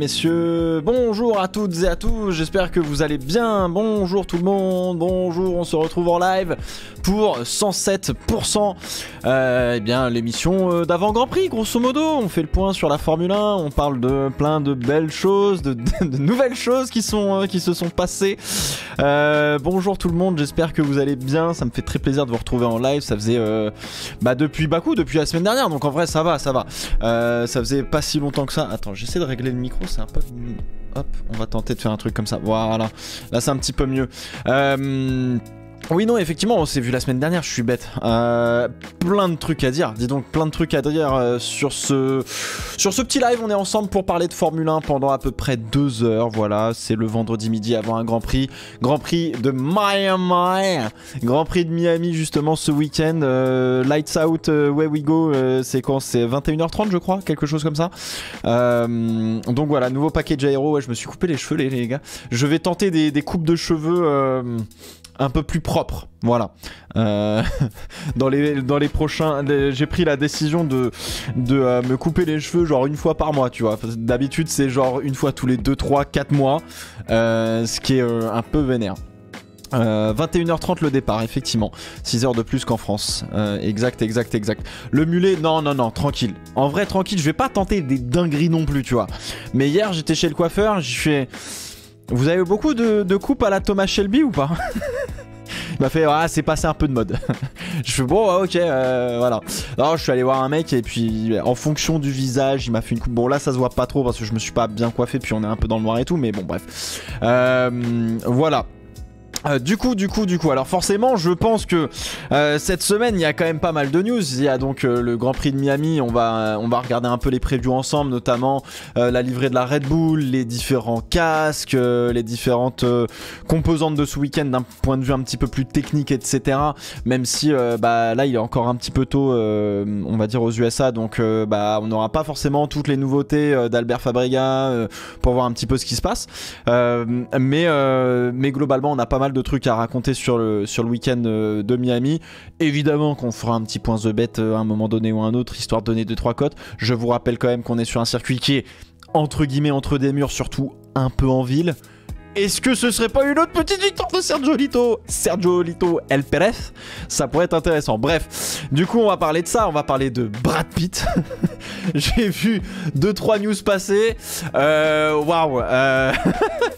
messieurs, bonjour à toutes et à tous, j'espère que vous allez bien, bonjour tout le monde, bonjour, on se retrouve en live pour 107%, euh, eh bien l'émission euh, d'avant Grand Prix, grosso modo, on fait le point sur la Formule 1, on parle de plein de belles choses, de, nouvelles choses qui, sont, euh, qui se sont passées. bonjour tout le monde, j'espère que vous allez bien, ça me fait très plaisir de vous retrouver en live, ça faisait bah, depuis Bakou, depuis la semaine dernière, donc en vrai ça va, ça va. ça faisait pas si longtemps que ça, attends j'essaie de régler le micro, c'est un peu... Hop, on va tenter de faire un truc comme ça. Voilà, là c'est un petit peu mieux. Euh... Oui, non, effectivement, on s'est vu la semaine dernière, je suis bête. Euh, plein de trucs à dire, dis donc, plein de trucs à dire euh, sur, ce, sur ce petit live. On est ensemble pour parler de Formule 1 pendant à peu près deux heures. Voilà, c'est le vendredi midi avant un Grand Prix. Grand Prix de Miami. Grand Prix de Miami, justement, ce week-end. Euh, lights Out, where We Go, c'est quand C'est 21h30, je crois, quelque chose comme ça. donc voilà, nouveau paquet de Jairo. Ouais, je me suis coupé les cheveux, les, les, gars. Je vais tenter des, des coupes de cheveux un peu plus propre. Voilà. Euh, dans, les, dans les prochains. J'ai pris la décision de, de euh, me couper les cheveux genre une fois par mois, tu vois. D'habitude, c'est genre une fois tous les 2, 3, 4 mois. Euh, ce qui est un peu vénère. Euh, 21h30 le départ, effectivement. 6 heures de plus qu'en France. exact, exact, exact. Le mulet, non, non, non, tranquille. En vrai, tranquille, je vais pas tenter des dingueries non plus, tu vois. Mais hier, j'étais chez le coiffeur, je fais... Vous avez beaucoup de, coupes à la Thomas Shelby ou pas Il m'a fait ah c'est passé un peu de mode. je fais bon ok euh, voilà. Alors je suis allé voir un mec et puis en fonction du visage il m'a fait une coupe. Bon là ça se voit pas trop parce que je me suis pas bien coiffé puis on est un peu dans le noir et tout mais bon bref. Euh, voilà. Euh, du coup, du coup, du coup, alors forcément, je pense que euh, cette semaine, il y a quand même pas mal de news. Il y a donc euh, le Grand Prix de Miami, on va, on va regarder un peu les previews ensemble, notamment la livrée de la Red Bull, les différents casques, les différentes composantes de ce week-end d'un point de vue un petit peu plus technique, etc. Même si bah, là, il est encore un petit peu tôt, on va dire, aux USA, donc bah, on n'aura pas forcément toutes les nouveautés d'Albert Fabrega pour voir un petit peu ce qui se passe. mais, mais globalement, on a pas mal de trucs à raconter sur le, sur le week-end euh, de Miami. Évidemment qu'on fera un petit point The Bête euh, à un moment donné ou à un autre, histoire de donner deux trois cotes. Je vous rappelle quand même qu'on est sur un circuit qui est entre guillemets entre des murs, surtout un peu en ville. Est-ce que ce serait pas une autre petite victoire de Sergio Lito Sergio Lito El Ça pourrait être intéressant. Bref, du coup, on va parler de ça. On va parler de Brad Pitt. J'ai vu 2-3 news passer. Euh, waouh wow, euh,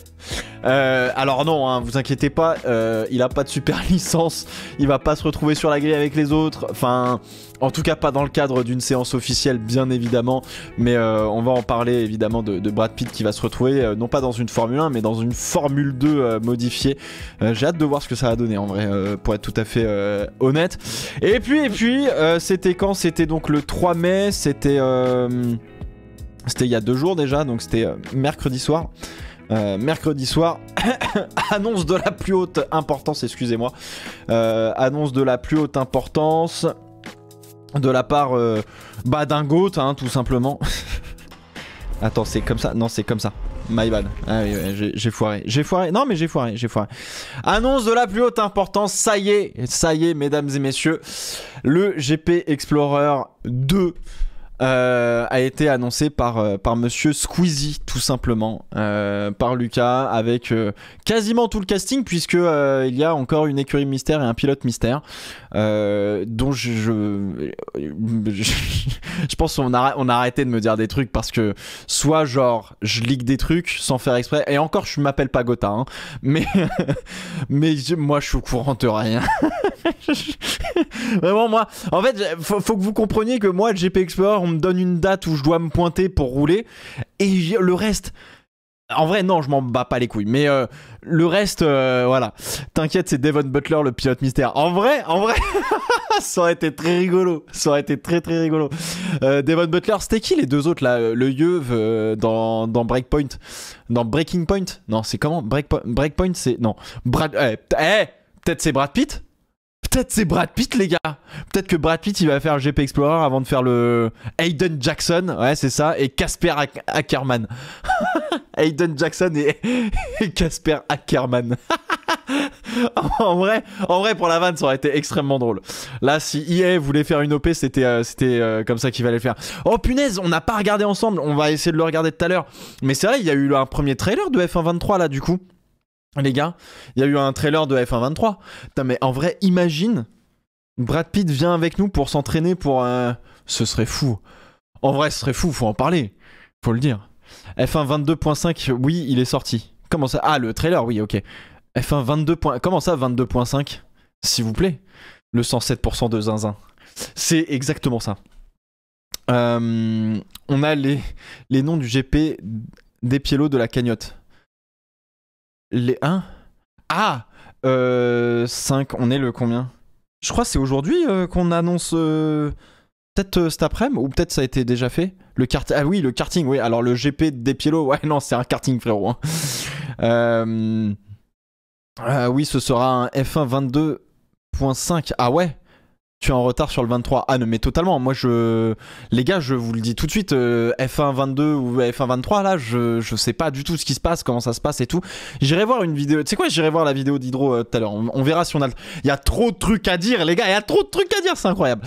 euh, alors non, hein, vous inquiétez pas, il a pas de super licence, il va pas se retrouver sur la grille avec les autres. Enfin, en tout cas, pas dans le cadre d'une séance officielle, bien évidemment. Mais euh, on va en parler évidemment de, Brad Pitt qui va se retrouver, euh, non pas dans une Formule 1, mais dans une Formule 2 euh, modifiée. J'ai hâte de voir ce que ça va donner en vrai, pour être tout à fait honnête. Et puis, et puis, c'était quand C'était donc le 3 mai, c'était. c'était il y a deux jours déjà, donc c'était mercredi soir. mercredi soir, annonce de la plus haute importance, excusez-moi, annonce de la plus haute importance, de la part euh, badingote hein, tout simplement. Attends, c'est comme ça Non, c'est comme ça. My bad. Ah j'ai foiré. J'ai foiré. Non, mais j'ai foiré. J'ai foiré. Annonce de la plus haute importance. Ça y est. Ça y est, mesdames et messieurs. Le GP Explorer 2. Euh, a été annoncé par, euh, par monsieur Squeezie, tout simplement, par Lucas, avec quasiment tout le casting, puisque il y a encore une écurie mystère et un pilote mystère. Euh, dont je je, pense qu'on a, arrêté de me dire des trucs parce que soit genre je ligue des trucs sans faire exprès et encore je m'appelle pas Gotha hein. mais mais moi je suis au courant de rien vraiment moi en fait faut, faut que vous compreniez que moi le GP Explorer on me donne une date où je dois me pointer pour rouler et le reste en vrai, non, je m'en bats pas les couilles. Mais euh, le reste, euh, voilà. T'inquiète, c'est Devon Butler, le pilote mystère. En vrai, en vrai, ça aurait été très rigolo. Ça aurait été très très rigolo. Euh, Devon Butler, c'était qui les deux autres là Le Yeuve dans, Breakpoint Dans Breaking Point Non, c'est comment Breakpoint, c'est. Non. Brad. Eh, eh peut-être c'est Brad Pitt Peut-être c'est Brad Pitt, les gars. Peut-être que Brad Pitt, il va faire GP Explorer avant de faire le Aiden Jackson. Ouais, c'est ça. Et Casper Ackerman. Aiden Jackson et Casper Ackerman. en vrai, en vrai, pour la vanne, ça aurait été extrêmement drôle. Là, si EA voulait faire une OP, c'était, euh, c'était euh, comme ça qu'il fallait le faire. Oh punaise, on n'a pas regardé ensemble. On va essayer de le regarder tout à l'heure. Mais c'est vrai, il y a eu un premier trailer de F1 23 là, du coup les gars, il y a eu un trailer de F1 23. Putain, mais en vrai, imagine, Brad Pitt vient avec nous pour s'entraîner pour. un... Euh, ce serait fou. En vrai, ce serait fou, faut en parler. Faut le dire. F1 22.5, oui, il est sorti. Comment ça Ah, le trailer, oui, ok. F1 22. Comment ça, 22.5 S'il vous plaît. Le 107% de zinzin. C'est exactement ça. Euh, on a les, les noms du GP des piélos de la cagnotte. Les 1 Ah 5, euh, on est le combien Je crois que c'est aujourd'hui euh, qu'on annonce. Euh, peut-être cet après-midi, ou peut-être ça a été déjà fait. Le Ah oui, le karting, oui. Alors le GP des Pielo, ouais, non, c'est un karting, frérot. Hein. Ah oui, ce sera un F1 22.5. Ah ouais tu es en retard sur le 23. Ah non, mais totalement. Moi, je, les gars, je vous le dis tout de suite, euh, F1 22 ou F1 23, là, je, je sais pas du tout ce qui se passe, comment ça se passe et tout. J'irai voir une vidéo. Tu sais quoi, j'irai voir la vidéo d'Hydro euh, tout à l'heure. On, verra si on a. Il y a trop de trucs à dire, les gars. Il y a trop de trucs à dire, c'est incroyable.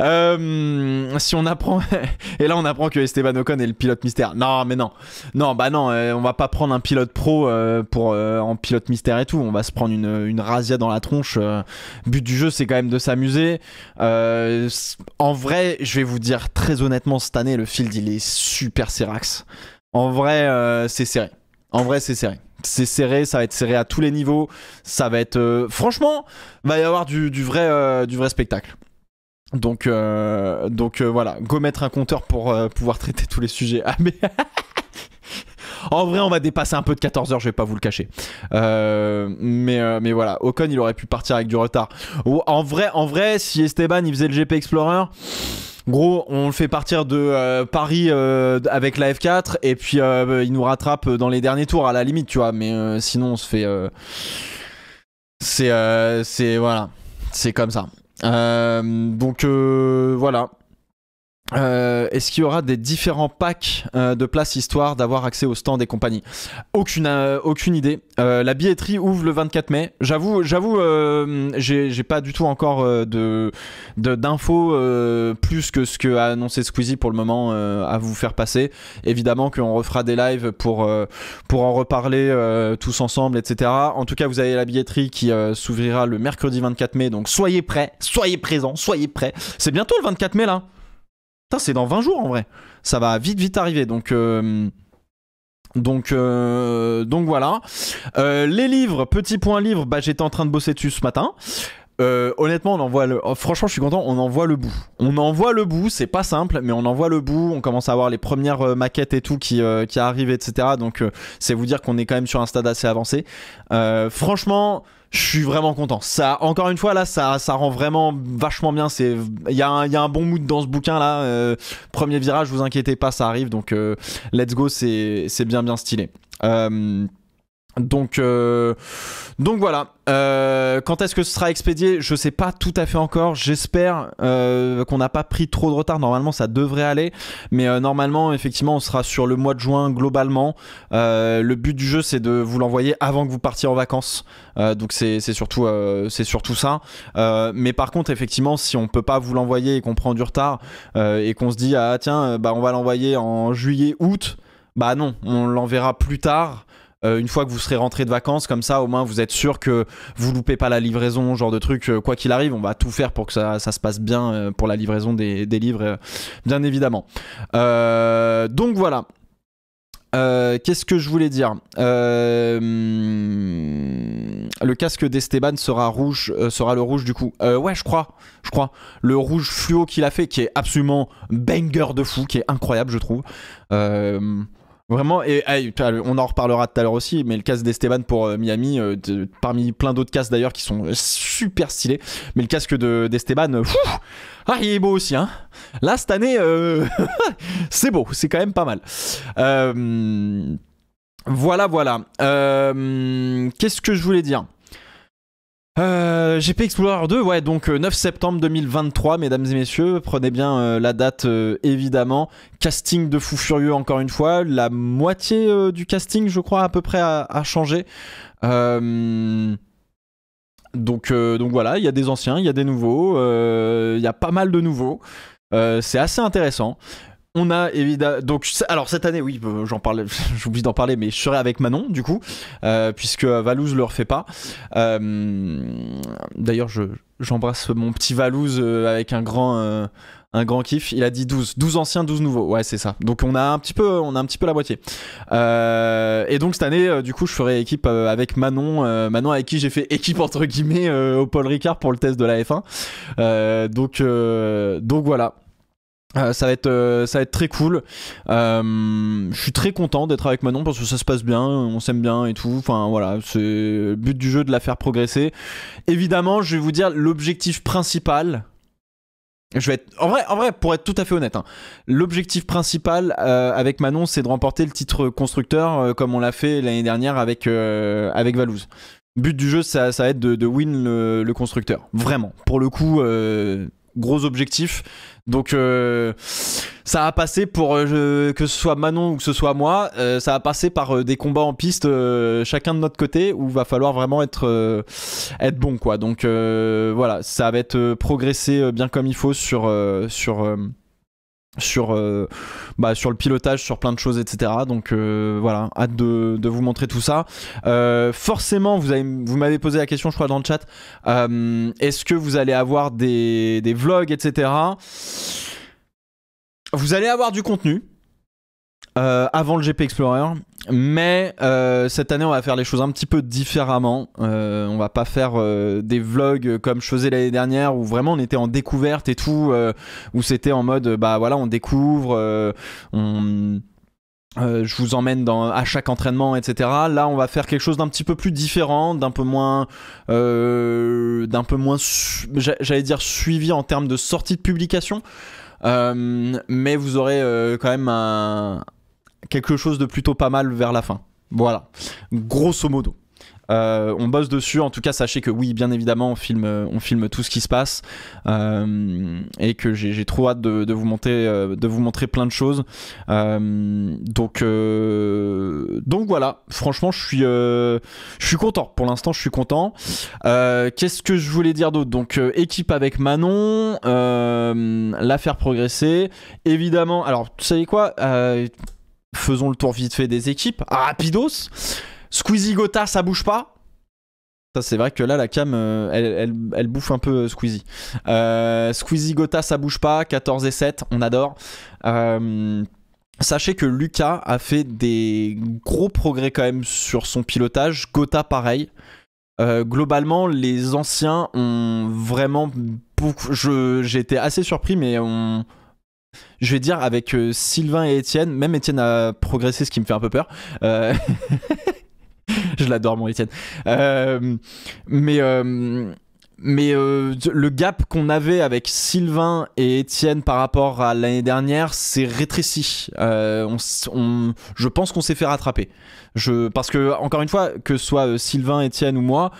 Euh, si on apprend. et là, on apprend que Esteban Ocon est le pilote mystère. Non, mais non. Non, bah non, euh, on va pas prendre un pilote pro pour en pilote mystère et tout. On va se prendre une, une razzia dans la tronche. but du jeu, c'est quand même de s'amuser. Euh, en vrai, je vais vous dire très honnêtement, cette année, le field, il est super Serax. En vrai, euh, c'est serré. En vrai, c'est serré. C'est serré, ça va être serré à tous les niveaux. Ça va être. Euh, franchement, va y avoir du, vrai, du vrai spectacle. Donc, donc voilà, go mettre un compteur pour pouvoir traiter tous les sujets. Ah, mais. En vrai, on va dépasser un peu de 14 heures, je vais pas vous le cacher. Euh, mais, euh, mais voilà, Ocon, il aurait pu partir avec du retard. En vrai, en vrai, si Esteban, il faisait le GP Explorer... Gros, on le fait partir de euh, Paris avec la F4 et puis bah, il nous rattrape dans les derniers tours à la limite, tu vois. Mais sinon, on se fait. c'est. c'est. Voilà. C'est comme ça. donc voilà. Euh, Est-ce qu'il y aura des différents packs euh, de places histoire d'avoir accès aux stands Des compagnies Aucune, euh, aucune idée. Euh, la billetterie ouvre le 24 mai. J'avoue, j'avoue, j'ai pas du tout encore de d'infos plus que ce que a annoncé Squeezie pour le moment à vous faire passer. Évidemment qu'on refera des lives pour pour en reparler tous ensemble, etc. En tout cas, vous avez la billetterie qui s'ouvrira le mercredi 24 mai. Donc soyez prêts, soyez présents, soyez prêts. C'est bientôt le 24 mai là c'est dans 20 jours en vrai. Ça va vite, vite arriver. Donc. Euh, donc, euh, donc voilà. Euh, les livres, petit point livre, bah, j'étais en train de bosser dessus ce matin. honnêtement, on envoie le... Oh, franchement, je suis content, on voit le bout. On en voit le bout, c'est pas simple, mais on en voit le bout. On commence à avoir les premières maquettes et tout qui, qui arrivent, etc. Donc, c'est vous dire qu'on est quand même sur un stade assez avancé. franchement, je suis vraiment content. Ça, encore une fois, là, ça, ça rend vraiment vachement bien. C'est, il y, y, a un bon mood dans ce bouquin là. Euh, premier virage, vous inquiétez pas, ça arrive. Donc, euh, let's go, c'est, bien, bien stylé. Euh, donc, euh, donc voilà. Euh, quand est-ce que ce sera expédié Je sais pas tout à fait encore. J'espère euh, qu'on n'a pas pris trop de retard. Normalement, ça devrait aller. Mais normalement, effectivement, on sera sur le mois de juin globalement. le but du jeu, c'est de vous l'envoyer avant que vous partiez en vacances. donc c'est surtout, c'est surtout ça. mais par contre, effectivement, si on peut pas vous l'envoyer et qu'on prend du retard et qu'on se dit ah tiens, bah on va l'envoyer en juillet, août. Bah non, on l'enverra plus tard. Euh, une fois que vous serez rentré de vacances, comme ça au moins vous êtes sûr que vous loupez pas la livraison, genre de truc, euh, quoi qu'il arrive, on va tout faire pour que ça, se passe bien euh, pour la livraison des, livres, bien évidemment. donc voilà. qu'est-ce que je voulais dire Le casque d'Esteban sera rouge, sera le rouge du coup. ouais, je crois, je crois. Le rouge fluo qu'il a fait, qui est absolument banger de fou, qui est incroyable, je trouve. Vraiment, et, on en reparlera tout à l'heure aussi, mais le casque d'Esteban pour euh, Miami, euh, parmi plein d'autres casques d'ailleurs qui sont euh, super stylés, mais le casque d'Esteban, ah, il est beau aussi, hein. Là, cette année, c'est beau, c'est quand même pas mal. voilà, voilà. Qu'est-ce que je voulais dire GP euh, Explorer 2, ouais, donc 9 euh, septembre 2023, mesdames et messieurs, prenez bien euh, la date évidemment. Casting de fou furieux encore une fois, la moitié du casting, je crois, à peu près a, changé. donc, donc voilà, il y a des anciens, il y a des nouveaux, il y a pas mal de nouveaux. c'est assez intéressant on a évidemment donc alors cette année oui euh, j'en parle j'oublie d'en parler mais je serai avec Manon du coup euh, puisque Valouz le refait pas euh, d'ailleurs je j'embrasse mon petit Valouze avec un grand un grand kiff il a dit 12 12 anciens 12 nouveaux ouais c'est ça donc on a un petit peu on a un petit peu la moitié et donc cette année du coup je ferai équipe avec Manon Manon avec qui j'ai fait équipe entre guillemets au Paul Ricard pour le test de la F1 donc donc voilà euh, ça va être euh, ça va être très cool. Euh, je suis très content d'être avec Manon parce que ça se passe bien, on s'aime bien et tout. Enfin voilà, c'est le but du jeu de la faire progresser. Évidemment, je vais vous dire l'objectif principal. Je vais en vrai en vrai pour être tout à fait honnête. Hein, l'objectif principal avec Manon, c'est de remporter le titre constructeur comme on l'a fait l'année dernière avec avec Le but du jeu, ça, va être de, win le, constructeur. Vraiment. Pour le coup, gros objectif. Donc euh, ça a passé pour euh, que ce soit Manon ou que ce soit moi, euh, ça a passé par des combats en piste chacun de notre côté où va falloir vraiment être être bon quoi. Donc voilà, ça va être progressé bien comme il faut sur sur sur, euh, bah, sur le pilotage, sur plein de choses, etc. Donc euh, voilà, hâte de, vous montrer tout ça. Euh, forcément, vous, vous m'avez posé la question, je crois, dans le chat, est-ce que vous allez avoir des, des vlogs, etc. Vous allez avoir du contenu, euh, avant le GP Explorer. Mais euh, cette année, on va faire les choses un petit peu différemment. Euh, on va pas faire des vlogs comme je faisais l'année dernière où vraiment on était en découverte et tout, où c'était en mode bah voilà, on découvre, on je vous emmène dans, à chaque entraînement, etc. Là, on va faire quelque chose d'un petit peu plus différent, d'un peu moins, d'un peu moins, j'allais dire suivi en termes de sortie de publication. mais vous aurez quand même un, quelque chose de plutôt pas mal vers la fin. Voilà, grosso modo. Euh, on bosse dessus. En tout cas, sachez que oui, bien évidemment, on filme, euh, on filme tout ce qui se passe euh, et que j'ai trop hâte de, vous montrer, de vous montrer plein de choses. donc, donc voilà. Franchement, je suis, je suis content. Pour l'instant, je suis content. Qu'est-ce que je voulais dire d'autre Donc, équipe avec Manon, la faire progresser. Évidemment. Alors, vous savez quoi Faisons le tour vite fait des équipes. Rapidos. Squeezie Gota, ça bouge pas. Ça, c'est vrai que là, la cam, euh, elle, bouffe un peu euh, Squeezie. Euh, Squeezie Gotha, ça bouge pas. 14 et 7, on adore. sachez que Lucas a fait des gros progrès quand même sur son pilotage. Gota pareil. globalement, les anciens ont vraiment J'ai été assez surpris, mais on je vais dire avec euh, Sylvain et Étienne, même Étienne a progressé, ce qui me fait un peu peur. Euh, je l'adore, mon Étienne. Euh, mais mais le gap qu'on avait avec Sylvain et Étienne par rapport à l'année dernière s'est rétréci. je pense qu'on s'est fait rattraper parce que, encore une fois, que ce soit euh, Sylvain, Étienne ou moi,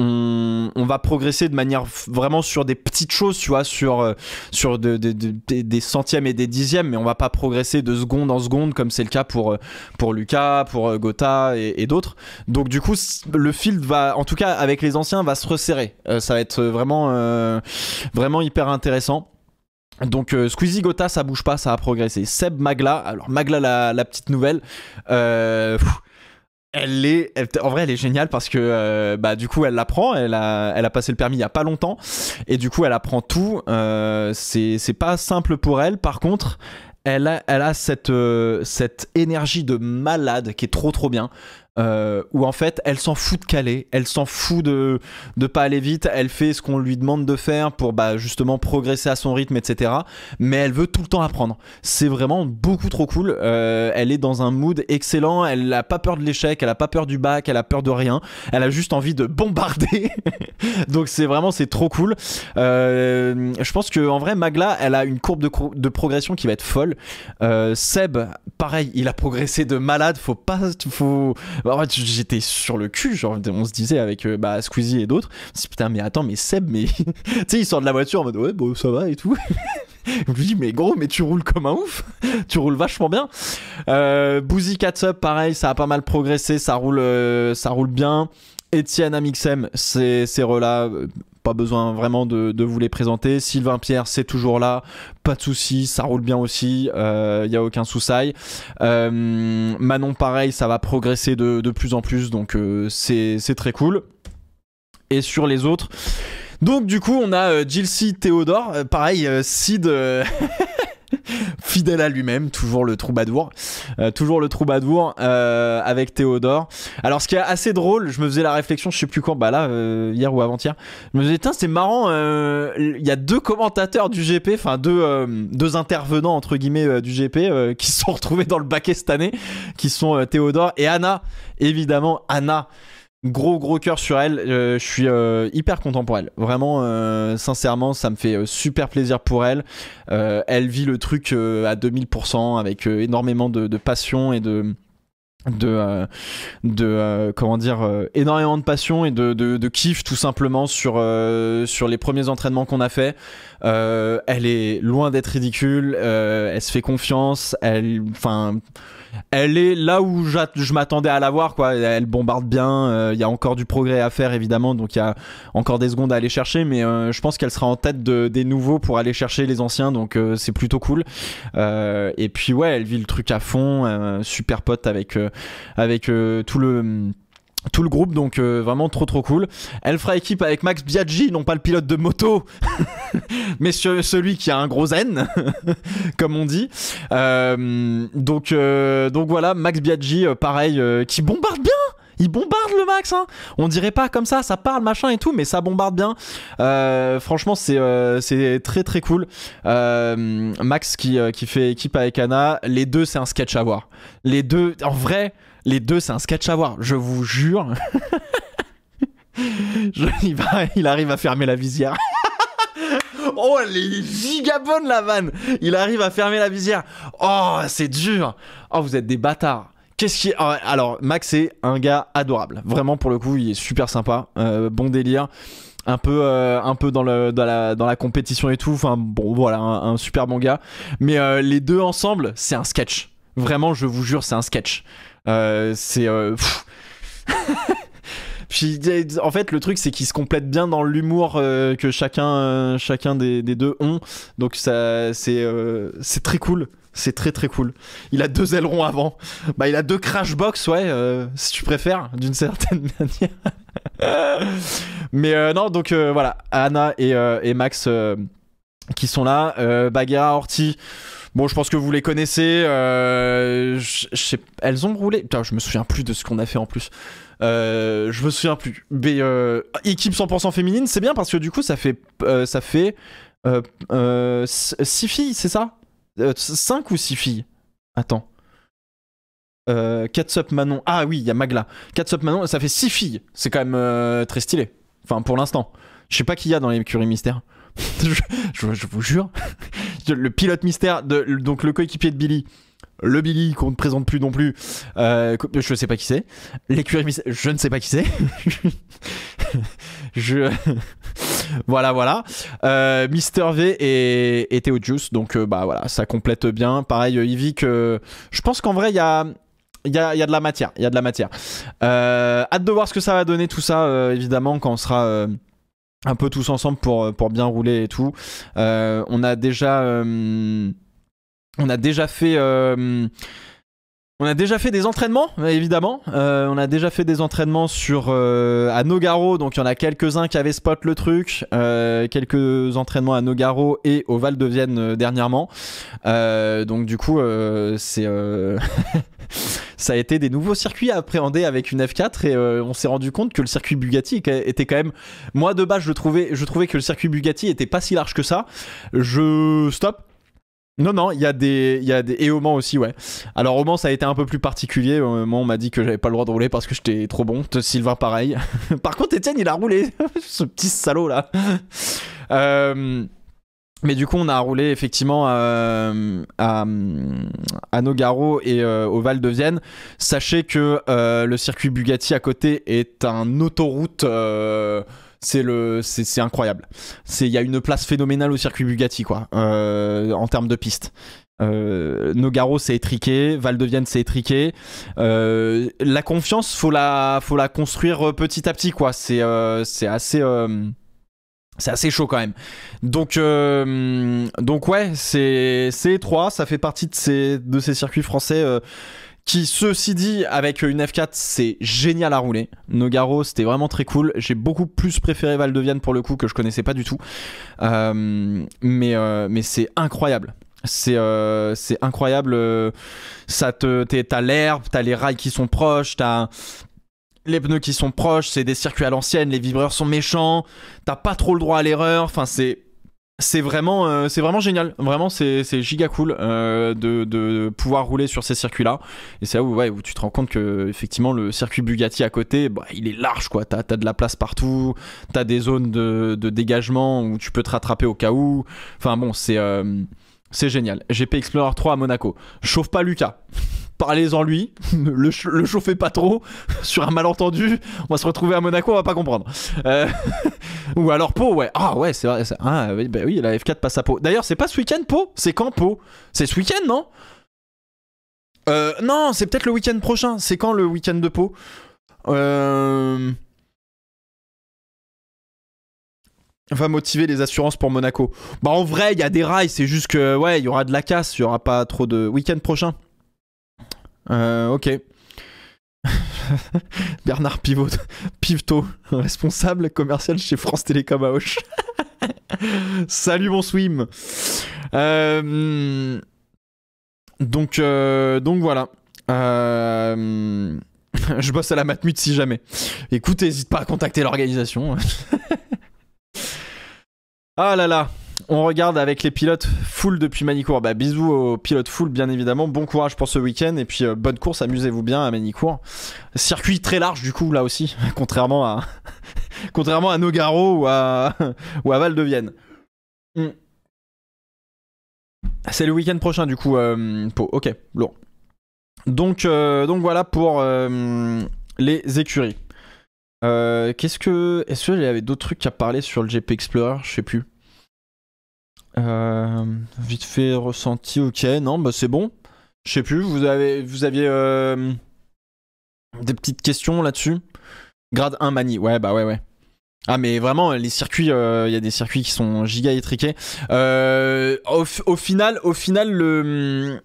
on, va progresser de manière vraiment sur des petites choses, tu vois, sur, euh, sur des centièmes et des dixièmes, mais on va pas progresser de seconde en seconde comme c'est le cas pour, euh, pour Lucas, pour Gotha et, d'autres. Donc, du coup, le field va, en tout cas avec les anciens, va se resserrer. ça va être vraiment, vraiment hyper intéressant. Donc Squeezie Gotha ça bouge pas, ça a progressé. Seb Magla, alors Magla la, petite nouvelle, elle est, en vrai, elle est géniale parce que euh, bah du coup, elle l'apprend. Elle a, elle a passé le permis il y a pas longtemps et du coup, elle apprend tout. Euh, c'est, pas simple pour elle. Par contre, elle a, elle a cette, euh, cette énergie de malade qui est trop trop bien euh, où en fait elle s'en fout de caler, elle s'en fout de ne pas aller vite, elle fait ce qu'on lui demande de faire pour bah, justement progresser à son rythme, etc. Mais elle veut tout le temps apprendre. C'est vraiment beaucoup trop cool. Euh, elle est dans un mood excellent, elle n'a pas peur de l'échec, elle n'a pas peur du bac, elle a peur de rien, elle a juste envie de bombarder. Donc c'est vraiment c'est trop cool. Euh, je pense que en vrai Magla, elle a une courbe de, de progression qui va être folle. Euh, Seb, pareil, il a progressé de malade. Faut pas, faut bah, fait j'étais sur le cul, genre, on se disait avec euh, bah, Squeezie et d'autres, putain, mais attends, mais Seb, mais. tu sais, il sort de la voiture en mode, ouais, bon, ça va et tout. Je lui dis, mais gros, mais tu roules comme un ouf. tu roules vachement bien. Euh, Boozy Catsup, pareil, ça a pas mal progressé. Ça roule, euh, ça roule bien. Etienne Amixem, c'est ces relais pas besoin vraiment de, vous les présenter. Sylvain Pierre, c'est toujours là, pas de souci, ça roule bien aussi, il euh, y n'y a aucun souci. Euh, Manon, pareil, ça va progresser de, plus en plus, donc euh, c'est très cool. Et sur les autres... Donc du coup, on a euh, Théodore, pareil, Sid fidèle à lui-même, toujours le troubadour, euh, toujours le troubadour euh, avec Théodore. Alors ce qui est assez drôle, je me faisais la réflexion, je sais plus quand, bah là euh, hier ou avant-hier, je me disais tiens c'est marrant, il y a deux commentateurs du GP, enfin deux, deux intervenants entre guillemets du GP qui se sont retrouvés dans le baquet cette année, qui sont Théodore et Anna, évidemment Anna. Gros gros cœur sur elle, euh, je suis euh, hyper content pour elle. Vraiment, euh, sincèrement, ça me fait super plaisir pour elle. elle vit le truc à 2000% avec énormément de, passion et de de de comment dire énormément de passion et de, kiff tout simplement sur sur les premiers entraînements qu'on a fait. elle est loin d'être ridicule. elle se fait confiance. Elle, enfin elle est là où je m'attendais à la voir, quoi. Elle bombarde bien, euh, il y a encore du progrès à faire, évidemment, donc il y a encore des secondes à aller chercher, mais euh, je pense qu'elle sera en tête de, des nouveaux pour aller chercher les anciens, donc euh, c'est plutôt cool. et puis, ouais, elle vit le truc à fond, super pote avec, avec tout le tout le groupe, donc euh, vraiment trop trop cool. Elle fera équipe avec Max Biaggi, non pas le pilote de moto, mais celui qui a un gros N, comme on dit. Euh, donc, euh, donc voilà, Max Biaggi, pareil, qui bombarde bien il bombarde le max, hein. On dirait pas comme ça, ça parle machin et tout, mais ça bombarde bien. franchement, c'est très très cool. max qui, qui fait équipe avec Anna, les deux c'est un sketch à voir. Les deux, en vrai, les deux, c'est un sketch à voir, je vous jure. je, il, arrive à fermer la visière. Oh, les gigabonne, la vanne Il arrive à fermer la visière. Oh, c'est dur Oh, vous êtes des bâtards Qu'est-ce qui... Oh, alors, Max est un gars adorable. Vraiment, pour le coup, il est super sympa. Euh, bon délire. Un peu, euh, un peu dans, la, compétition et tout. Enfin, bon, voilà, un, super bon gars. Mais euh, les deux ensemble, c'est un sketch. Vraiment, je vous jure, c'est un sketch. Euh, c'est. Euh, en fait, le truc c'est qu'ils se complètent bien dans l'humour euh, que chacun, chacun des, deux ont. Donc ça, c'est, c'est très cool. C'est très très cool. Il a deux ailerons avant. Bah il a deux crash box ouais, si tu préfères, d'une certaine manière. Mais non, donc voilà, Anna et, Max qui sont là. Bagheera, Horty. Bon, je pense que vous les connaissez. Euh, elles ont roulé. Putain, je me souviens plus de ce qu'on a fait en plus. Euh, je me souviens plus. Mais euh, équipe 100% féminine, c'est bien parce que du coup, ça fait ça fait Six filles, c'est ça Cinq ou six filles Attends. Sup Manon. Ah oui, il y a Magla. Sup Manon, ça fait six filles. C'est quand même très stylé. Enfin, pour l'instant. Je sais pas qui y a dans les Curie Mystère. je vous jure le pilote mystère, de, donc le coéquipier de Billy, le Billy qu'on ne présente plus non plus, euh, je ne sais pas qui c'est. L'écurie je ne sais pas qui c'est. je. voilà, voilà. Euh, Mister V et, et Juice, donc euh, bah voilà, ça complète bien. Pareil, Yvick, que je pense qu'en vrai, il y a. Il y, y, a, de la matière, il y a de la matière. hâte de voir ce que ça va donner tout ça, évidemment, quand on sera un peu tous ensemble pour, euh, pour bien rouler et tout. Euh, on a déjà. Euh, on a déjà fait on a déjà fait des entraînements, euh, évidemment. Euh, on a déjà fait des entraînements sur euh, à Nogaro, donc il y en a quelques-uns qui avaient spot le truc. quelques entraînements à Nogaro et au Val de Vienne dernièrement. donc du coup, c'est ça a été des nouveaux circuits à appréhender avec une F4 et on s'est rendu compte que le circuit Bugatti était quand même. Moi de base, je trouvais, je trouvais que le circuit Bugatti était pas si large que ça. Je stop. Non, non, il y, a des, y a des. Et au Mans aussi, ouais. Alors, au Mans, ça a été un peu plus particulier. Au euh, on m'a dit que j'avais pas le droit de rouler parce que j'étais trop bon. Sylvain, pareil. Par contre, Étienne, il a roulé. Ce petit salaud, là. Euh, mais du coup, on a roulé effectivement à, Nogaro et euh, au Val de Vienne. Sachez que le circuit Bugatti à côté est un autoroute c'est le, c'est incroyable. C'est, il y a une place phénoménale au circuit Bugatti quoi, euh, en termes de piste. Euh, Nogaro c'est étriqué, Valdevienne c'est étriqué. Euh, la confiance faut la, faut la construire petit à petit quoi. C'est, c'est assez. C'est assez chaud quand même. Donc, donc ouais, c'est étroit. Ça fait partie de ces, de ces circuits français qui ceci dit avec une F4 c'est génial à rouler. Nogaro c'était vraiment très cool. J'ai beaucoup plus préféré Val pour le coup que je connaissais pas du tout. Euh, mais euh, mais c'est incroyable. C'est euh, incroyable. Ça te t'as l'herbe, t'as les rails qui sont proches, t'as les pneus qui sont proches. C'est des circuits à l'ancienne, les vibreurs sont méchants. T'as pas trop le droit à l'erreur. Enfin c'est c'est vraiment, euh, vraiment génial. Vraiment, c'est, giga cool euh, de, pouvoir rouler sur ces circuits-là. Et c'est là où, tu te rends compte que effectivement le circuit Bugatti à côté, bah, il est large, quoi. T'as, as de la place partout. T'as des zones de, dégagement où tu peux te rattraper au cas où. Enfin bon, c'est euh, c'est génial. GP Explorer 3 à Monaco. Chauffe pas Lucas parlez-en lui, le, le, chauffez pas trop, sur un malentendu, on va se retrouver à Monaco, on va pas comprendre. Euh, ou alors Pau, ouais. Ah ouais, c'est vrai. Ah, bah oui, la F4 passe à Pau. D'ailleurs, c'est pas ce week-end Pau C'est quand Pau C'est ce week-end, non euh, Non, c'est peut-être le week-end prochain. C'est quand le week-end de Pau euh, va motiver les assurances pour Monaco. Bah en vrai, il y a des rails, c'est juste que ouais, il y aura de la casse, il y aura pas trop de week-end prochain. Euh, ok. Bernard Pivot, responsable commercial chez France Télécom à Auch. Salut mon swim. Euh, donc, euh, donc voilà. Euh, je bosse à la Matmut si jamais. Écoutez n'hésite pas à contacter l'organisation. ah là là. On regarde avec les pilotes full depuis Manicourt. Bah, bisous aux pilotes full, bien évidemment. Bon courage pour ce week-end et puis euh, bonne course. Amusez-vous bien à Manicourt. Circuit très large, du coup, là aussi, contrairement à, contrairement à Nogaro ou à, ou à Val de Vienne. Hmm. C'est le week-end prochain, du coup, euh, Ok, lourd. Donc, euh, donc voilà pour euh, les écuries. Qu'est-ce que. Est-ce que j'avais d'autres trucs à parler sur le GP Explorer Je sais plus. Euh, vite fait ressenti, ok, non, bah c'est bon. Je sais plus, vous, avez, vous aviez euh, des petites questions là-dessus Grade 1 mani, ouais, bah ouais, ouais. Ah mais vraiment les circuits, il euh, y a des circuits qui sont giga étriqués. au, final, au final le,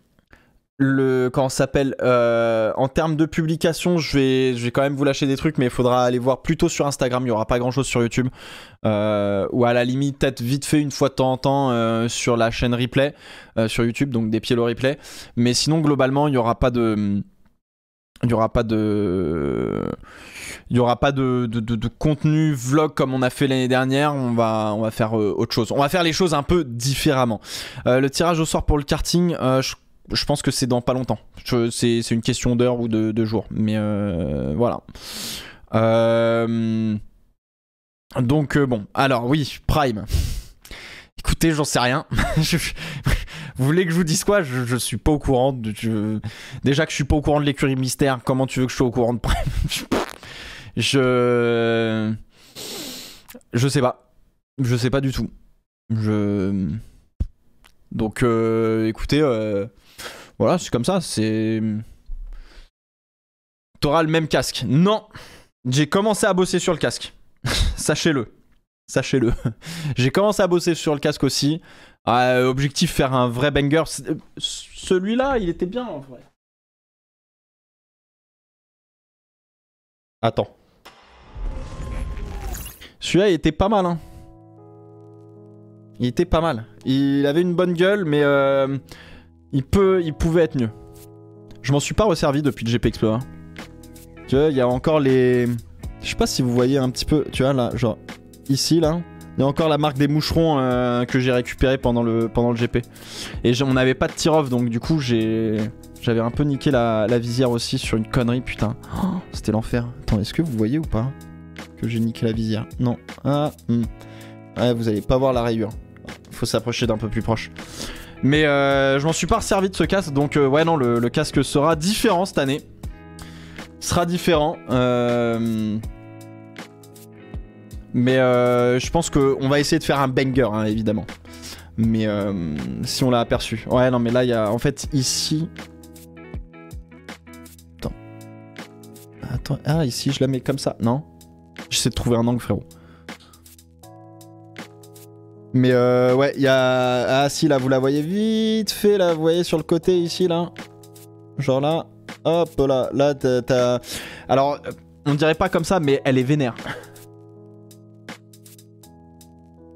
le quand s'appelle euh, en termes de publication je vais je vais quand même vous lâcher des trucs mais il faudra aller voir plutôt sur Instagram il y aura pas grand chose sur YouTube euh, ou à la limite peut-être vite fait une fois de temps en temps euh, sur la chaîne replay sur YouTube donc des pieds le replay mais sinon globalement il n'y aura pas de il n'y aura pas de il y aura pas de, de, contenu vlog comme on a fait l'année dernière on va on va faire autre chose on va faire les choses un peu différemment le tirage au sort pour le karting je je pense que c'est dans pas longtemps. C'est une question d'heure ou de, de jours. Mais euh, voilà. Euh, donc euh, bon, alors oui, Prime. Écoutez, j'en sais rien. Vous voulez que je vous dise quoi je, je, suis pas au courant. De, Déjà que je suis pas au courant de l'écurie mystère, comment tu veux que je sois au courant de Prime Je. Je sais pas. Je sais pas du tout. Je. Donc écoutez, voilà, c'est comme ça, c'est. T'auras le même casque. Non J'ai commencé à bosser sur le casque. Sachez-le. Sachez-le. J'ai commencé à bosser sur le casque aussi. Ah, euh, objectif, faire un vrai banger. Celui-là, il était bien en vrai. Attends. Celui-là, il était pas mal. Hein. Il était pas mal. Il avait une bonne gueule, mais... Euh, il peut, il pouvait être mieux. Je m'en suis pas resservi depuis le GP Explorer. Tu vois, il y a encore les... Je sais pas si vous voyez un petit peu, tu vois là, genre ici là, il y a encore la marque des moucherons euh, que j'ai récupéré pendant le, pendant le GP. Et on n'avait pas de tir-off donc du coup j'ai... J'avais un peu niqué la, visière aussi sur une connerie, putain. Oh, c'était l'enfer. Attends, est-ce que vous voyez ou pas que j'ai niqué la visière Non. Ah, ah, vous allez pas voir la rayure. Faut s'approcher d'un peu plus proche. Mais euh, je m'en suis pas servi de ce casque, donc euh, ouais non, le, casque sera différent cette année. Sera différent. Euh, mais je pense qu'on va essayer de faire un banger, hein, évidemment. Mais si on l'a aperçu. Ouais non mais là, il y a... En fait, ici... Attends. Attends. Ah, ici, je la mets comme ça. Non J'essaie de trouver un angle, frérot. Mais euh, ouais, il y a... Ah si, là, vous la voyez vite fait, là, vous voyez sur le côté, ici, là. Genre là. Hop, là, là, t'as... Alors, euh, on dirait pas comme ça, mais elle est vénère.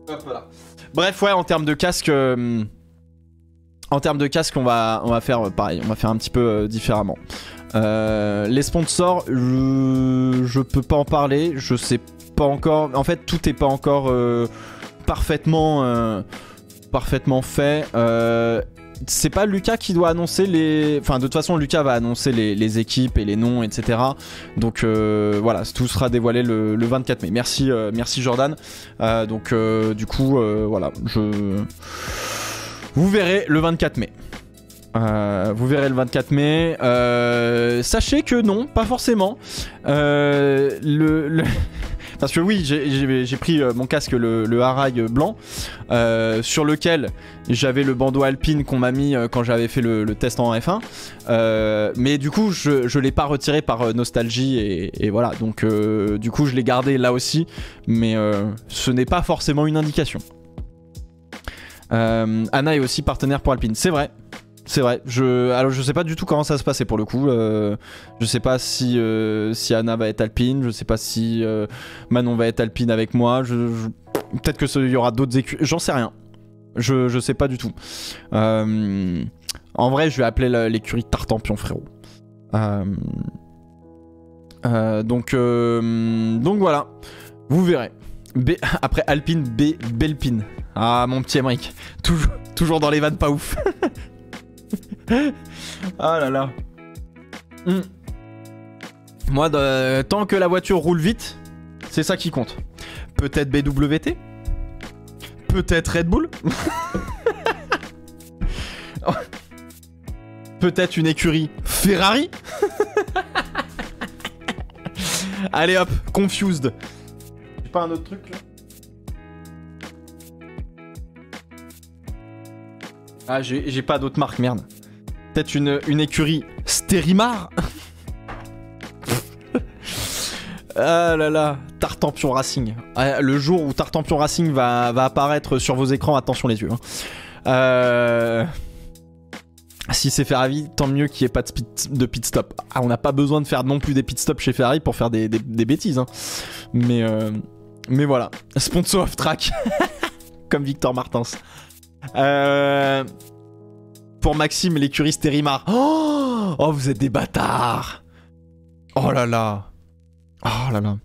Hop là. Bref, ouais, en termes de casque... Euh, en termes de casque, on va, on va faire pareil, on va faire un petit peu différemment. les sponsors, je... je peux pas en parler, je sais pas encore... En fait, tout est pas encore parfaitement, euh, parfaitement fait. Euh, c'est pas Lucas qui doit annoncer les. Enfin, de toute façon, Lucas va annoncer les, équipes et les noms, etc. Donc euh, voilà, tout sera dévoilé le, 24 mai. Merci, merci Jordan. donc du coup, voilà, je. Vous verrez le 24 mai. vous verrez le 24 mai. sachez que non, pas forcément. le parce que oui, j'ai pris euh, mon casque, le, le euh, blanc, euh, sur lequel j'avais le bandeau alpine qu'on m'a mis quand j'avais fait le, test en F1. mais du coup, je, ne l'ai pas retiré par nostalgie et, voilà. Donc, du coup, je l'ai gardé là aussi. Mais ce n'est pas forcément une indication. Anna est aussi partenaire pour Alpine, c'est vrai. C'est vrai. Je, alors je sais pas du tout comment ça se passait pour le coup. Euh, je sais pas si, euh, si Anna va être alpine, je sais pas si euh, Manon va être alpine avec moi. Peut-être que y aura d'autres écuries J'en sais rien. Je, je sais pas du tout. en vrai, je vais appeler l'écurie Tartampion, frérot. donc, donc voilà. Vous verrez. B... Après Alpine, B... Belpine. Ah, mon petit Emmerich. Toujours, toujours dans les vannes pas ouf. ah là là. Hmm. Moi, tant que la voiture roule vite, c'est ça qui compte. Peut-être BWT Peut-être Red Bull Peut-être une écurie Ferrari Allez hop, confused. J'ai pas un autre truc là Ah, j'ai pas d'autre marque, merde peut-être une, écurie Stérimar Ah là là, Tartampion Racing. Ah, le jour où Tartampion Racing va, apparaître sur vos écrans, attention les yeux. Hein. Euh, si c'est Ferrari, tant mieux qu'il n'y ait pas de, pit, de pit stop. Ah, on n'a pas besoin de faire non plus des pit stop chez Ferrari pour faire des, bêtises. Hein. Mais, euh, Mais voilà, sponsor of track. Comme Victor Martens Euh... Maxime, l'écuriste Rimar. Oh, oh, vous êtes des bâtards Oh là là Oh là là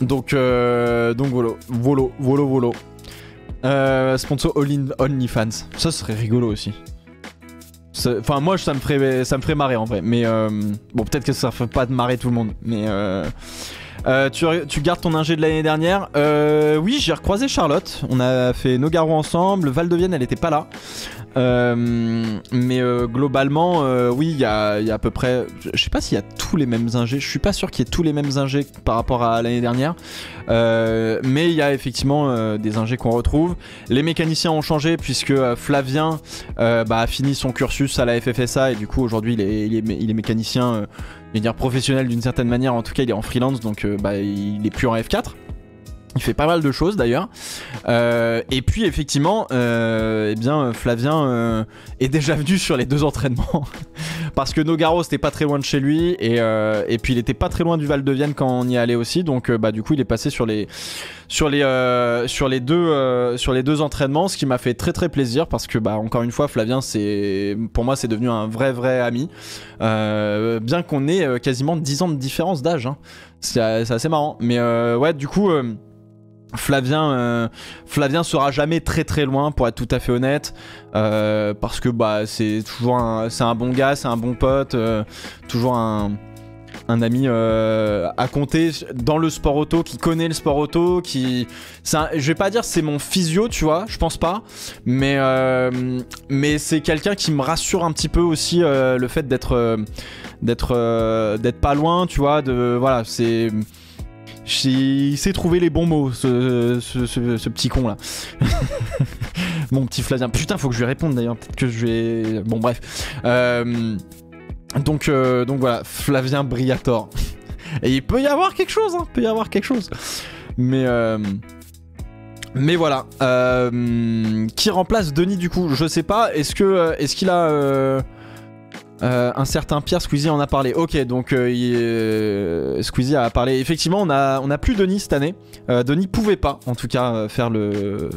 Donc, euh, donc volo, volo, volo, volo. Euh, sponsor OnlyFans. Ça serait rigolo aussi. Enfin, moi, ça me ferait, ça me ferait marrer en vrai. Mais euh, bon, peut-être que ça ferait pas de marrer tout le monde. Mais euh, euh, tu, gardes ton ingé de l'année dernière. Euh, oui, j'ai recroisé Charlotte. On a fait nos ensemble. Val de Vienne, elle n'était pas là. Euh, mais globalement, oui, il y a, à peu près. Je sais pas s'il y a tous les mêmes ingés. Je ne suis pas sûr qu'il y ait tous les mêmes ingés par rapport à l'année dernière. mais il y a effectivement des ingés qu'on retrouve. Les mécaniciens ont changé puisque Flavien bah, a fini son cursus à la FFSA et du coup aujourd'hui les il est mécanicien je vais dire professionnel d'une certaine manière, en tout cas il est en freelance donc euh, bah, il est plus en F4. Il fait pas mal de choses d'ailleurs. Euh, et puis effectivement, euh, eh bien, Flavien euh, est déjà venu sur les deux entraînements. parce que Nogaro c'était pas très loin de chez lui. Et, puis il était pas très loin du Val de Vienne quand on y allait aussi. Donc bah, du coup il est passé sur les, sur les, sur les, deux, sur les deux entraînements. Ce qui m'a fait très très plaisir. Parce que bah, encore une fois Flavien c'est, pour moi c'est devenu un vrai vrai ami. bien qu'on ait quasiment 10 ans de différence d'âge. Hein. C'est assez marrant. Mais ouais du coup... Euh, Flavien, sera jamais très très loin pour être tout à fait honnête euh, parce que bah c'est toujours un, c'est un bon gars, c'est un bon pote, euh, toujours un, ami à compter dans le sport auto qui connaît le sport auto, qui je vais pas dire c'est mon physio tu vois, je pense pas, mais mais c'est quelqu'un qui me rassure un petit peu aussi le fait d'être d'être d'être pas loin tu vois de voilà c'est il s'est trouver les bons mots, ce, petit con là. Mon petit Flavien. Putain, faut que je lui réponde d'ailleurs. Peut-être que je vais. Bon, bref. Euh, donc, euh, donc voilà, Flavien Briator. Et il peut y avoir quelque chose, hein. Il peut y avoir quelque chose. Mais. Euh, mais voilà, qui remplace Denis du coup, je sais pas, est-ce que est-ce qu'il a euh, un certain Pierre Squeezie en a parlé. Ok, donc euh, euh, Squeezie a parlé. Effectivement, on a, on a plus Denis cette année. Denis pouvait pas, en tout cas, faire le,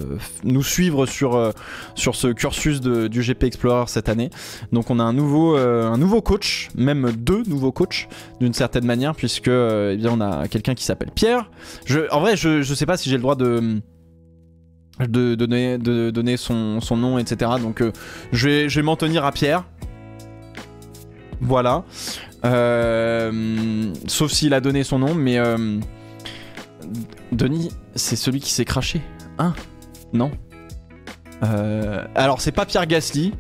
nous suivre sur, sur ce cursus de, du GP Explorer cette année. Donc on a un nouveau, un nouveau coach, même deux nouveaux coachs d'une certaine manière, puisque eh bien, on a quelqu'un qui s'appelle Pierre. Je, en vrai, je, je sais pas si j'ai le droit de de donner, de donner son, nom, etc. Donc je vais m'en tenir à Pierre, voilà. Euh, sauf s'il a donné son nom, mais euh, Denis, c'est celui qui s'est craché. Hein Non euh, Alors, c'est pas Pierre Gasly,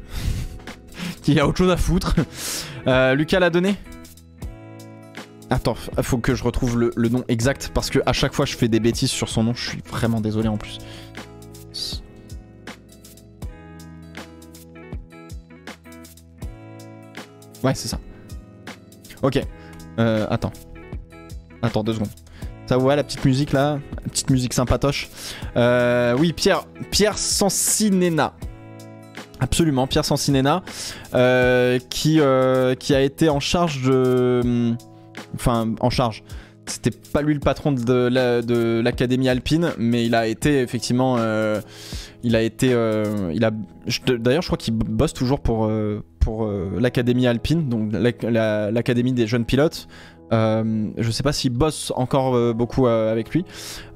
qui a autre chose à foutre. Euh, Lucas l'a donné Attends, faut que je retrouve le, le, nom exact, parce que à chaque fois je fais des bêtises sur son nom, je suis vraiment désolé en plus. Ouais, c'est ça. Ok. Euh, attends. Attends deux secondes. Ça vous va la petite musique là la Petite musique sympatoche. Euh, oui, Pierre, Pierre Sansinena. Absolument, Pierre Sansinena, euh, qui, qui a été en charge de. Hum, enfin, en charge. C'était pas lui le patron de, de l'Académie Alpine, mais il a été effectivement il a été. Euh, il a, d'ailleurs, je crois qu'il bosse toujours pour, euh, pour euh, l'Académie Alpine, donc l'Académie des jeunes pilotes. je sais pas s'il bosse encore beaucoup avec lui,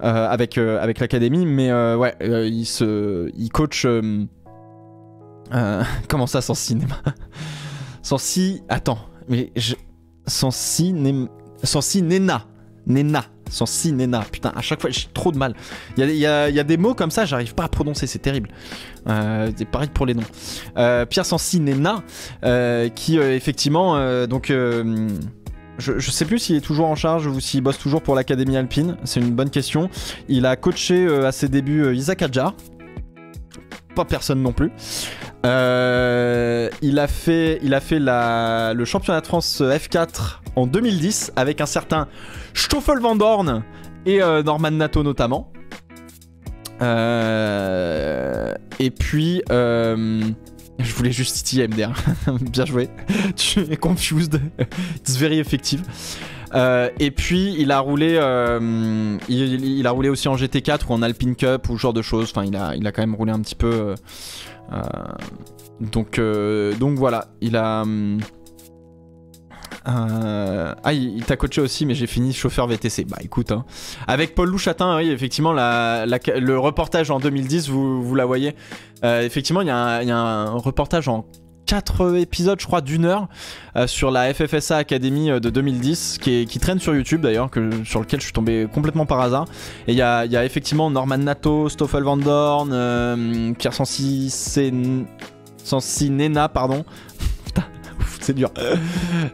avec, avec l'Académie, mais ouais, il, se, il coach. comment ça, sans cinéma Sans si. Attends, mais je, sans si, Sans si Nena. Nena. Sans Nena Putain, à chaque fois, j'ai trop de mal. Il y a, des mots comme ça, j'arrive pas à prononcer, c'est terrible. Euh, c'est pareil pour les noms. Euh, Pierre Sansinena, euh, qui euh, effectivement, donc. Je, sais plus s'il est toujours en charge ou s'il bosse toujours pour l'Académie Alpine, c'est une bonne question. Il a coaché à ses débuts Isaac Adjar, pas personne non plus. il a fait, il a fait la, le championnat de France F4 en 2010 avec un certain Stoffel Van Dorn et euh, Norman Nato notamment. Euh, et puis... Euh, je voulais juste titiller MDR. Bien joué. tu es confused. It's very effective. et puis il a roulé, il, a roulé aussi en GT4 ou en Alpine Cup ou ce genre de choses. Enfin, il a, il a quand même roulé un petit peu. donc, donc voilà, il a, hum, euh, ah, il, t'a coaché aussi, mais j'ai fini chauffeur VTC. Bah écoute, hein. avec Paul Louchatin, oui, effectivement, la, le reportage en 2010, vous, vous la voyez. Euh, effectivement, il y, a un reportage en 4 épisodes, je crois, d'une heure euh, sur la FFSA Academy de 2010, qui, qui traîne sur YouTube d'ailleurs, sur lequel je suis tombé complètement par hasard. Et il y a, effectivement Norman Nato, Stoffel Van Dorn, euh, Pierre Sansi, Nena, pardon, c'est dur.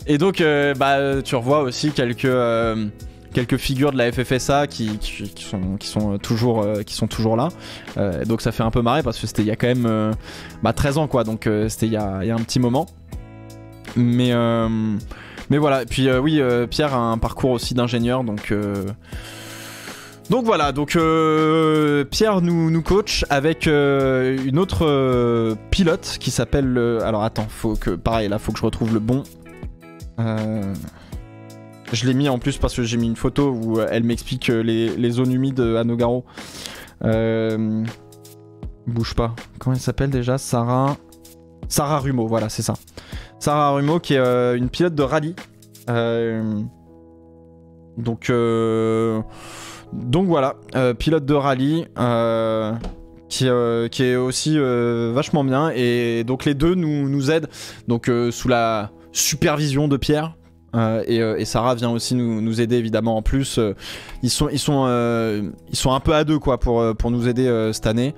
Et donc, euh, bah, tu revois aussi quelques, euh, quelques figures de la FFSA qui, sont, qui, sont euh, toujours, qui sont toujours là. donc, ça fait un peu marrer parce que c'était il y a quand même 13 bah, ans, quoi. Donc, c'était il y a, un petit moment. Mais, mais voilà. Et puis, oui, Pierre a un parcours aussi d'ingénieur. Donc. Donc voilà, donc euh, Pierre nous, nous, coach avec euh, une autre euh, pilote qui s'appelle. alors attends, faut que pareil là, faut que je retrouve le bon. je l'ai mis en plus parce que j'ai mis une photo où elle m'explique les, zones humides à Nogaro. bouge pas. Comment elle s'appelle déjà Sarah. Sarah Rumeau, voilà, c'est ça. Sarah Rumeau qui est une pilote de rallye. donc. Donc voilà, euh, pilote de rallye. Euh, qui, euh, qui, est aussi vachement bien. Et donc les deux nous, nous aident. Donc sous la supervision de Pierre, et, Sarah vient aussi nous, aider évidemment en plus. ils sont, ils sont, ils sont un peu à deux quoi pour, pour nous aider cette année.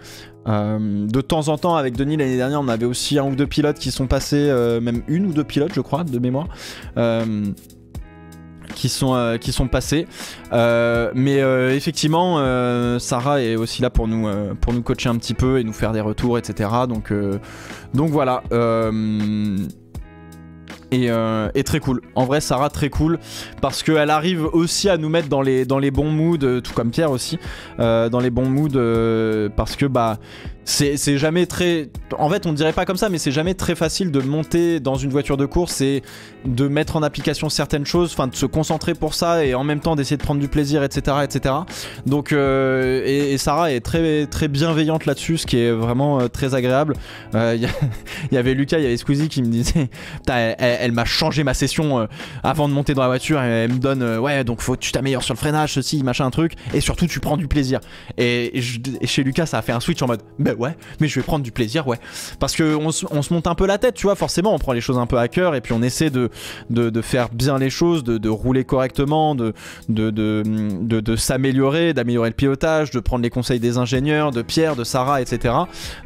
de temps en temps avec Denis l'année dernière, on avait aussi un ou deux pilotes qui sont passés, même une ou deux pilotes je crois de mémoire qui sont, euh, qui sont passés. Euh, mais euh, effectivement, Sarah est aussi là pour nous, pour nous coacher un petit peu et nous faire des retours, etc. Donc, donc voilà. Euh, et, très cool. En vrai, Sarah, très cool. Parce qu'elle arrive aussi à nous mettre dans les, dans les bons moods, euh, tout comme Pierre aussi, euh, dans les bons moods. parce que, bah, c'est jamais très. En fait, on dirait pas comme ça, mais c'est jamais très facile de monter dans une voiture de course et de mettre en application certaines choses, enfin, de se concentrer pour ça et en même temps d'essayer de prendre du plaisir, etc. etc. Donc, et, Sarah est très, très bienveillante là-dessus, ce qui est vraiment très agréable. Il y, y, avait Lucas, il y avait Squeezie qui me disait elle m'a changé ma session euh, avant de monter dans la voiture. Et elle me donne, euh, ouais, donc faut tu t'améliores sur le freinage, ceci, machin, un truc. Et surtout, tu prends du plaisir. Et, chez Lucas, ça a fait un switch en mode, ben ouais, mais je vais prendre du plaisir, ouais. Parce que on, se monte un peu la tête, tu vois, forcément, on prend les choses un peu à cœur et puis on essaie de, faire bien les choses, de, rouler correctement, de, s'améliorer, d'améliorer le pilotage, de prendre les conseils des ingénieurs, de Pierre, de Sarah, etc.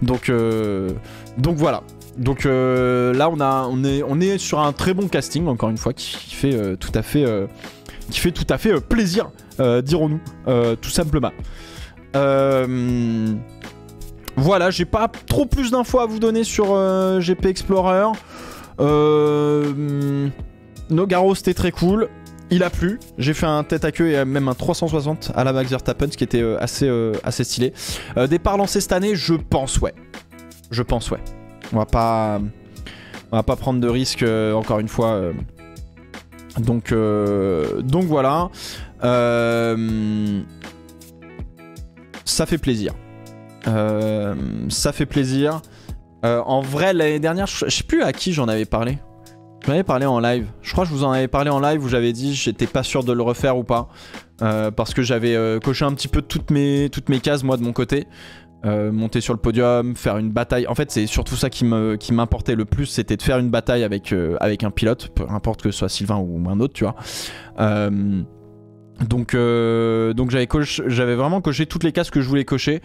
Donc, euh, donc voilà donc euh, là, on, a, on, est, sur un très bon casting, encore une fois, qui, fait euh, tout à fait euh, qui fait tout à fait plaisir, dirons-nous, tout simplement. voilà, j'ai pas trop plus d'infos à vous donner sur GP Explorer. Nogaro, c'était très cool. Il a plu, j'ai fait un tête à queue et même un 360 à la Max Verstappen, ce qui était assez, assez stylé. départ lancé cette année, je pense, ouais. Je pense, ouais. On va pas, va pas prendre de risques, euh, encore une fois. Euh. Donc, euh, donc voilà. ça fait plaisir. ça fait plaisir. en vrai, l'année dernière, je sais plus à qui j'en avais parlé. J'en avais parlé en live. Je crois que je vous en avais parlé en live où j'avais dit j'étais pas sûr de le refaire ou pas. parce que j'avais coché un petit peu toutes mes, toutes mes cases moi de mon côté. Euh, monter sur le podium, faire une bataille. En fait, c'est surtout ça qui m'importait le plus, c'était de faire une bataille avec, euh, avec un pilote, peu importe que ce soit Sylvain ou un autre, tu vois. Euh, donc, donc j'avais vraiment coché toutes les cases que je voulais cocher.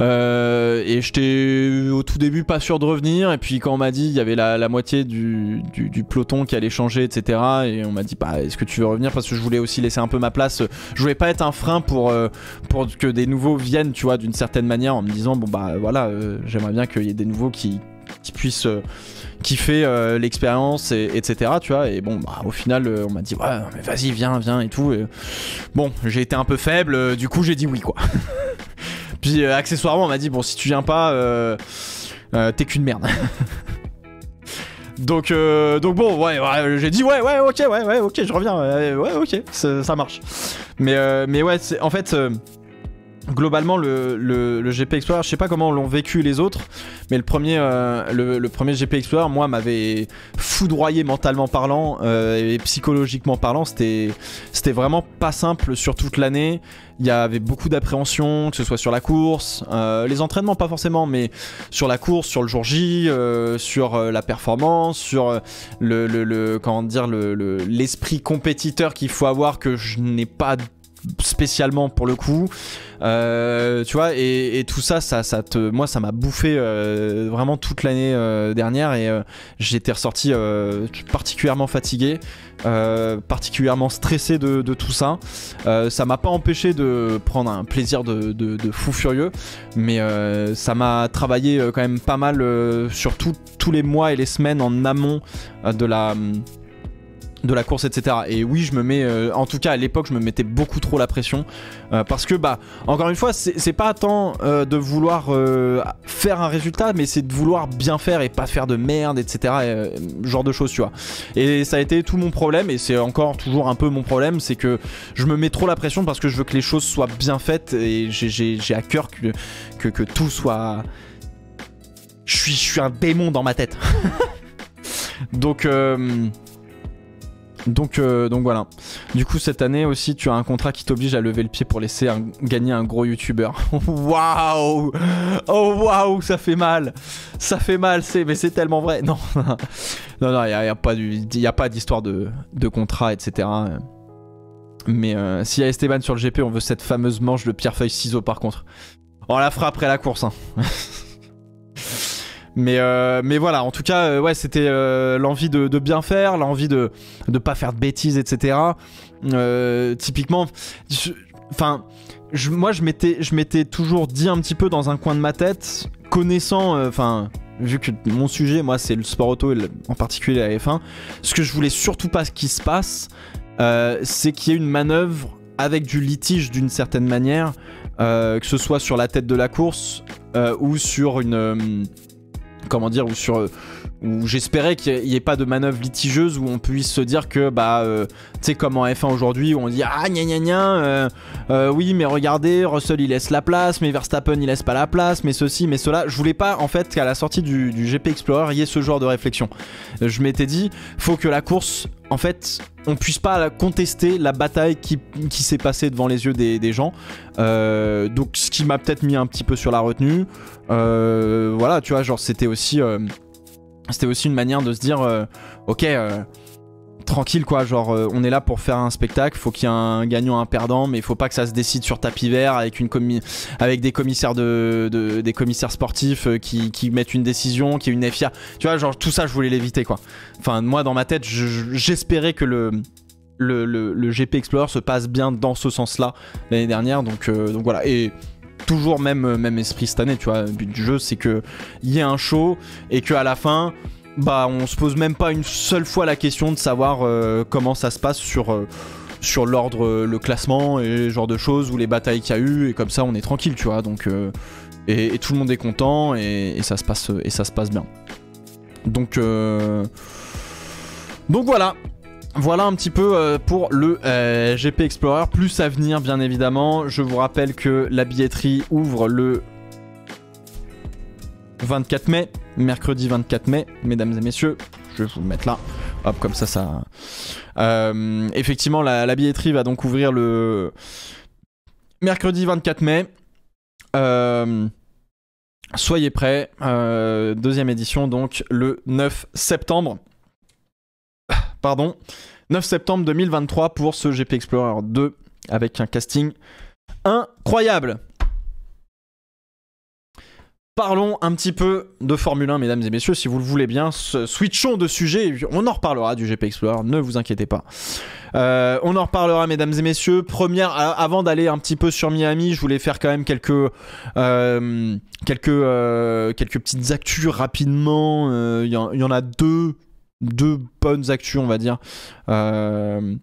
Euh, et j'étais au tout début pas sûr de revenir. Et puis quand on m'a dit, il y avait la, moitié du, peloton qui allait changer, etc. Et on m'a dit, bah, est-ce que tu veux revenir Parce que je voulais aussi laisser un peu ma place. Je voulais pas être un frein pour, euh, pour que des nouveaux viennent, tu vois, d'une certaine manière, en me disant, bon, bah voilà, euh, j'aimerais bien qu'il y ait des nouveaux qui, puissent kiffer fait l'expérience etc tu vois et bon bah, au final on m'a dit ouais mais vas-y viens viens et tout bon j'ai été un peu faible du coup j'ai dit oui quoi Puis euh, accessoirement, on m'a dit bon, si tu viens pas, euh, euh t'es qu'une merde. donc, euh, donc bon, ouais, ouais j'ai dit ouais, ouais, ok, ouais, ouais, ok, je reviens, ouais, ok, ça marche. Mais, mais ouais, en fait globalement le, le, GP Explorer, je sais pas comment l'ont vécu les autres, mais le premier, euh, le, premier GP Explorer, moi, m'avait foudroyé mentalement parlant euh, et psychologiquement parlant. C'était vraiment pas simple sur toute l'année. Il y avait beaucoup d'appréhension, que ce soit sur la course, euh, les entraînements pas forcément, mais sur la course, sur le jour J, sur la performance, sur le, comment dire l'esprit compétiteur qu'il faut avoir que je n'ai pas spécialement pour le coup. Euh, tu vois, et, tout ça, ça, ça te, moi, ça m'a bouffé euh, vraiment toute l'année euh, dernière et j'étais ressorti particulièrement fatigué, particulièrement stressé de, tout ça. ça m'a pas empêché de prendre un plaisir de, fou furieux, mais ça m'a travaillé quand même pas mal sur tous les mois et les semaines en amont de la de la course, etc. Et oui, je me mets, euh, en tout cas à l'époque, je me mettais beaucoup trop la pression euh, parce que, bah, encore une fois, c'est pas tant euh, de vouloir faire un résultat, mais c'est de vouloir bien faire et pas faire de merde, etc. genre de choses, tu vois. Et ça a été tout mon problème et c'est encore toujours un peu mon problème, c'est que je me mets trop la pression parce que je veux que les choses soient bien faites et j'ai à cœur que, que, tout soit. Je suis, je suis un démon dans ma tête. Donc. Donc, euh, donc voilà. Du coup, cette année aussi, tu as un contrat qui t'oblige à lever le pied pour laisser gagner un gros youtubeur. waouh Oh waouh, ça fait mal Ça fait mal, c'est mais c'est tellement vrai. Non, non, non, il n'y a, y a, pas d'histoire de, contrat, etc. Mais si euh, s'il y a Esteban sur le GP, on veut cette fameuse manche de pierre-feuille-ciseaux par contre. On la fera après la course. Hein. Euh, mais, voilà, en tout cas, euh, ouais, c'était euh, l'envie de, bien faire, l'envie de ne pas faire de bêtises, etc. typiquement, enfin, moi, je m'étais, je m'étais toujours dit un petit peu dans un coin de ma tête, connaissant, enfin, vu que mon sujet, moi, c'est le sport auto, et en particulier la F1, ce que je voulais surtout pas qu'il se passe, c'est qu'il y ait une manœuvre avec du litige d'une certaine manière, que ce soit sur la tête de la course ou sur une comment dire, ou sur, euh, où j'espérais qu'il n'y ait pas de manœuvre litigeuse où on puisse se dire que, bah, euh, tu sais, comme en F1 aujourd'hui, où on dit Ah, gna gna gna, euh, euh, oui, mais regardez, Russell il laisse la place, mais Verstappen il laisse pas la place, mais ceci, mais cela. Je voulais pas, en fait, qu'à la sortie du, GP Explorer, il y ait ce genre de réflexion. Je m'étais dit, faut que la course, en fait, on puisse pas contester la bataille qui, s'est passée devant les yeux des, gens. donc, ce qui m'a peut-être mis un petit peu sur la retenue. voilà, tu vois, genre, c'était aussi c'était aussi une manière de se dire euh, ok euh, tranquille quoi genre euh, on est là pour faire un spectacle faut qu'il y ait un gagnant un perdant mais il faut pas que ça se décide sur tapis vert avec une avec des commissaires de, des commissaires sportifs qui, mettent une décision qui est une FIA tu vois genre tout ça je voulais l'éviter quoi enfin moi dans ma tête j'espérais que le le, GP Explorer se passe bien dans ce sens là l'année dernière donc donc voilà et toujours même, euh, même esprit cette année, tu vois. Le but du jeu, c'est qu'il y ait un show et qu'à la fin, bah, on se pose même pas une seule fois la question de savoir euh, comment ça se passe sur. Euh, sur l'ordre, le classement et genre de choses, ou les batailles qu'il y a eu, et comme ça on est tranquille, tu vois. Donc, et, tout le monde est content et, ça, se passe, et ça se passe bien. Donc, donc voilà, voilà un petit peu euh, pour le euh, GP Explorer, plus à venir bien évidemment. Je vous rappelle que la billetterie ouvre le 24 mai, mercredi 24 mai, mesdames et messieurs. Je vais vous mettre là. Hop, comme ça, ça... Euh, effectivement, la, billetterie va donc ouvrir le mercredi 24 mai. soyez prêts. deuxième édition, donc le 9 septembre pardon, 9 septembre 2023 pour ce GP Explorer 2 avec un casting incroyable. Parlons un petit peu de Formule 1, mesdames et messieurs, si vous le voulez bien. Switchons de sujet, on en reparlera du GP Explorer, ne vous inquiétez pas. Euh, on en reparlera, mesdames et messieurs. Première, avant d'aller un petit peu sur Miami, je voulais faire quand même quelques, euh, quelques, euh, quelques petites actus rapidement. Il y, en a deux deux bonnes actus, on va dire. Euh,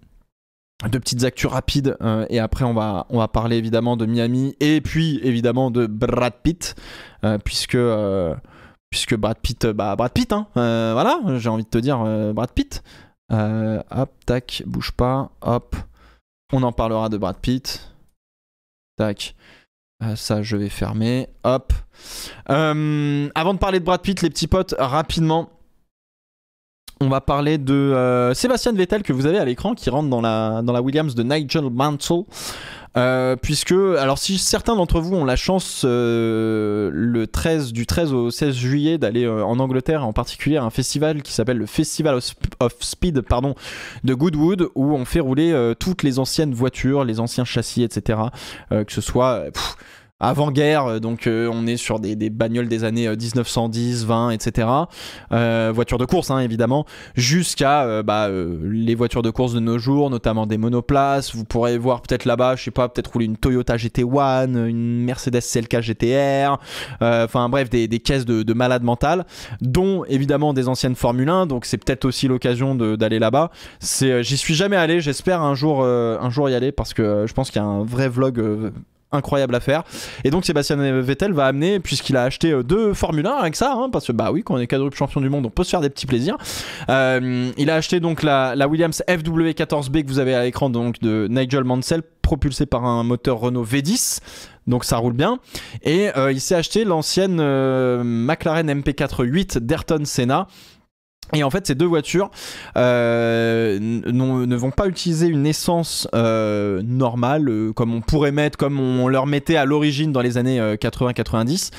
deux petites actus rapides euh, et après on va, on va parler évidemment de Miami et puis évidemment de Brad Pitt euh, puisque puisque Brad Pitt bah Brad Pitt hein voilà j'ai envie de te dire Brad Pitt hop tac bouge pas hop on en parlera de Brad Pitt tac ça, je vais fermer. Hop. avant de parler de Brad Pitt, les petits potes, rapidement, on va parler de euh, Sébastien Vettel que vous avez à l'écran qui rentre dans la, dans la Williams de Nigel Mansell. Euh, puisque, alors si certains d'entre vous ont la chance euh, le 13, du 13 au 16 juillet d'aller en Angleterre, en particulier à un festival qui s'appelle le Festival of, Speed pardon, de Goodwood, où on fait rouler toutes les anciennes voitures, les anciens châssis, etc. que ce soit avant-guerre, euh, donc euh, on est sur des, bagnoles des années 1910, 20, etc. voitures de course, hein, évidemment, jusqu'à euh, bah, les voitures de course de nos jours, notamment des monoplaces. Vous pourrez voir peut-être là-bas, je sais pas, peut-être rouler une Toyota GT1, une Mercedes CLK GTR, enfin bref, des, caisses de, malades mentales, dont évidemment des anciennes Formule 1, donc c'est peut-être aussi l'occasion d'aller là-bas. J'y suis jamais allé, j'espère un jour, un jour y aller, parce que je pense qu'il y a un vrai vlog incroyable à faire. Et donc Sébastien Vettel va amener, puisqu'il a acheté euh, deux Formule 1 avec ça, hein, parce que bah oui, quand on est quadruple champion du monde, on peut se faire des petits plaisirs. Euh, il a acheté donc la, Williams FW14B que vous avez à l'écran donc de Nigel Mansell, propulsée par un moteur Renault V10 donc ça roule bien. Et euh, il s'est acheté l'ancienne McLaren MP4-8 d'Ayrton Senna, et en fait, ces deux voitures euh, ne vont pas utiliser une essence euh, normale, euh, comme on pourrait mettre, comme on leur mettait à l'origine dans les années 80-90.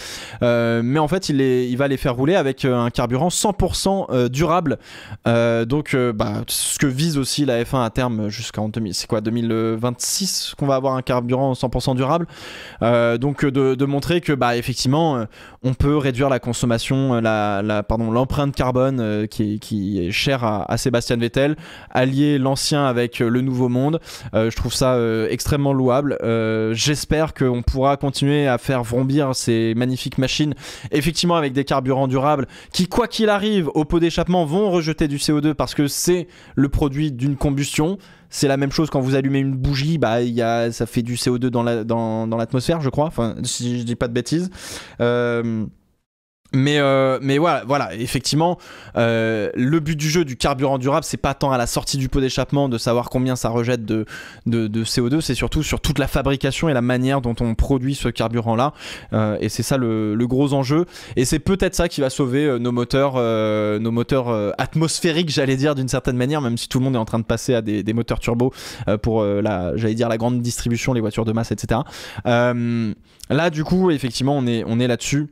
mais en fait, il, va les faire rouler avec un carburant 100% durable. donc, bah, ce que vise aussi la F1 à terme jusqu'en 2026 qu'on va avoir un carburant 100% durable. donc, de, montrer que, bah, effectivement, on peut réduire la consommation, l'empreinte carbone qui qui, est, cher à, Sébastien Vettel, allier l'ancien avec euh, le nouveau monde. Euh, je trouve ça euh, extrêmement louable. J'espère qu'on pourra continuer à faire vrombir ces magnifiques machines, effectivement avec des carburants durables, qui quoi qu'il arrive au pot d'échappement vont rejeter du CO2 parce que c'est le produit d'une combustion. C'est la même chose quand vous allumez une bougie, bah, y a, ça fait du CO2 dans l'atmosphère, dans, je crois, si je dis pas de bêtises. Mais, euh, mais voilà, voilà, effectivement, euh, le but du jeu du carburant durable, c'est pas tant à la sortie du pot d'échappement de savoir combien ça rejette de, de, de CO2, c'est surtout sur toute la fabrication et la manière dont on produit ce carburant-là. Euh, et c'est ça le, le, gros enjeu. Et c'est peut-être ça qui va sauver euh, nos moteurs, euh, nos moteurs euh, atmosphériques, j'allais dire d'une certaine manière, même si tout le monde est en train de passer à des, des moteurs turbo pour la, j'allais dire la grande distribution, les voitures de masse, etc. là, du coup, effectivement, on est, on est là-dessus.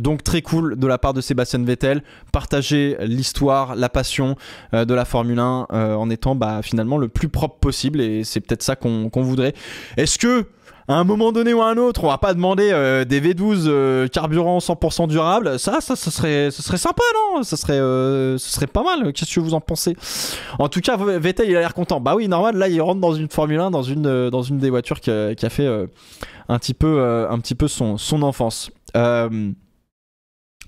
Donc très cool de la part de Sébastien Vettel, partager l'histoire, la passion euh, de la Formule 1 euh, en étant bah, finalement le plus propre possible et c'est peut-être ça qu'on voudrait. Est-ce que à un moment donné ou à un autre, on va pas demander euh, des V12 carburant 100% durable. Ça, ça, ça serait, ça serait sympa, non Ça serait, euh, serait pas mal. Qu'est-ce que vous en pensez En tout cas, Vettel, il a l'air content. Bah oui, normal. Là, il rentre dans une Formule 1, dans une, dans une des voitures qui, a fait un petit peu, un petit peu son, son enfance. Euh,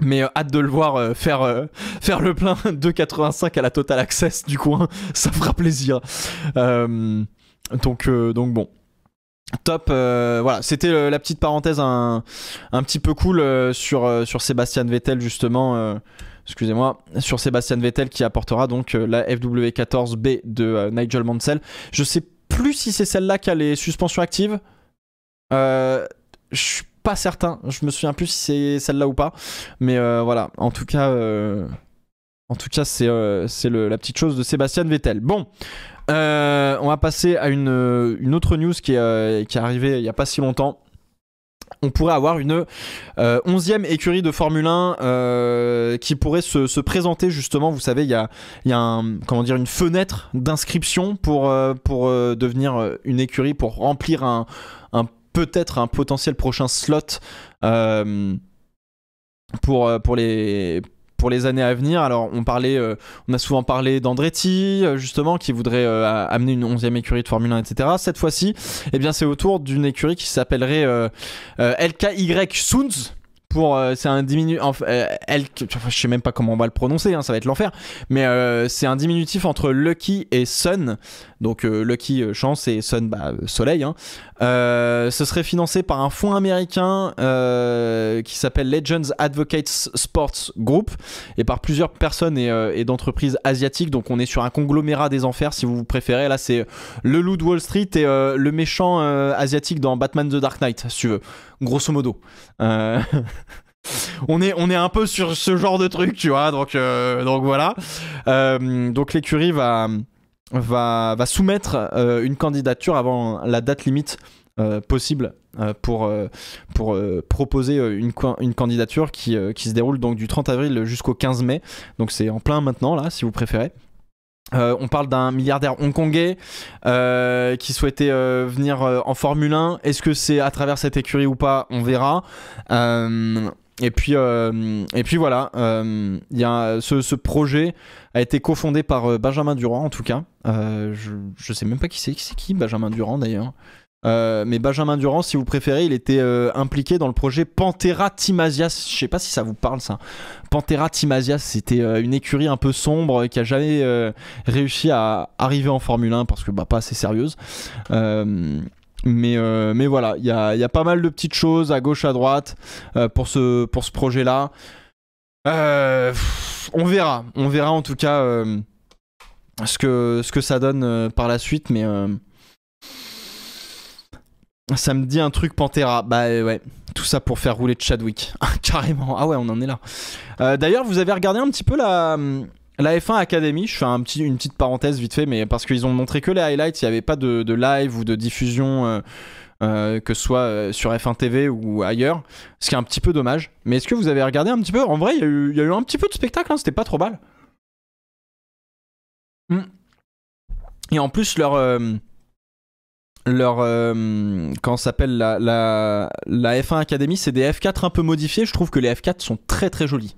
mais euh, hâte de le voir euh, faire, euh, faire le plein de 85 à la Total Access du coin, ça fera plaisir. donc, donc bon. Top, voilà, c'était la petite parenthèse un, petit peu cool sur, sur Sébastien Vettel justement, excusez-moi, sur Sébastien Vettel qui apportera donc la FW14B de Nigel Mansell. Je sais plus si c'est celle-là qui a les suspensions actives. je suis pas certain. Je me souviens plus si c'est celle-là ou pas. Mais euh, voilà, en tout cas, euh, en tout cas, c'est euh, la petite chose de Sébastien Vettel. Bon, on va passer à une, une autre news qui est, qui est arrivée il y a pas si longtemps on pourrait avoir une 11 e écurie de Formule 1 qui pourrait se, présenter justement. Vous savez, il y a, y a comment dire, une fenêtre d'inscription pour, pour devenir une écurie, pour remplir un, peut-être un potentiel prochain slot euh, pour, euh, pour les pour les années à venir. Alors, on parlait, euh, on a souvent parlé d'Andretti, justement, qui voudrait amener une 11 écurie de Formule 1, etc. Cette fois-ci, eh bien, c'est autour d'une écurie qui s'appellerait LKY Soons. Pour, c'est un diminutif. je sais même pas comment on va le prononcer, hein, ça va être l'enfer. Mais c'est un diminutif entre Lucky et Sun. Donc Lucky chance et Sun bah, soleil. Hein. Euh, ce serait financé par un fonds américain euh, qui s'appelle Legends Advocates Sports Group et par plusieurs personnes euh, et, d'entreprises asiatiques. Donc on est sur un conglomérat des enfers si vous préférez. Là c'est le loup de Wall Street et le méchant asiatique dans Batman The Dark Knight si tu veux. Grosso modo. on est, on est un peu sur ce genre de truc, tu vois, donc, donc voilà. donc l'écurie va, va, soumettre euh, une candidature avant la date limite euh, possible euh, pour, proposer une, candidature qui, qui, se déroule donc du 30 avril jusqu'au 15 mai. Donc c'est en plein maintenant là, si vous préférez. on parle d'un milliardaire hongkongais qui souhaitait venir en Formule 1. Est-ce que c'est à travers cette écurie ou pas On verra. Et puis, euh, et puis voilà, euh, y ce, projet a été cofondé par euh, Benjamin Durand en tout cas. Euh, je, ne sais même pas qui c'est, qui c'est qui Benjamin Durand d'ailleurs. mais Benjamin Durand, si vous préférez, il était impliqué dans le projet Pantera Timasias. Je sais pas si ça vous parle ça. Pantera Timasias, c'était une écurie un peu sombre qui a jamais réussi à arriver en Formule 1 parce que bah, pas assez sérieuse. Mais, euh, mais voilà, il y a, pas mal de petites choses à gauche, à droite euh, pour ce, pour ce projet-là. Euh, on verra. On verra en tout cas ce, que, ce que ça donne par la suite. Mais ça me dit un truc Pantera. Bah ouais, tout ça pour faire rouler Chadwick. Carrément. Ah ouais, on en est là. D'ailleurs, vous avez regardé un petit peu la la F1 Academy, je fais un petit, une petite parenthèse vite fait, mais parce qu'ils ont montré que les highlights, il n'y avait pas de, live ou de diffusion, euh, euh, que ce soit euh, sur F1 TV ou ailleurs, ce qui est un petit peu dommage. Mais est-ce que vous avez regardé un petit peu En vrai, il y, a eu un petit peu de spectacle, hein, c'était pas trop mal. Hmm. Et en plus, leur. leur. quand s'appelle la, la, la, F1 Academy, c'est des F4 un peu modifiés. Je trouve que les F4 sont très très jolis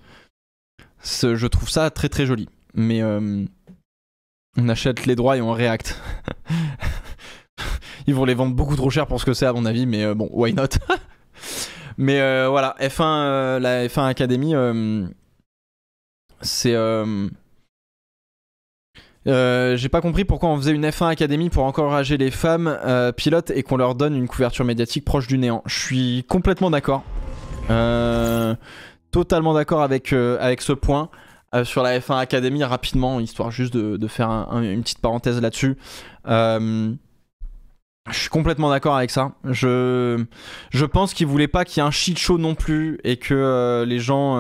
je trouve ça très très joli. Mais euh, on achète les droits et on réacte. Ils vont les vendre beaucoup trop cher pour ce que c'est à mon avis, mais euh, bon, why not Mais euh, voilà, F1, la F1 Academy, c'est... J'ai pas compris pourquoi on faisait une F1 Academy pour encourager les femmes pilotes et qu'on leur donne une couverture médiatique proche du néant. Je suis complètement d'accord. Euh, totalement d'accord avec, euh, avec ce point. Euh, sur la F1 Academy, rapidement, histoire juste de, de faire une petite parenthèse là-dessus. Euh, je suis complètement d'accord avec ça. Je, je pense qu'ils voulaient pas qu'il y ait un shit show non plus et que les gens,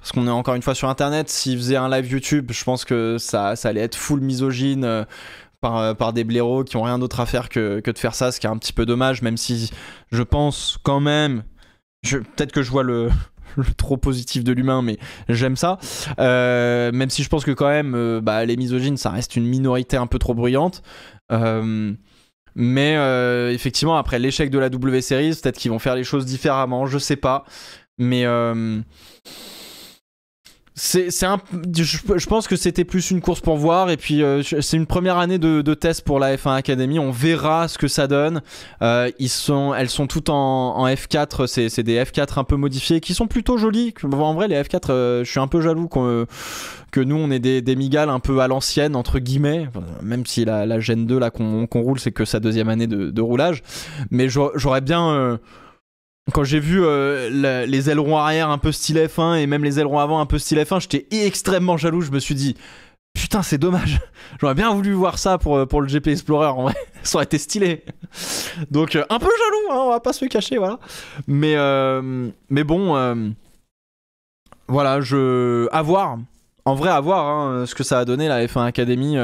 parce qu'on est encore une fois sur internet, s'ils faisaient un live YouTube, je pense que ça, ça allait être full misogyne. par, par des blaireaux qui ont rien d'autre à faire que, que de faire ça, ce qui est un petit peu dommage, même si je pense quand même, peut-être que je vois le, le trop positif de l'humain, mais j'aime ça. Euh, même si je pense que quand même, euh, bah, les misogynes, ça reste une minorité un peu trop bruyante. Euh, mais effectivement, après l'échec de la W Series, peut-être qu'ils vont faire les choses différemment, je sais pas. Mais c'est un, je, pense que c'était plus une course pour voir et puis euh, c'est une première année de, de, test pour la F1 Academy. On verra ce que ça donne. Euh, ils sont, elles sont toutes en, F4. C'est des F4 un peu modifiés qui sont plutôt jolies. En vrai, les F4, euh, je suis un peu jaloux que nous on ait des, des migales un peu à l'ancienne entre guillemets. Même si la, la 2 là qu'on roule, c'est que sa deuxième année de, de roulage. Mais j'aurais bien quand j'ai vu euh, les ailerons arrière un peu style F1 et même les ailerons avant un peu style F1, j'étais extrêmement jaloux. Je me suis dit, putain, c'est dommage. J'aurais bien voulu voir ça pour, euh, pour le GP Explorer en vrai. ça aurait été stylé. Donc, euh, un peu jaloux, hein, on va pas se le cacher, voilà. Mais, mais bon, voilà, je. À voir. En vrai, à voir hein, ce que ça a donné la F1 Academy.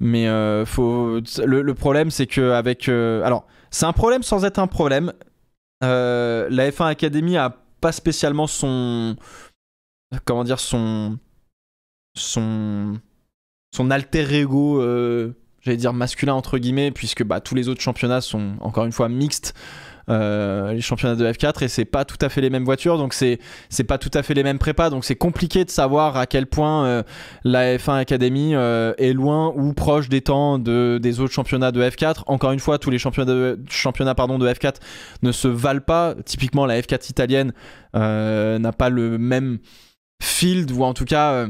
mais faut... le, le problème, c'est que avec. alors. C'est un problème sans être un problème. Euh, la F1 Academy a pas spécialement son comment dire son son son alter ego euh, j'allais dire masculin entre guillemets puisque bah, tous les autres championnats sont encore une fois mixtes euh, les championnats de F4 et c'est pas tout à fait les mêmes voitures, donc c'est c'est pas tout à fait les mêmes prépas, donc c'est compliqué de savoir à quel point euh, la F1 Academy euh, est loin ou proche des temps de, des autres championnats de F4. Encore une fois, tous les championnats de, pardon, de F4 ne se valent pas. Typiquement, la F4 italienne n'a pas le même field ou en tout cas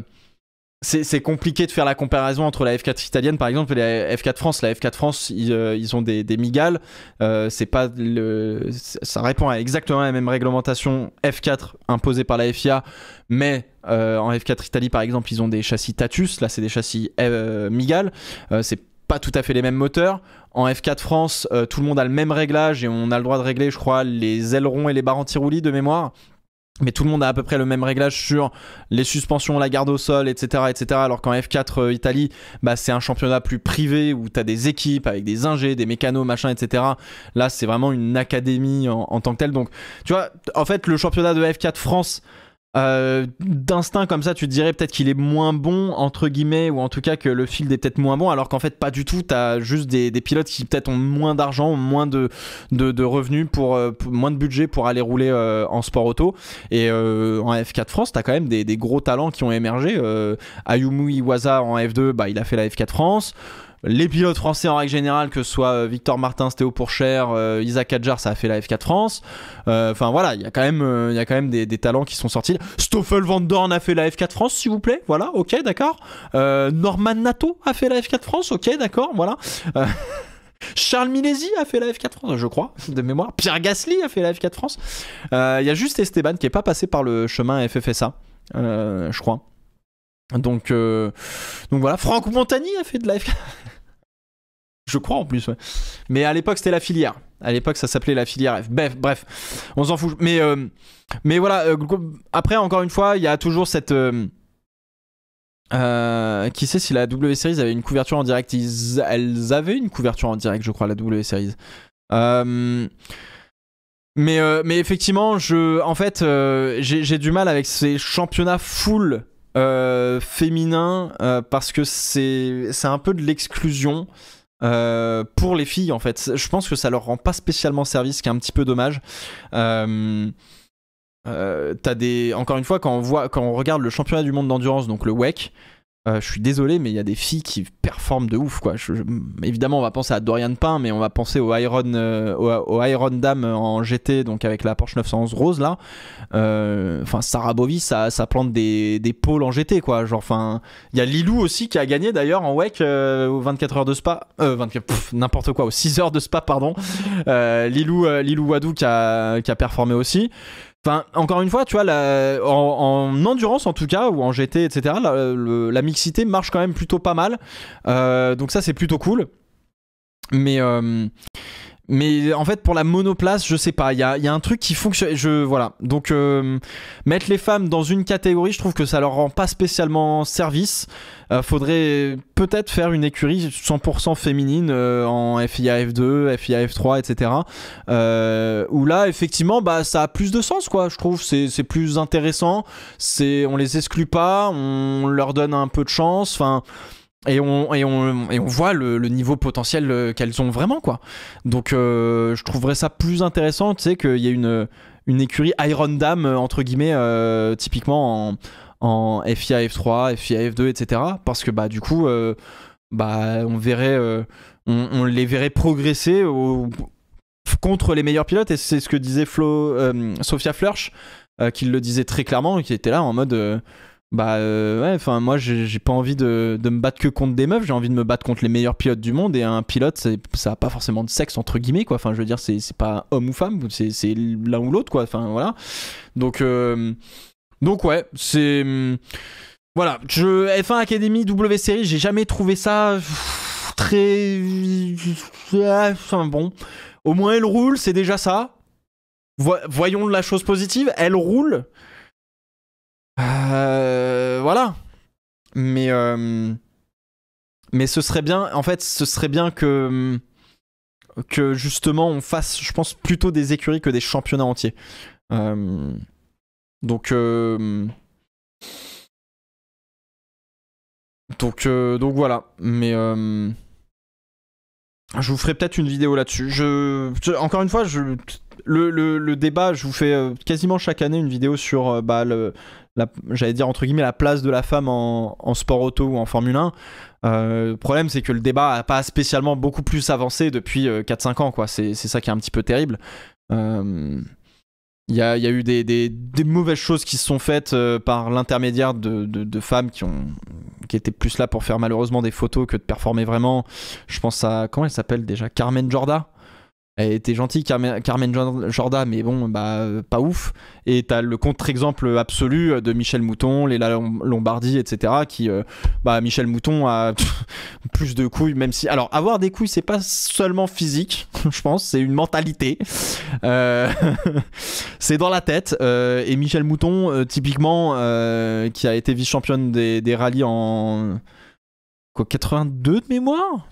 c'est compliqué de faire la comparaison entre la F4 italienne par exemple et la F4 France. La F4 France, euh, ils, ont des, des migales. Euh, pas ça répond à exactement la même réglementation F4 imposée par la FIA, mais euh, en F4 Italie par exemple, ils ont des châssis Tatus. Là, c'est des châssis migales. c'est pas tout à fait les mêmes moteurs. En F4 France, tout le monde a le même réglage et on a le droit de régler, je crois, les ailerons et les barres anti-roulis de mémoire. Mais tout le monde a à peu près le même réglage sur les suspensions, la garde au sol, etc. etc. Alors qu'en F4 euh, Italie, bah, c'est un championnat plus privé où tu as des équipes avec des ingés, des mécanos, machin, etc. Là, c'est vraiment une académie en, en, tant que telle. Donc, tu vois, en fait, le championnat de F4 France, euh, d'instinct comme ça, tu te dirais peut-être qu'il est moins bon, entre guillemets, ou en tout cas que le field est peut-être moins bon, alors qu'en fait pas du tout, t'as juste des, pilotes qui peut-être ont moins d'argent, moins de, revenus, euh, pour, moins de budget pour aller rouler euh, en sport auto. Et en F4 France, t'as quand même des, gros talents qui ont émergé. Ayumu Iwaza en F2, bah, il a fait la F4 France les pilotes français en règle générale, que ce soit euh, Victor Martin, Stéo Pourchère, euh, Isaac Adjar, ça a fait la F4 France. Euh, enfin voilà, il y a quand même, y a quand même des, talents qui sont sortis. Stoffel Van Dorn a fait la F4 France, s'il vous plaît. Voilà, ok, d'accord. Norman Nato a fait la F4 France, ok, d'accord, voilà. Charles Milesi a fait la F4 France, je crois, de mémoire. Pierre Gasly a fait la F4 France. Il y a juste Esteban qui n'est pas passé par le chemin FFSA, je crois. Donc, euh, donc voilà, Franck Montagny a fait de la live. Je crois en plus, ouais. Mais à l'époque, c'était la filière. À l'époque, ça s'appelait la filière F. Bref, bref on s'en fout. Mais, euh, mais voilà, euh, après, encore une fois, il y a toujours cette. qui sait si la W Series avait une couverture en direct Elles avaient une couverture en direct, je crois, la W Series. Mais, mais effectivement, je, en fait, j'ai du mal avec ces championnats full euh, féminin euh, parce que c'est un peu de l'exclusion euh, pour les filles en fait. Je pense que ça leur rend pas spécialement service, ce qui est un petit peu dommage. As des encore une fois quand on voit quand on regarde le championnat du monde d'endurance donc le WEC euh, je suis désolé, mais il y a des filles qui performent de ouf, quoi. évidemment, on va penser à Dorian Pain, mais on va penser au Iron, euh, au, Iron Dame en GT, donc avec la Porsche 911 rose, là. Euh, enfin, Sarah Bovis, ça, plante des, des, pôles en GT, quoi. Genre, enfin, il y a Lilou aussi qui a gagné d'ailleurs en WEC aux 24 heures de Spa, 24, n'importe quoi, aux 6 heures de Spa, pardon. Lilou, Lilou Wadou qui a, qui a performé aussi. Enfin, encore une fois, tu vois, en, endurance en tout cas, ou en GT, etc., la, mixité marche quand même plutôt pas mal. Euh, donc ça, c'est plutôt cool. Mais, euh, mais en fait, pour la monoplace, je sais pas. Il y a, y a, un truc qui fonctionne. Je, voilà. Donc, euh, mettre les femmes dans une catégorie, je trouve que ça leur rend pas spécialement service. Euh, faudrait peut-être faire une écurie 100% féminine euh, en FIA F2, FIA F3, etc. où là, effectivement, bah, ça a plus de sens, quoi. Je trouve c'est plus intéressant. C'est, on les exclut pas, on leur donne un peu de chance. Enfin et on, et on, et on voit le, niveau potentiel euh, qu'elles ont vraiment. quoi. Donc euh, je trouverais ça plus intéressant, tu sais, qu'il y ait une, une écurie Iron Dame, euh, entre guillemets, typiquement en, FIA F3, FIA F2, etc. Parce que bah, du coup, bah, on, verrait, on, les verrait progresser contre les meilleurs pilotes. Et c'est ce que disait Flo, Sophia Flurch, qui le disait très clairement, qui était là en mode bah euh, ouais, enfin moi j'ai pas envie de, de, me battre que contre des meufs, j'ai envie de me battre contre les meilleurs pilotes du monde et un pilote ça a pas forcément de sexe entre guillemets quoi, enfin je veux dire c'est pas homme ou femme, c'est l'un ou l'autre quoi, enfin voilà. Donc euh, donc ouais, c'est voilà, je F1 Academy W série, j'ai jamais trouvé ça très enfin bon, au moins elle roule, c'est déjà ça. Voyons la chose positive, elle roule. Euh, voilà. Mais euh, mais ce serait bien. En fait, ce serait bien que que justement on fasse, je pense, plutôt des écuries que des championnats entiers. Euh, donc donc donc voilà. Mais je vous ferai peut-être une vidéo là-dessus. Je, encore une fois, je, le, le, débat, je vous fais quasiment chaque année une vidéo sur bah, le, j'allais dire entre guillemets, la place de la femme en, sport auto ou en Formule 1. Euh, le problème, c'est que le débat n'a pas spécialement beaucoup plus avancé depuis 4-5 euh, ans, quoi. C'est ça qui est un petit peu terrible. Il euh, y, a, il y a, eu des, des, mauvaises choses qui se sont faites par l'intermédiaire de, de, femmes qui, ont, qui étaient plus là pour faire malheureusement des photos que de performer vraiment. Je pense à. Comment elle s'appelle déjà Carmen Jorda elle était gentille, Carmen, Jordan Jorda, mais bon, bah, pas ouf. Et t'as le contre-exemple absolu de Michel Mouton, Léla Lombardi, etc. Qui, euh, bah, Michel Mouton a plus de couilles, même si. Alors, avoir des couilles, c'est pas seulement physique, je pense, c'est une mentalité. Euh, c'est dans la tête. Euh, et Michel Mouton, typiquement, qui a été vice-championne des, des rallyes en. 82 de mémoire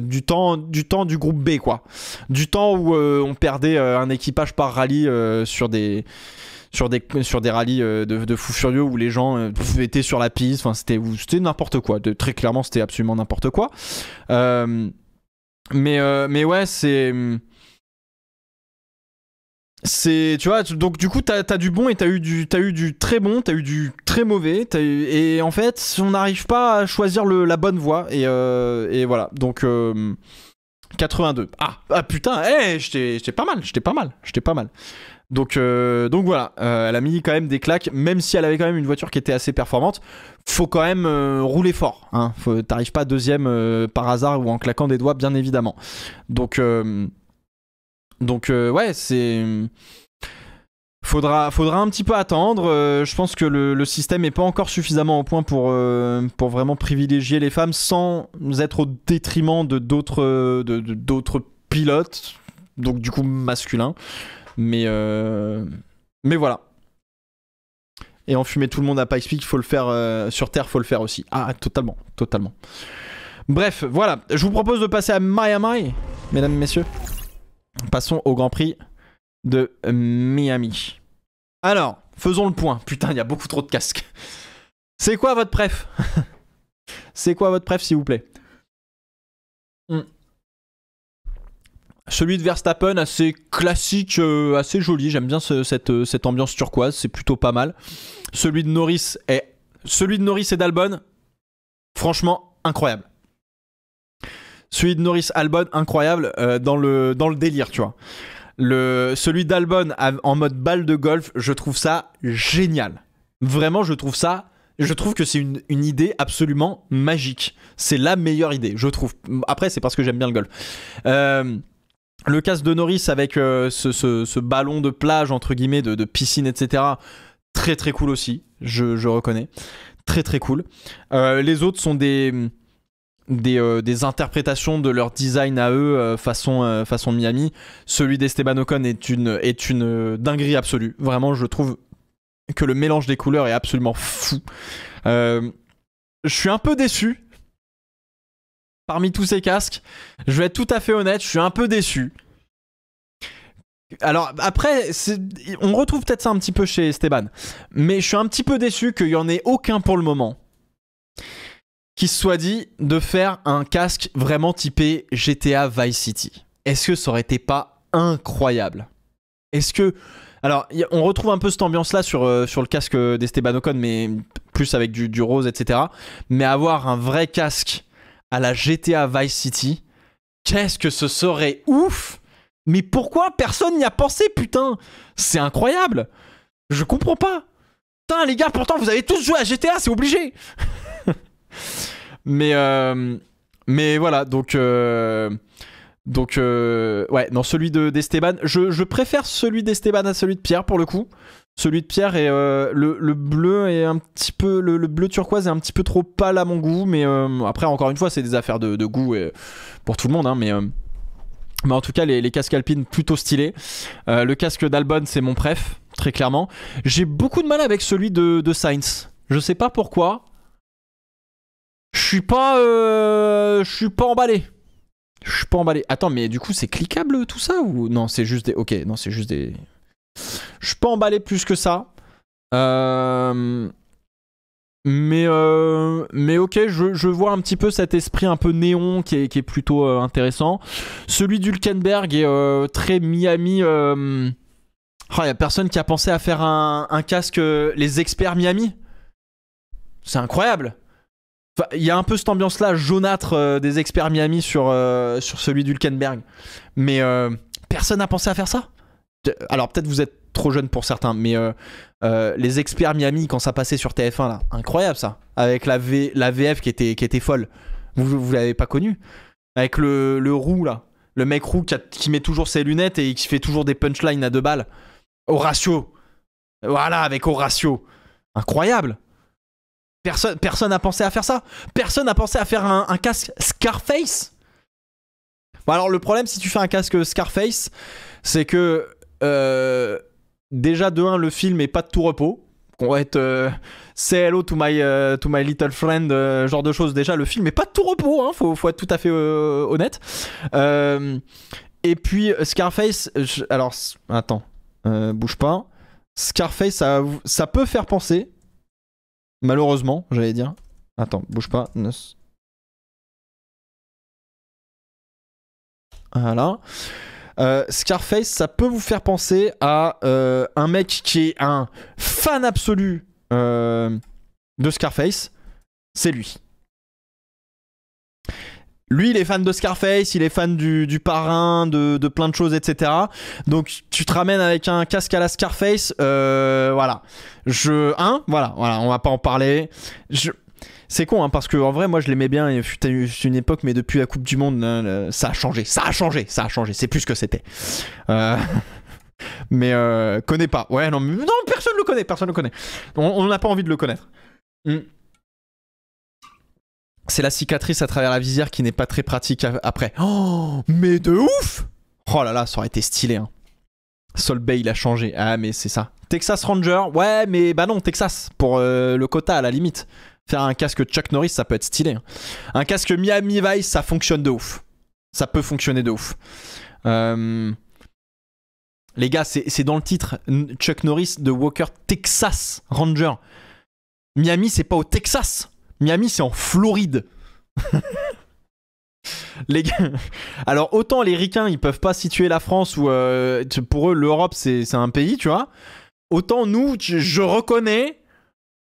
du temps, du temps du groupe B, quoi. Du temps où euh, on perdait euh, un équipage par rallye euh, sur des sur des sur des rallyes de, de fous furieux où les gens étaient sur la piste. Enfin, c'était c'était n'importe quoi. De, très clairement, c'était absolument n'importe quoi. mais mais ouais, c'est hum, c'est tu vois donc du coup t'as as du bon et t'as eu du as eu du très bon t'as eu du très mauvais et en fait on n'arrive pas à choisir la bonne voie et, euh, voilà donc 82 euh, ah, ah, putain hey, eh, j'étais pas mal j'étais pas mal j'étais pas mal donc euh, donc voilà elle a mis quand même des claques même si elle avait quand même une voiture qui était assez performante faut quand même rouler fort hein. t'arrives pas deuxième par hasard ou en claquant des doigts bien évidemment donc donc euh, ouais, c'est faudra faudra un petit peu attendre. Euh, je pense que le, système n'est pas encore suffisamment au point pour euh, pour vraiment privilégier les femmes sans être au détriment de d'autres d'autres pilotes, donc du coup masculins. Mais mais voilà. Et en enfumer tout le monde à Pikes Peak, faut le faire sur Terre, faut le faire aussi. Ah totalement, totalement. Bref, voilà. Je vous propose de passer à Miami, mesdames, messieurs. Passons au Grand Prix de Miami. Alors, faisons le point. Putain, il y a beaucoup trop de casques. C'est quoi votre pref? C'est quoi votre pref, s'il vous plaît hmm. Celui de Verstappen, assez classique, euh, assez joli. J'aime bien euh, cette, ambiance turquoise, c'est plutôt pas mal. Celui de Norris est, celui de Norris et d'Albon, franchement incroyable. Celui de Norris Albon, incroyable, euh, dans, le, dans le délire, tu vois. Le, celui d'Albon en mode balle de golf, je trouve ça génial. Vraiment, je trouve ça je trouve que c'est une, idée absolument magique. C'est la meilleure idée, je trouve. Après, c'est parce que j'aime bien le golf. Euh, le casse de Norris avec euh, ce, ballon de plage, entre guillemets, de, piscine, etc. Très très cool aussi, je, je reconnais. Très très cool. les autres sont des euh, des, interprétations de leur design à eux euh, euh, façon, Miami. Celui d'Esteban Ocon est une, est une dinguerie absolue. Vraiment, je trouve que le mélange des couleurs est absolument fou. je suis un peu déçu. Parmi tous ces casques, je vais être tout à fait honnête, je suis un peu déçu. Alors après, on retrouve peut-être ça un petit peu chez Esteban, mais je suis un petit peu déçu qu'il n'y en ait aucun pour le moment qui se soit dit de faire un casque vraiment typé GTA Vice City. Est-ce que ça aurait été pas incroyable Est-ce que... Alors, on retrouve un peu cette ambiance-là sur, euh, sur le casque d'Esteban Ocon, mais plus avec du, du, rose, etc. Mais avoir un vrai casque à la GTA Vice City, qu'est-ce que ce serait ouf Mais pourquoi personne n'y a pensé, putain C'est incroyable Je comprends pas Putain, les gars, pourtant, vous avez tous joué à GTA, c'est obligé Mais, euh, mais voilà, donc. Euh, donc, euh, ouais, non, celui de, d'Esteban. Je, préfère celui d'Esteban à celui de Pierre pour le coup. Celui de Pierre est le, bleu est un petit peu le, bleu turquoise est un petit peu trop pâle à mon goût, mais après encore une fois c'est des affaires de, goût pour tout le monde, hein, mais mais en tout cas les, casques alpines plutôt stylés. le casque d'Albon c'est mon préf très clairement. J'ai beaucoup de mal avec celui de, de Sainz. Je sais pas pourquoi. Je suis pas. Euh, je suis pas emballé. Je suis pas emballé. Attends, mais du coup, c'est cliquable tout ça ou non C'est juste des. Ok, non, c'est juste des. Je suis pas emballé plus que ça. Euh, mais euh, mais ok, je, je, vois un petit peu cet esprit un peu néon qui est, qui est plutôt intéressant. Celui d'Hulkenberg est très Miami. Il oh, y a personne qui a pensé à faire un, un casque les experts Miami. C'est incroyable il y a un peu cette ambiance-là jaunâtre euh, des experts Miami sur, euh, sur celui d'Hulkenberg. Mais euh, personne n'a pensé à faire ça. Alors peut-être vous êtes trop jeune pour certains, mais les experts Miami, quand ça passait sur TF1, là, incroyable ça. Avec la, VF qui était, qui était folle. Vous, ne l'avez pas connu. Avec le, le roux, là. Le mec roux qui, qui, met toujours ses lunettes et qui fait toujours des punchlines à deux balles. Horatio. Voilà, avec Horatio. Incroyable. Personne n'a pensé à faire ça. Personne n'a pensé à faire un, casque Scarface. alors le problème si tu fais un casque Scarface, c'est que euh, déjà de un, le film est pas de tout repos. On va être c'est euh, hello to my, euh, to my little friend, genre de choses. Déjà le film est pas de tout repos, hein, faut, être tout à fait honnête. et puis Scarface, alors attends, bouge pas. Scarface, ça peut faire penser, Malheureusement, j'allais dire. Attends, bouge pas. Voilà. Euh, Scarface, ça peut vous faire penser à euh, un mec qui est un fan absolu euh, de Scarface. C'est lui lui, il est fan de Scarface, il est fan du, parrain, de, de, plein de choses, etc. Donc, tu te ramènes avec un casque à la Scarface. Euh, voilà. Je. Hein Voilà, voilà, on va pas en parler. Je. C'est con, hein, parce que vrai, moi, je l'aimais bien. Il fut une époque, mais depuis la Coupe du Monde, ça a changé. Ça a changé. Ça a changé. C'est plus ce que c'était. Euh, mais euh, connais pas. Ouais, non, non, personne le connaît, personne le connaît. On n'a pas envie de le connaître. Mm c'est la cicatrice à travers la visière qui n'est pas très pratique après. Oh, mais de ouf Oh là là, ça aurait été stylé. Hein. Sol Bay il a changé. Ah, mais c'est ça. Texas Ranger, ouais, mais bah non, Texas, pour euh, le quota à la limite. Faire un casque Chuck Norris, ça peut être stylé. Hein. Un casque Miami Vice, ça fonctionne de ouf. Ça peut fonctionner de ouf. Euh, les gars, c'est dans le titre. Chuck Norris de Walker Texas Ranger. Miami, c'est pas au Texas. Miami, c'est en Floride. les gars, alors autant les ricains, ils peuvent pas situer la France ou euh, pour eux l'Europe c'est un pays, tu vois. Autant nous, je reconnais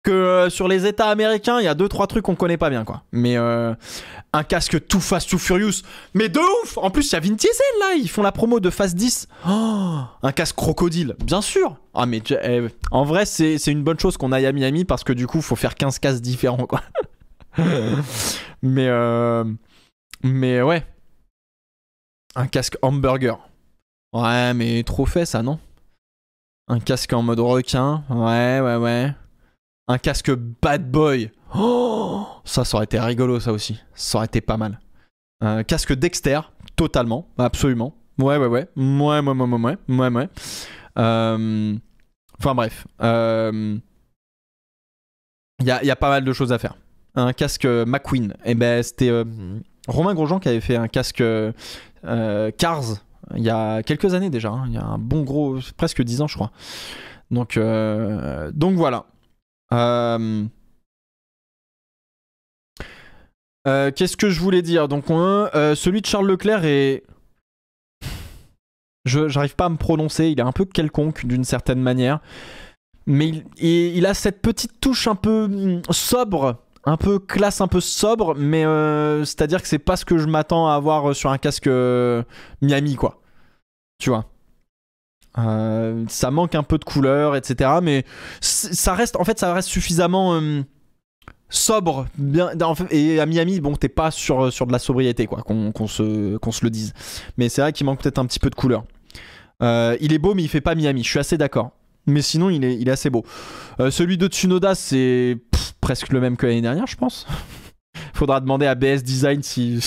que euh, sur les États américains, il y a deux trois trucs qu'on connaît pas bien quoi. Mais euh, un casque tout Fast Too Furious, mais de ouf. En plus, il y a Vin Diesel là, ils font la promo de Fast 10. un casque crocodile, bien sûr. Ah mais eh, en vrai, c'est une bonne chose qu'on aille à Miami parce que du coup, faut faire 15 casques différents quoi. mais euh, mais ouais. Un casque hamburger. Ouais, mais trop fait ça, non Un casque en mode requin. Ouais, ouais, ouais. Un casque bad boy. Oh ça, ça aurait été rigolo, ça aussi. Ça aurait été pas mal. Un casque Dexter, totalement, absolument. Ouais, ouais, ouais. Ouais, ouais, ouais, ouais, ouais, euh, Enfin bref. Il euh, y, a, pas mal de choses à faire. Un casque McQueen. Et eh ben c'était euh, Romain Grosjean qui avait fait un casque Cars il y a quelques années déjà. Hein. Il y a un bon gros, presque 10 ans je crois. Donc, donc voilà. Euh, euh, qu'est-ce que je voulais dire Donc, euh, celui de Charles Leclerc est. Je n'arrive pas à me prononcer, il est un peu quelconque d'une certaine manière. Mais il, il, a cette petite touche un peu mm, sobre, un peu classe, un peu sobre, mais c'est-à-dire que c'est pas ce que je m'attends à avoir sur un casque Miami, quoi. Tu vois euh, ça manque un peu de couleur, etc. Mais ça reste, en fait, ça reste suffisamment euh, sobre. Bien, et à Miami, bon, t'es pas sur, sur de la sobriété, quoi, qu'on se, se le dise. Mais c'est vrai qu'il manque peut-être un petit peu de couleur. Euh, il est beau, mais il fait pas Miami. Je suis assez d'accord. Mais sinon, il est, il est assez beau. celui de Tsunoda, c'est presque le même que l'année dernière, je pense. Faudra demander à BS Design si,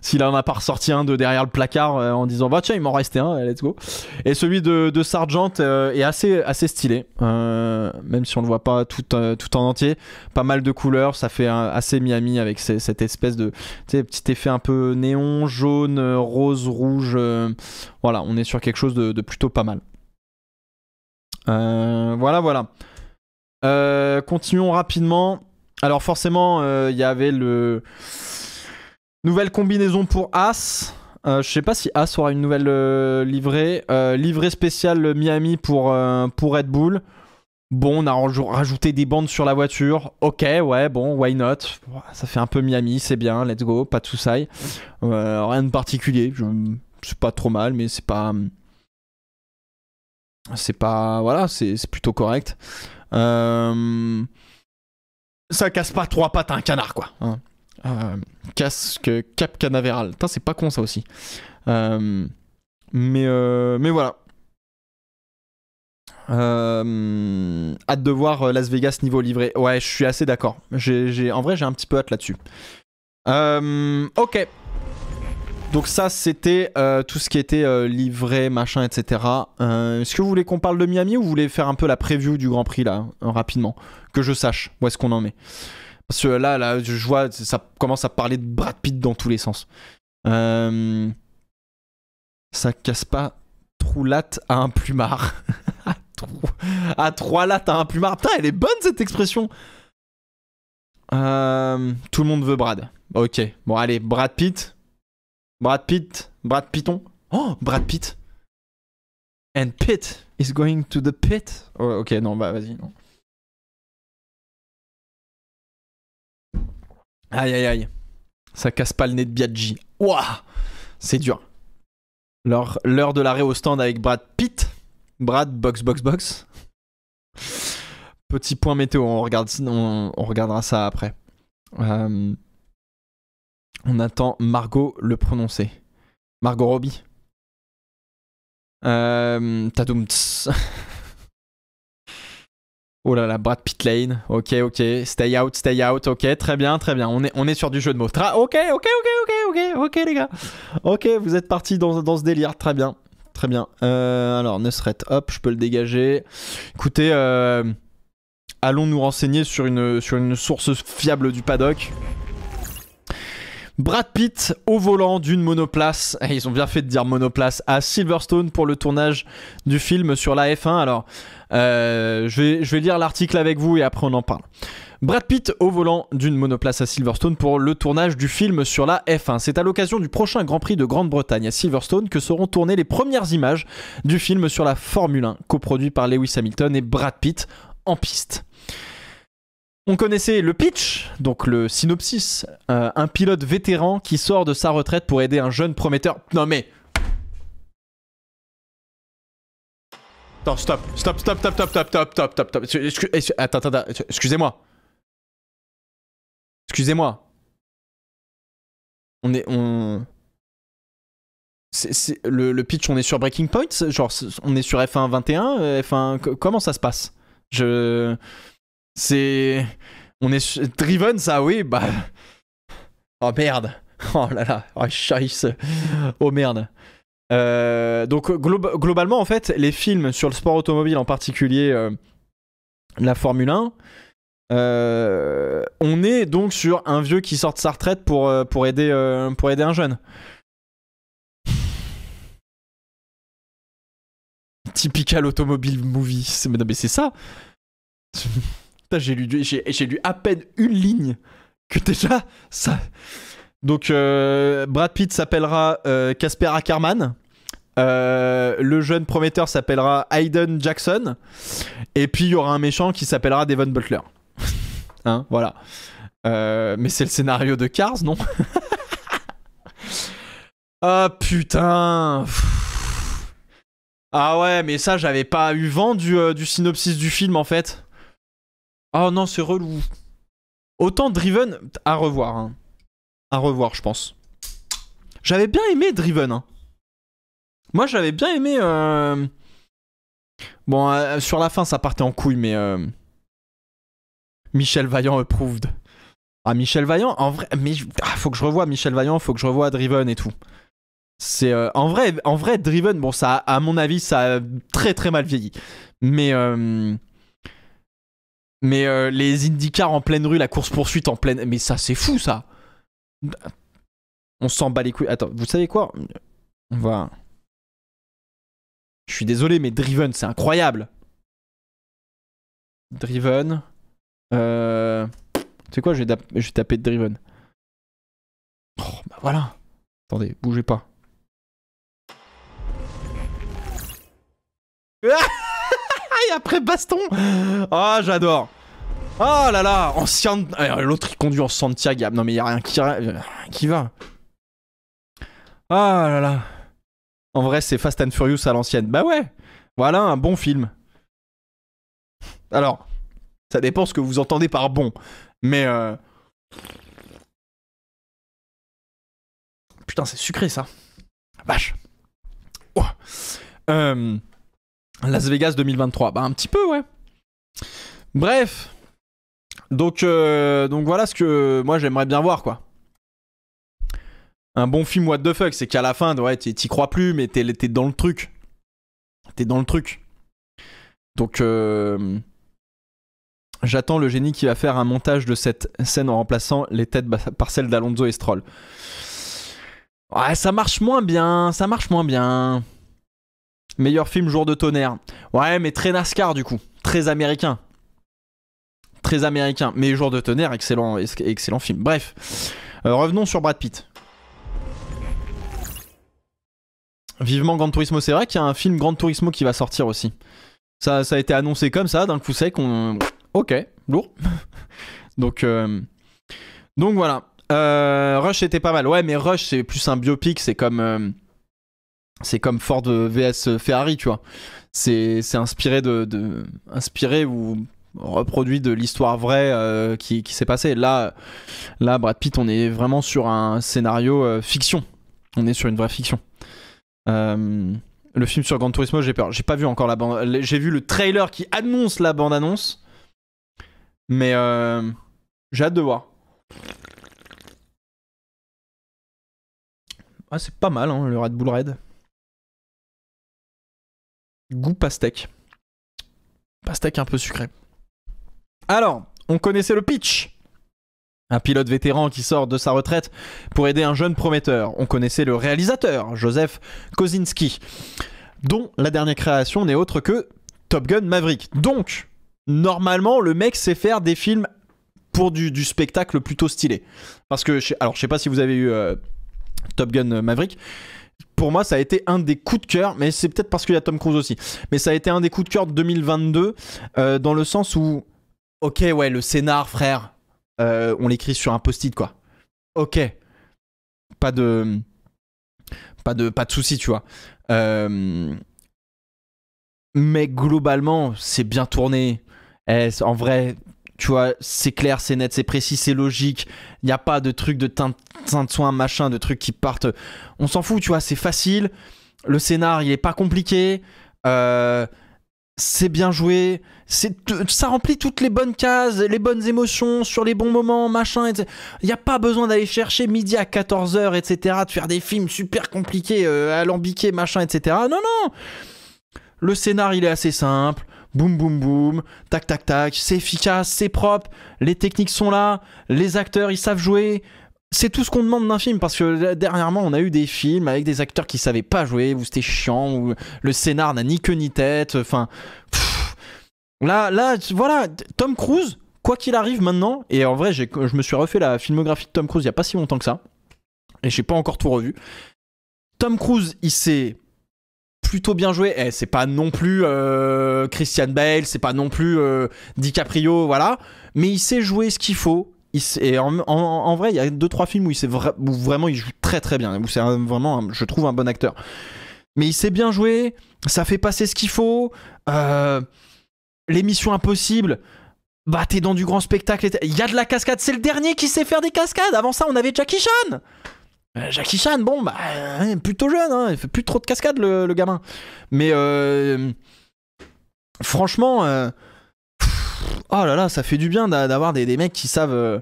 s'il en a pas ressorti un de derrière le placard euh, en disant bah tiens il m'en restait un, let's go. Et celui de, de Sargent euh, est assez assez stylé, euh, même si on le voit pas tout tout en entier. Pas mal de couleurs, ça fait assez Miami avec cette espèce de petit effet un peu néon, jaune, rose, rouge. voilà, on est sur quelque chose de, plutôt pas mal. voilà voilà. continuons rapidement. Alors forcément, il y avait le Nouvelle combinaison pour As. Euh, je sais pas si As aura une nouvelle euh, livrée. Euh, livrée spéciale Miami pour, pour Red Bull. Bon, on a rajouté des bandes sur la voiture. Ok, ouais, bon, why not Ça fait un peu Miami, c'est bien, let's go, pas de soucis. rien de particulier, je... c'est pas trop mal, mais c'est pas. C'est pas. Voilà, c'est plutôt correct. Ça casse pas trois pattes à un canard, quoi. Hein. Euh, casque Cap Canaveral. c'est pas con ça aussi. Euh, mais, euh, mais voilà. hâte de voir Las Vegas niveau livré. Ouais, je suis assez d'accord. en vrai, j'ai un petit peu hâte là-dessus. ok. Donc ça, c'était tout ce qui était livré, machin, etc. est-ce que vous voulez qu'on parle de Miami ou vous voulez faire un peu la preview du Grand Prix là, rapidement Que je sache où est-ce qu'on en est. Parce que là, je vois, ça commence à parler de Brad Pitt dans tous les sens. Euh, ça casse pas trou latte à un plumard. à, trois lattes à un plumard. Putain, elle est bonne cette expression. Euh, tout le monde veut Brad. Ok. Bon, allez, Brad Pitt. Brad Pitt. Brad Piton. Oh, Brad Pitt. And Pitt is going to the pit. Oh, ok, non, bah vas-y, non. Aïe aïe aïe. Ça casse pas le nez de Biaggi. Ouah C'est dur. L'heure de l'arrêt au stand avec Brad Pitt. Brad, box, box, box. Petit point météo, on, regarde, on, regardera ça après. Euh, on attend Margot le prononcer. Margot Robbie. Euh, Oh là là, Brad Pitt Lane. Ok, ok. Stay out, stay out. Ok, très bien, très bien. On est, on est sur du jeu de mots. ok, ok, ok, ok, ok, ok, les gars. Ok, vous êtes partis dans, dans ce délire. Très bien, très bien. Euh, alors, ne hop, je peux le dégager. Écoutez, euh, allons nous renseigner sur une, sur une source fiable du paddock. Brad Pitt au volant d'une monoplace. Eh, ils ont bien fait de dire monoplace à Silverstone pour le tournage du film sur la F1. Alors, euh, je, vais, lire l'article avec vous et après on en parle. Brad Pitt au volant d'une monoplace à Silverstone pour le tournage du film sur la F1. C'est à l'occasion du prochain Grand Prix de Grande-Bretagne à Silverstone que seront tournées les premières images du film sur la Formule 1, coproduit par Lewis Hamilton et Brad Pitt en piste. On connaissait le pitch, donc le synopsis, euh, un pilote vétéran qui sort de sa retraite pour aider un jeune prometteur. Non mais, Attends, stop, stop, stop, stop, stop, stop, stop, stop, stop, Attends, attends, excusez-moi. Excusez-moi. On est... On... C'est, le, le, pitch, on est sur Breaking Point Genre, on est sur F1 21 F1... Comment ça se passe Je... C'est... On est... Driven, ça, oui, bah... Oh merde Oh là là, oh, chasse. Oh merde. Euh, donc globalement, en fait, les films sur le sport automobile, en particulier euh, la Formule 1, euh, on est donc sur un vieux qui sort de sa retraite pour, pour, aider, pour aider un jeune. Typical automobile movie. Mais c'est ça. j'ai lu, lu à peine une ligne que déjà, ça... Donc euh, Brad Pitt s'appellera euh, Casper Ackerman. Euh, le jeune prometteur s'appellera Hayden Jackson. Et puis il y aura un méchant qui s'appellera Devon Butler. hein, voilà. mais c'est le scénario de Cars, non Ah putain Ah ouais, mais ça j'avais pas eu vent du, synopsis du film en fait. Oh non, c'est relou. Autant Driven, à revoir. Hein à revoir, je pense. J'avais bien aimé Driven. Hein. Moi, j'avais bien aimé. Euh, bon, euh, sur la fin, ça partait en couille, mais. Euh, Michel Vaillant approved. Ah, Michel Vaillant, en vrai. Mais ah, faut que je revoie Michel Vaillant, faut que je revoie Driven et tout. C'est. En, vrai, en vrai, Driven, bon, ça, à mon avis, ça a très très mal vieilli. Mais. Mais les IndyCars en pleine rue, la course-poursuite en pleine. Mais ça, c'est fou, ça! On s'en bat les couilles. Attends, vous savez quoi On va. Je suis désolé, mais Driven, c'est incroyable. Driven. Euh... Tu sais quoi, je vais, taper Driven. Oh, bah voilà. Attendez, bougez pas. Et après, baston. Oh, j'adore oh là là, ancien. Ah, l'autre il conduit en Santiago. Non mais y a rien qui, euh, qui va. Ah oh là là. En vrai, c'est Fast and Furious à l'ancienne. Bah ouais, voilà un bon film. Alors, ça dépend ce que vous entendez par bon. Mais. Euh, putain, c'est sucré ça. Vache. Oh. Euh, Las Vegas 2023. Bah un petit peu, ouais. Bref. Donc, euh, donc voilà ce que moi j'aimerais bien voir quoi. Un bon film what the fuck, c'est qu'à la fin, ouais, t'y crois plus, mais t'es dans le truc. T'es dans le truc. Donc euh, j'attends le génie qui va faire un montage de cette scène en remplaçant les têtes par celles d'Alonso et Stroll. Ouais, ça marche moins bien, ça marche moins bien. Meilleur film jour de tonnerre. Ouais, mais très NASCAR du coup, très américain très américain. Mais Jour de tonnerre, excellent, excellent film. Bref, euh, revenons sur Brad Pitt. Vivement Grand Turismo, c'est vrai qu'il y a un film Grand Turismo qui va sortir aussi. Ça, a été annoncé comme ça, d'un coup sec, Ok, lourd. donc, euh, donc voilà. Euh, Rush était pas mal. Ouais, mais Rush, c'est plus un biopic, c'est comme... C'est comme Ford vs Ferrari, tu vois. C'est inspiré de, Inspiré ou reproduit de l'histoire vraie euh, qui, s'est passée. Là, là, Brad Pitt, on est vraiment sur un scénario euh, fiction. On est sur une vraie fiction. Euh, le film sur Grand Turismo, j'ai peur. J'ai pas vu encore la bande. J'ai vu le trailer qui annonce la bande annonce, mais j'ai hâte de voir. Ah, c'est pas mal, hein, le Red Bull Red. Goût pastèque. Pastèque un peu sucré. Alors, on connaissait le pitch. Un pilote vétéran qui sort de sa retraite pour aider un jeune prometteur. On connaissait le réalisateur, Joseph Kosinski, dont la dernière création n'est autre que Top Gun Maverick. Donc, normalement, le mec sait faire des films pour du, spectacle plutôt stylé. Parce que, alors, je sais pas si vous avez eu euh, Top Gun Maverick. Pour moi, ça a été un des coups de cœur, mais c'est peut-être parce qu'il y a Tom Cruise aussi. Mais ça a été un des coups de cœur de 2022, euh, dans le sens où Ok, ouais, le scénar, frère, euh, on l'écrit sur un post-it, quoi. Ok. Pas de. Pas de, pas de soucis, tu vois. Euh, mais globalement, c'est bien tourné. Eh, en vrai, tu vois, c'est clair, c'est net, c'est précis, c'est logique. Il n'y a pas de truc de teint, de soin, machin, de trucs qui partent. On s'en fout, tu vois, c'est facile. Le scénar, il est pas compliqué. Euh, c'est bien joué, ça remplit toutes les bonnes cases, les bonnes émotions, sur les bons moments, machin, etc. Il n'y a pas besoin d'aller chercher midi à 14h, etc., de faire des films super compliqués, euh, alambiqués, machin, etc. Non, non Le scénar, il est assez simple, boum, boum, boum, tac, tac, tac, c'est efficace, c'est propre, les techniques sont là, les acteurs, ils savent jouer, c'est tout ce qu'on demande d'un film parce que dernièrement on a eu des films avec des acteurs qui savaient pas jouer ou c'était chiant ou le scénar n'a ni queue ni tête enfin là là voilà Tom Cruise quoi qu'il arrive maintenant et en vrai je me suis refait la filmographie de Tom Cruise il y a pas si longtemps que ça et j'ai pas encore tout revu Tom Cruise il s'est plutôt bien joué eh, c'est pas non plus euh, Christian Bale c'est pas non plus euh, DiCaprio voilà mais il sait jouer ce qu'il faut en, vrai, il y a deux trois films où, il vraiment il joue très très bien, c'est vraiment, je trouve, un bon acteur. Mais il sait bien jouer, ça fait passer ce qu'il faut. Euh, l'émission impossible, bah t'es dans du grand spectacle. Il y a de la cascade, c'est le dernier qui sait faire des cascades. Avant ça, on avait Jackie Chan. Euh, Jackie Chan, bon, bah, euh, plutôt jeune, hein. il fait plus trop de cascades le, gamin. Mais franchement oh là là, ça fait du bien d'avoir des, mecs qui savent, euh,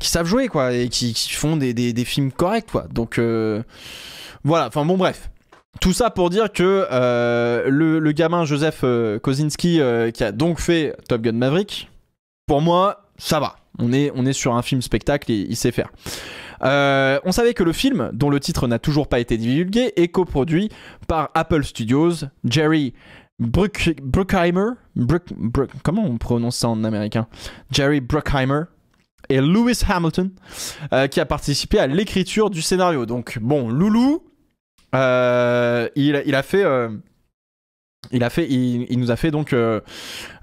savent jouer, quoi, et qui, font des, films corrects, quoi. Donc, euh, voilà, enfin bon, bref. Tout ça pour dire que euh, le, gamin Joseph Kosinski, qui a donc fait Top Gun Maverick, pour moi, ça va. On est, on est sur un film spectacle et il sait faire. on savait que le film, dont le titre n'a toujours pas été divulgué, est coproduit par Apple Studios, Jerry Bruck, Bruckheimer, comment on prononce ça en américain Jerry Bruckheimer et Lewis Hamilton euh, qui a participé à l'écriture du scénario. Donc bon, Loulou, euh, euh, il, a fait, il a fait, il, nous a fait donc un,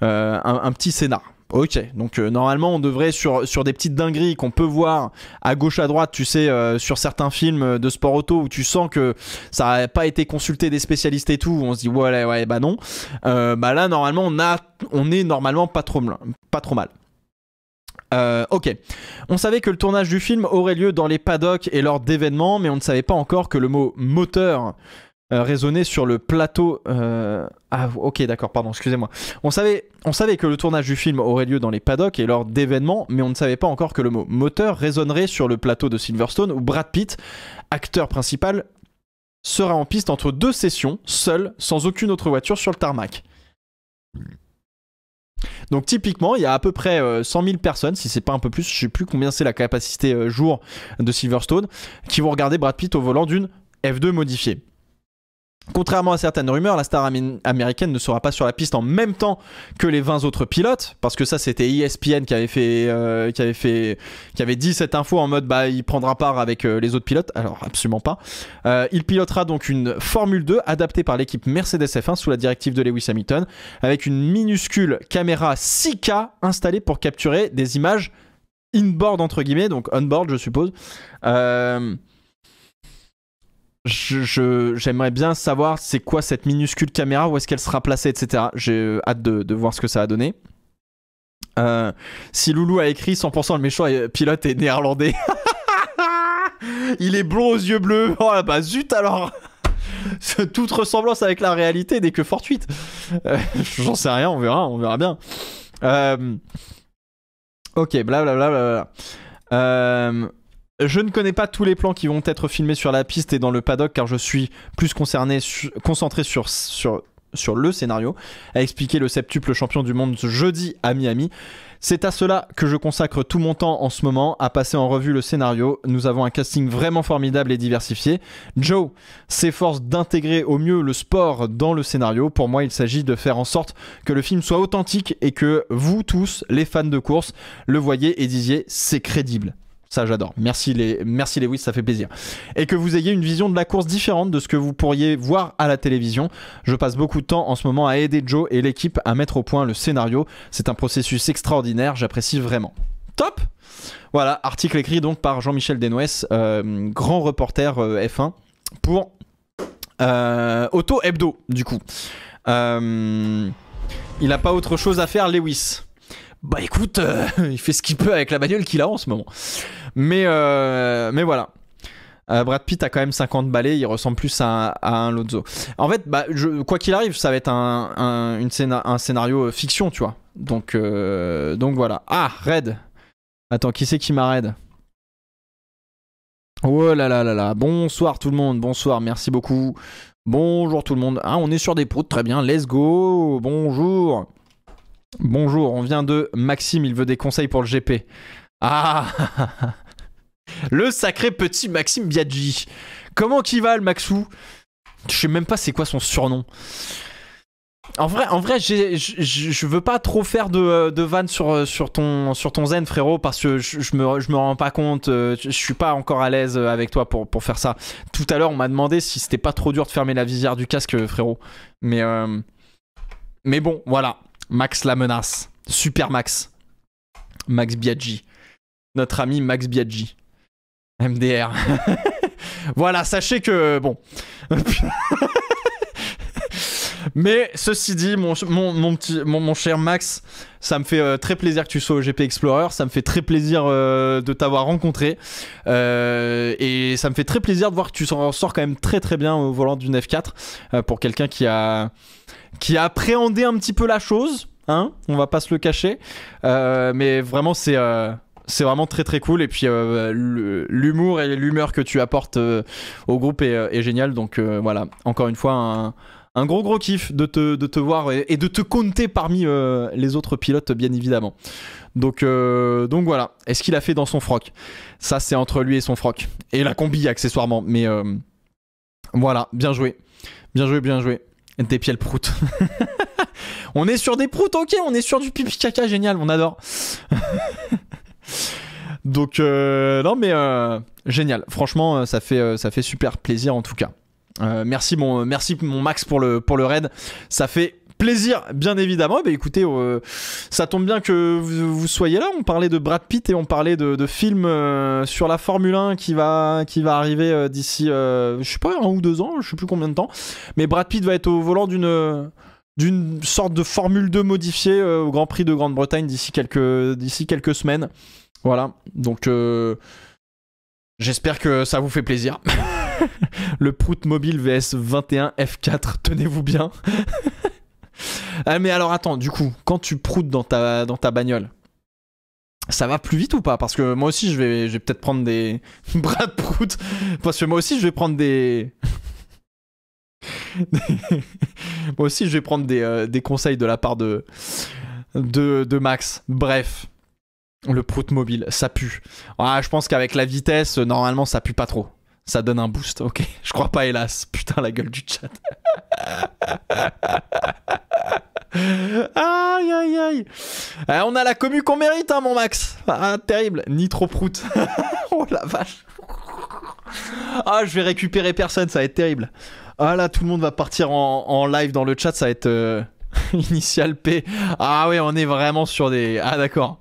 petit scénar. Ok, donc euh, normalement on devrait sur, sur des petites dingueries qu'on peut voir à gauche à droite, tu sais, euh, sur certains films euh, de sport auto où tu sens que ça n'a pas été consulté des spécialistes et tout, où on se dit ouais, ouais, bah non. bah là normalement on, a, on est normalement pas trop, pas trop mal. ok. On savait que le tournage du film aurait lieu dans les paddocks et lors d'événements, mais on ne savait pas encore que le mot moteur euh, résonner sur le plateau. Euh, ah, ok, d'accord, pardon, excusez-moi. On savait, on savait que le tournage du film aurait lieu dans les paddocks et lors d'événements, mais on ne savait pas encore que le mot moteur résonnerait sur le plateau de Silverstone où Brad Pitt, acteur principal, sera en piste entre deux sessions, seul, sans aucune autre voiture sur le tarmac. Donc typiquement, il y a à peu près 100 euh, 000 personnes, si c'est pas un peu plus, je sais plus combien c'est la capacité jour de Silverstone, qui vont regarder Brad Pitt au volant d'une F2 modifiée. Contrairement à certaines rumeurs, la star américaine ne sera pas sur la piste en même temps que les 20 autres pilotes, parce que ça c'était ESPN qui avait fait, euh, qui avait fait, qui avait dit cette info en mode bah il prendra part avec euh, les autres pilotes. Alors absolument pas. Euh, il pilotera donc une Formule 2 adaptée par l'équipe Mercedes F1 sous la directive de Lewis Hamilton, avec une minuscule caméra 6K installée pour capturer des images inboard entre guillemets, donc on board je suppose. Euh, j'aimerais bien savoir c'est quoi cette minuscule caméra, où est-ce qu'elle sera placée, etc. J'ai euh, hâte de, de, voir ce que ça a donné. Euh, si Loulou a écrit 100% le méchant euh, pilote est néerlandais. Il est blond aux yeux bleus. Oh bah zut alors Toute ressemblance avec la réalité n'est que fortuite. J'en sais rien, on verra, on verra bien. Ok, blablabla. Euh... Je ne connais pas tous les plans qui vont être filmés sur la piste et dans le paddock car je suis plus concerné, concentré sur, le scénario, a expliqué le septuple champion du monde jeudi à Miami. C'est à cela que je consacre tout mon temps en ce moment, à passer en revue le scénario. Nous avons un casting vraiment formidable et diversifié. Joe s'efforce d'intégrer au mieux le sport dans le scénario. Pour moi, il s'agit de faire en sorte que le film soit authentique et que vous tous, les fans de course, le voyez et disiez c'est crédible. Ça, j'adore. Merci, les... Merci Lewis, ça fait plaisir. Et que vous ayez une vision de la course différente de ce que vous pourriez voir à la télévision. Je passe beaucoup de temps en ce moment à aider Joe et l'équipe à mettre au point le scénario. C'est un processus extraordinaire, j'apprécie vraiment. Top Voilà, article écrit donc par Jean-Michel Denouès, euh, grand reporter euh, F1, pour euh, Auto Hebdo, du coup. il n'a pas autre chose à faire, Lewis. Bah écoute, il fait ce qu'il peut avec la bagnole qu'il a en ce moment. Mais, euh, mais voilà. Euh, Brad Pitt a quand même 50 balais, il ressemble plus à, un Lozo. En fait, bah, quoi qu'il arrive, ça va être un, une un scénario euh, fiction, tu vois. Donc, donc voilà. Ah, Red. Attends, qui c'est qui m'a Red Oh là là là là. Bonsoir tout le monde, bonsoir, merci beaucoup. Bonjour tout le monde. Ah, on est sur des proutes, très bien. Let's go. Bonjour. Bonjour, on vient de Maxime, il veut des conseils pour le GP. Ah Le sacré petit Maxime Biaggi. Comment qu'il va le Maxou Je sais même pas c'est quoi son surnom. En vrai, en vrai je veux pas trop faire de, vanne sur, ton, zen, frérot, parce que je, me, rends pas compte, euh, je, suis pas encore à l'aise euh, avec toi pour, faire ça. Tout à l'heure, on m'a demandé si c'était pas trop dur de fermer la visière du casque, frérot. Mais, euh, mais bon, voilà. Max la menace. Super Max. Max Biaggi. Notre ami Max Biaggi. MDR. voilà, sachez que bon. Mais ceci dit, mon, cher Max, ça me fait euh, très plaisir que tu sois au GP Explorer, ça me fait très plaisir euh, de t'avoir rencontré, euh, et ça me fait très plaisir de voir que tu sors quand même très très bien au volant d'une F4, pour quelqu'un qui a, qui appréhendé un petit peu la chose, On hein, on va pas se le cacher, mais vraiment c'est c'est vraiment très très cool. Et puis euh, l'humour et l'humeur que tu apportes euh, au groupe est, euh, génial. Donc voilà, encore une fois, un, gros gros kiff de te, voir et, de te compter parmi les autres pilotes, bien évidemment. Donc, donc voilà, est-ce qu'il a fait dans son froc Ça, c'est entre lui et son froc. Et la combi, accessoirement. Mais voilà, bien joué. Bien joué, bien joué. Des pieds prout. on est sur des proutes, ok, on est sur du pipi caca, génial, on adore. Donc, euh, non, mais euh, génial. Franchement, euh, ça fait, ça fait super plaisir en tout cas. merci, mon, merci, mon Max, pour le, pour le raid. Ça fait plaisir, bien évidemment. Eh ben, écoutez, ça tombe bien que vous, soyez là. On parlait de Brad Pitt et on parlait de, de films sur la Formule 1 qui va, qui va arriver d'ici, je sais pas, un ou deux ans, je sais plus combien de temps. Mais Brad Pitt va être au volant d'une d'une sorte de Formule 2 modifiée euh, au Grand Prix de Grande-Bretagne d'ici quelques, quelques semaines. Voilà, donc euh, j'espère que ça vous fait plaisir. le Prout Mobile VS 21 F4, tenez-vous bien. ah, mais alors attends, du coup, quand tu proutes dans ta, dans ta bagnole, ça va plus vite ou pas Parce que moi aussi, je vais, je vais peut-être prendre des bras de prout. Parce que moi aussi, je vais prendre des. Moi aussi, je vais prendre des, euh, conseils de la part de, de, Max. Bref. Le prout mobile, ça pue. Ah, je pense qu'avec la vitesse, normalement, ça pue pas trop. Ça donne un boost, ok. Je crois pas, hélas. Putain, la gueule du chat. aïe, aïe, aïe. Eh, on a la commu qu'on mérite, hein, mon Max. Ah, terrible. Ni trop prout. oh la vache. Ah, je vais récupérer personne, ça va être terrible. Ah là, tout le monde va partir en, live dans le chat, ça va être euh, initial P. Ah oui, on est vraiment sur des. Ah d'accord.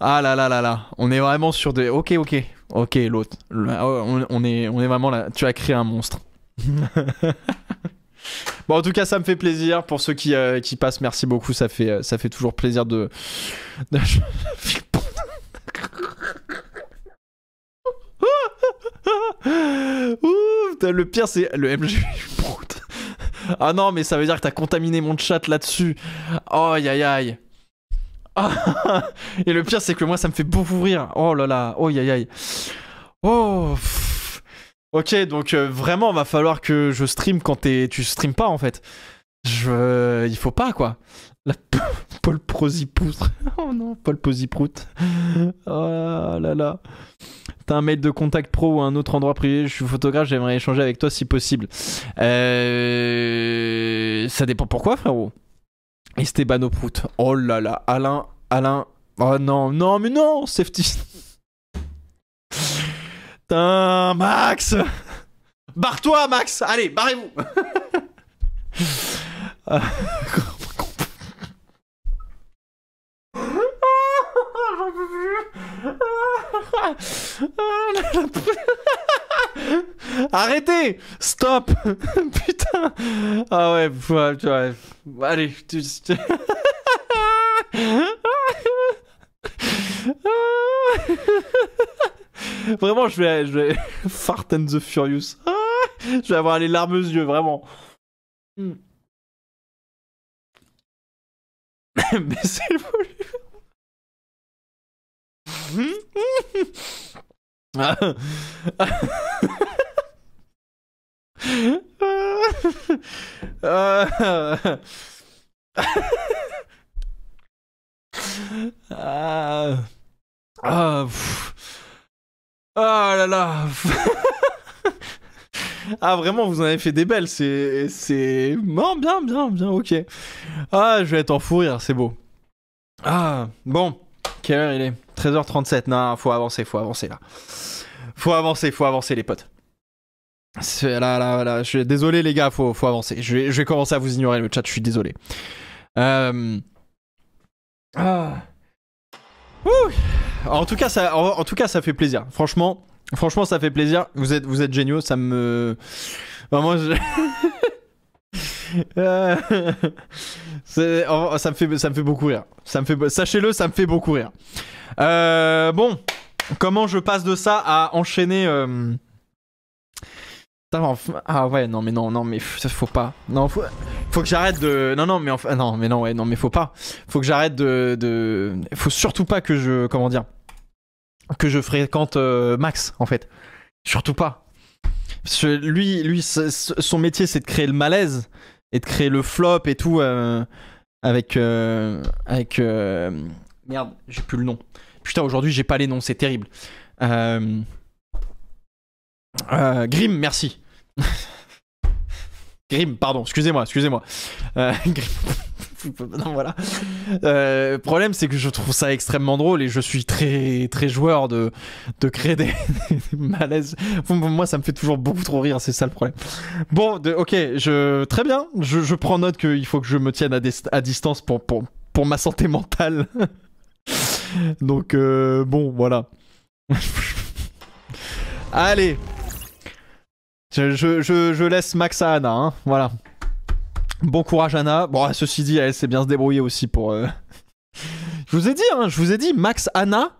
Ah là là là là, on est vraiment sur des. Ok ok ok l'autre. Ah on, est on est vraiment là. Tu as créé un monstre. Bon, en tout cas, ça me fait plaisir. Pour ceux qui, euh, qui passent, merci beaucoup. Ça fait, euh, ça fait toujours plaisir de... le pire, c'est le MJ. ah non, mais ça veut dire que t'as contaminé mon chat là-dessus. Oh, aïe aïe et le pire, c'est que moi, ça me fait beaucoup rire. Oh là là, oh aïe aïe Oh. Ok, donc euh, vraiment, va falloir que je stream quand tu stream pas en fait. Je... Euh, il faut pas, quoi. Paul Prozipoutre. Oh non, Paul Proziprout. Oh là là. T'as un mail de contact pro ou un autre endroit privé Je suis photographe, j'aimerais échanger avec toi si possible. Euh... Ça dépend pourquoi, frérot. Esteban Oh là là. Alain, Alain. Oh non, non, mais non, safety. Putain, Max Barre-toi, Max Allez, barrez-vous Arrêtez Stop Putain Ah ouais, tu vois, allez, tu... vraiment, je vais, je vais... Fart and the Furious. je vais avoir les larmes aux yeux, vraiment. Hmm. baisser le volume. ah, ah, ah là là. Ah, vraiment, vous en avez fait des belles. C'est. C'est. Non, bien, bien, bien, ok. Ah, je vais être en fou rire, c'est beau. Ah, bon. Quelle heure il est 13h37. Non, faut avancer, faut avancer là. Faut avancer, faut avancer, les potes. Là, là, là, je suis désolé, les gars, faut, faut avancer. Je vais, je vais commencer à vous ignorer le chat, je suis désolé. Euh... Ah. Ouh en tout cas, ça, en, tout cas, ça fait plaisir. Franchement, Franchement, ça fait plaisir. Vous êtes, vous êtes géniaux. Ça me. moi, je... ça, me fait, ça me fait beaucoup rire. sachez-le, ça me fait beaucoup rire. Euh, bon, comment je passe de ça à enchaîner euh, Ah ouais, non mais non, non mais ça faut pas. Non, faut, faut que j'arrête de. Non, non mais enfin, non mais non ouais, non mais faut pas. Faut que j'arrête de. Faut surtout pas que je. Comment dire que je fréquente euh, Max, en fait. Surtout pas. lui, lui son métier, c'est de créer le malaise et de créer le flop et tout euh, avec. Euh, avec Merde, j'ai plus le nom. Putain, aujourd'hui, j'ai pas les noms, c'est terrible. Grim, merci. Grim, pardon, excusez-moi, excusez-moi. Grim... Le voilà. Euh, problème, c'est que je trouve ça extrêmement drôle et je suis très, très joueur de, de créer des, malaises. Moi, ça me fait toujours beaucoup trop rire, c'est ça le problème. Bon, ok, je, très bien. Je, je prends note qu'il faut que je me tienne à, à distance pour, pour, ma santé mentale. Donc, euh, bon, voilà. Allez. Je, je, je, laisse Max à Anna, hein. voilà. Bon courage Anna. Bon, ceci dit, elle s'est bien se débrouiller aussi pour. Euh, je vous ai dit, hein, je vous ai dit, Max Anna,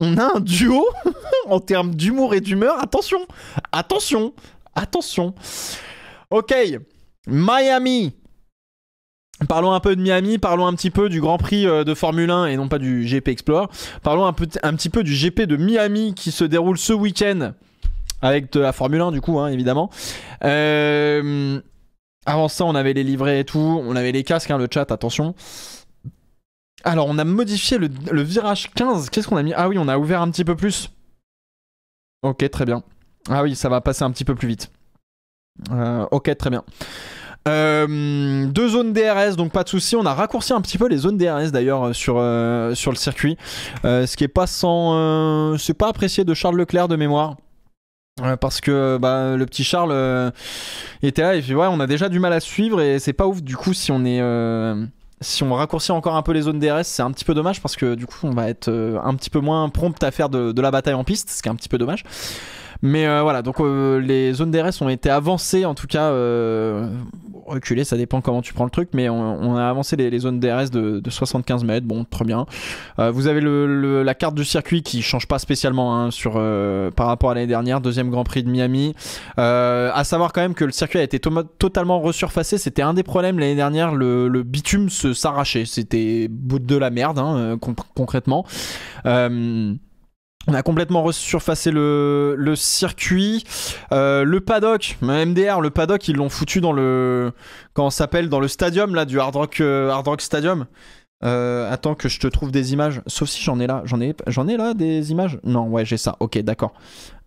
on a un duo en termes d'humour et d'humeur. Attention, attention, attention. Ok, Miami. Parlons un peu de Miami, parlons un petit peu du Grand Prix euh, de Formule 1 et non pas du GP Explorer. Parlons un, peu, un petit peu du GP de Miami qui se déroule ce week-end avec de la Formule 1 du coup, hein, évidemment. Euh, avant ça, on avait les livrets et tout, on avait les casques, hein, le chat, attention. Alors, on a modifié le, virage 15. Qu'est-ce qu'on a mis Ah oui, on a ouvert un petit peu plus. Ok, très bien. Ah oui, ça va passer un petit peu plus vite. Euh, ok, très bien. Euh, deux zones DRS, donc pas de soucis. On a raccourci un petit peu les zones DRS d'ailleurs euh, sur, sur le circuit, ce qui est pas sans, c'est pas apprécié de Charles Leclerc de mémoire parce que bah, le petit Charles euh, était là et puis ouais on a déjà du mal à suivre et c'est pas ouf du coup si on est euh, si on raccourcit encore un peu les zones DRS c'est un petit peu dommage parce que du coup on va être euh, un petit peu moins prompt à faire de, de, la bataille en piste ce qui est un petit peu dommage mais voilà donc les zones DRS ont été avancées en tout cas Reculer, ça dépend comment tu prends le truc, mais on, a avancé les, zones DRS de, de 75 mètres, bon, très bien. Euh, vous avez le, la carte du circuit qui change pas spécialement hein, sur, euh, par rapport à l'année dernière, deuxième Grand Prix de Miami. Euh, à savoir quand même que le circuit a été totalement resurfacé, c'était un des problèmes l'année dernière, le, le bitume s'arrachait, c'était bout de la merde, hein, concrètement. Euh, on a complètement resurfacé le, circuit. Euh, le paddock, MDR, le paddock, ils l'ont foutu dans le. Comment s'appelle Dans le stadium, là, du Hard Rock, euh, Hard Rock Stadium. Euh, attends que je te trouve des images. Sauf si j'en ai là. J'en ai, j'en ai là des images Non, ouais, j'ai ça. Ok, d'accord.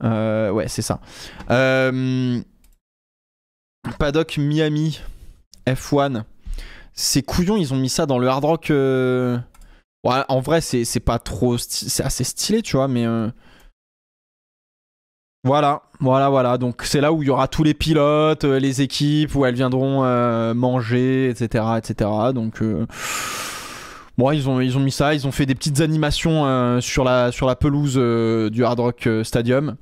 ouais, c'est ça. paddock Miami F1. Ces couillons, ils ont mis ça dans le Hard Rock en vrai, c'est pas trop. C'est assez stylé, tu vois, mais. Euh, voilà, voilà, voilà. Donc c'est là où il y aura tous les pilotes, euh, les équipes, où elles viendront euh, manger, etc., etc. Donc bon, ils ont ils ont mis ça, ils ont fait des petites animations sur la sur la pelouse du Hard Rock Stadium.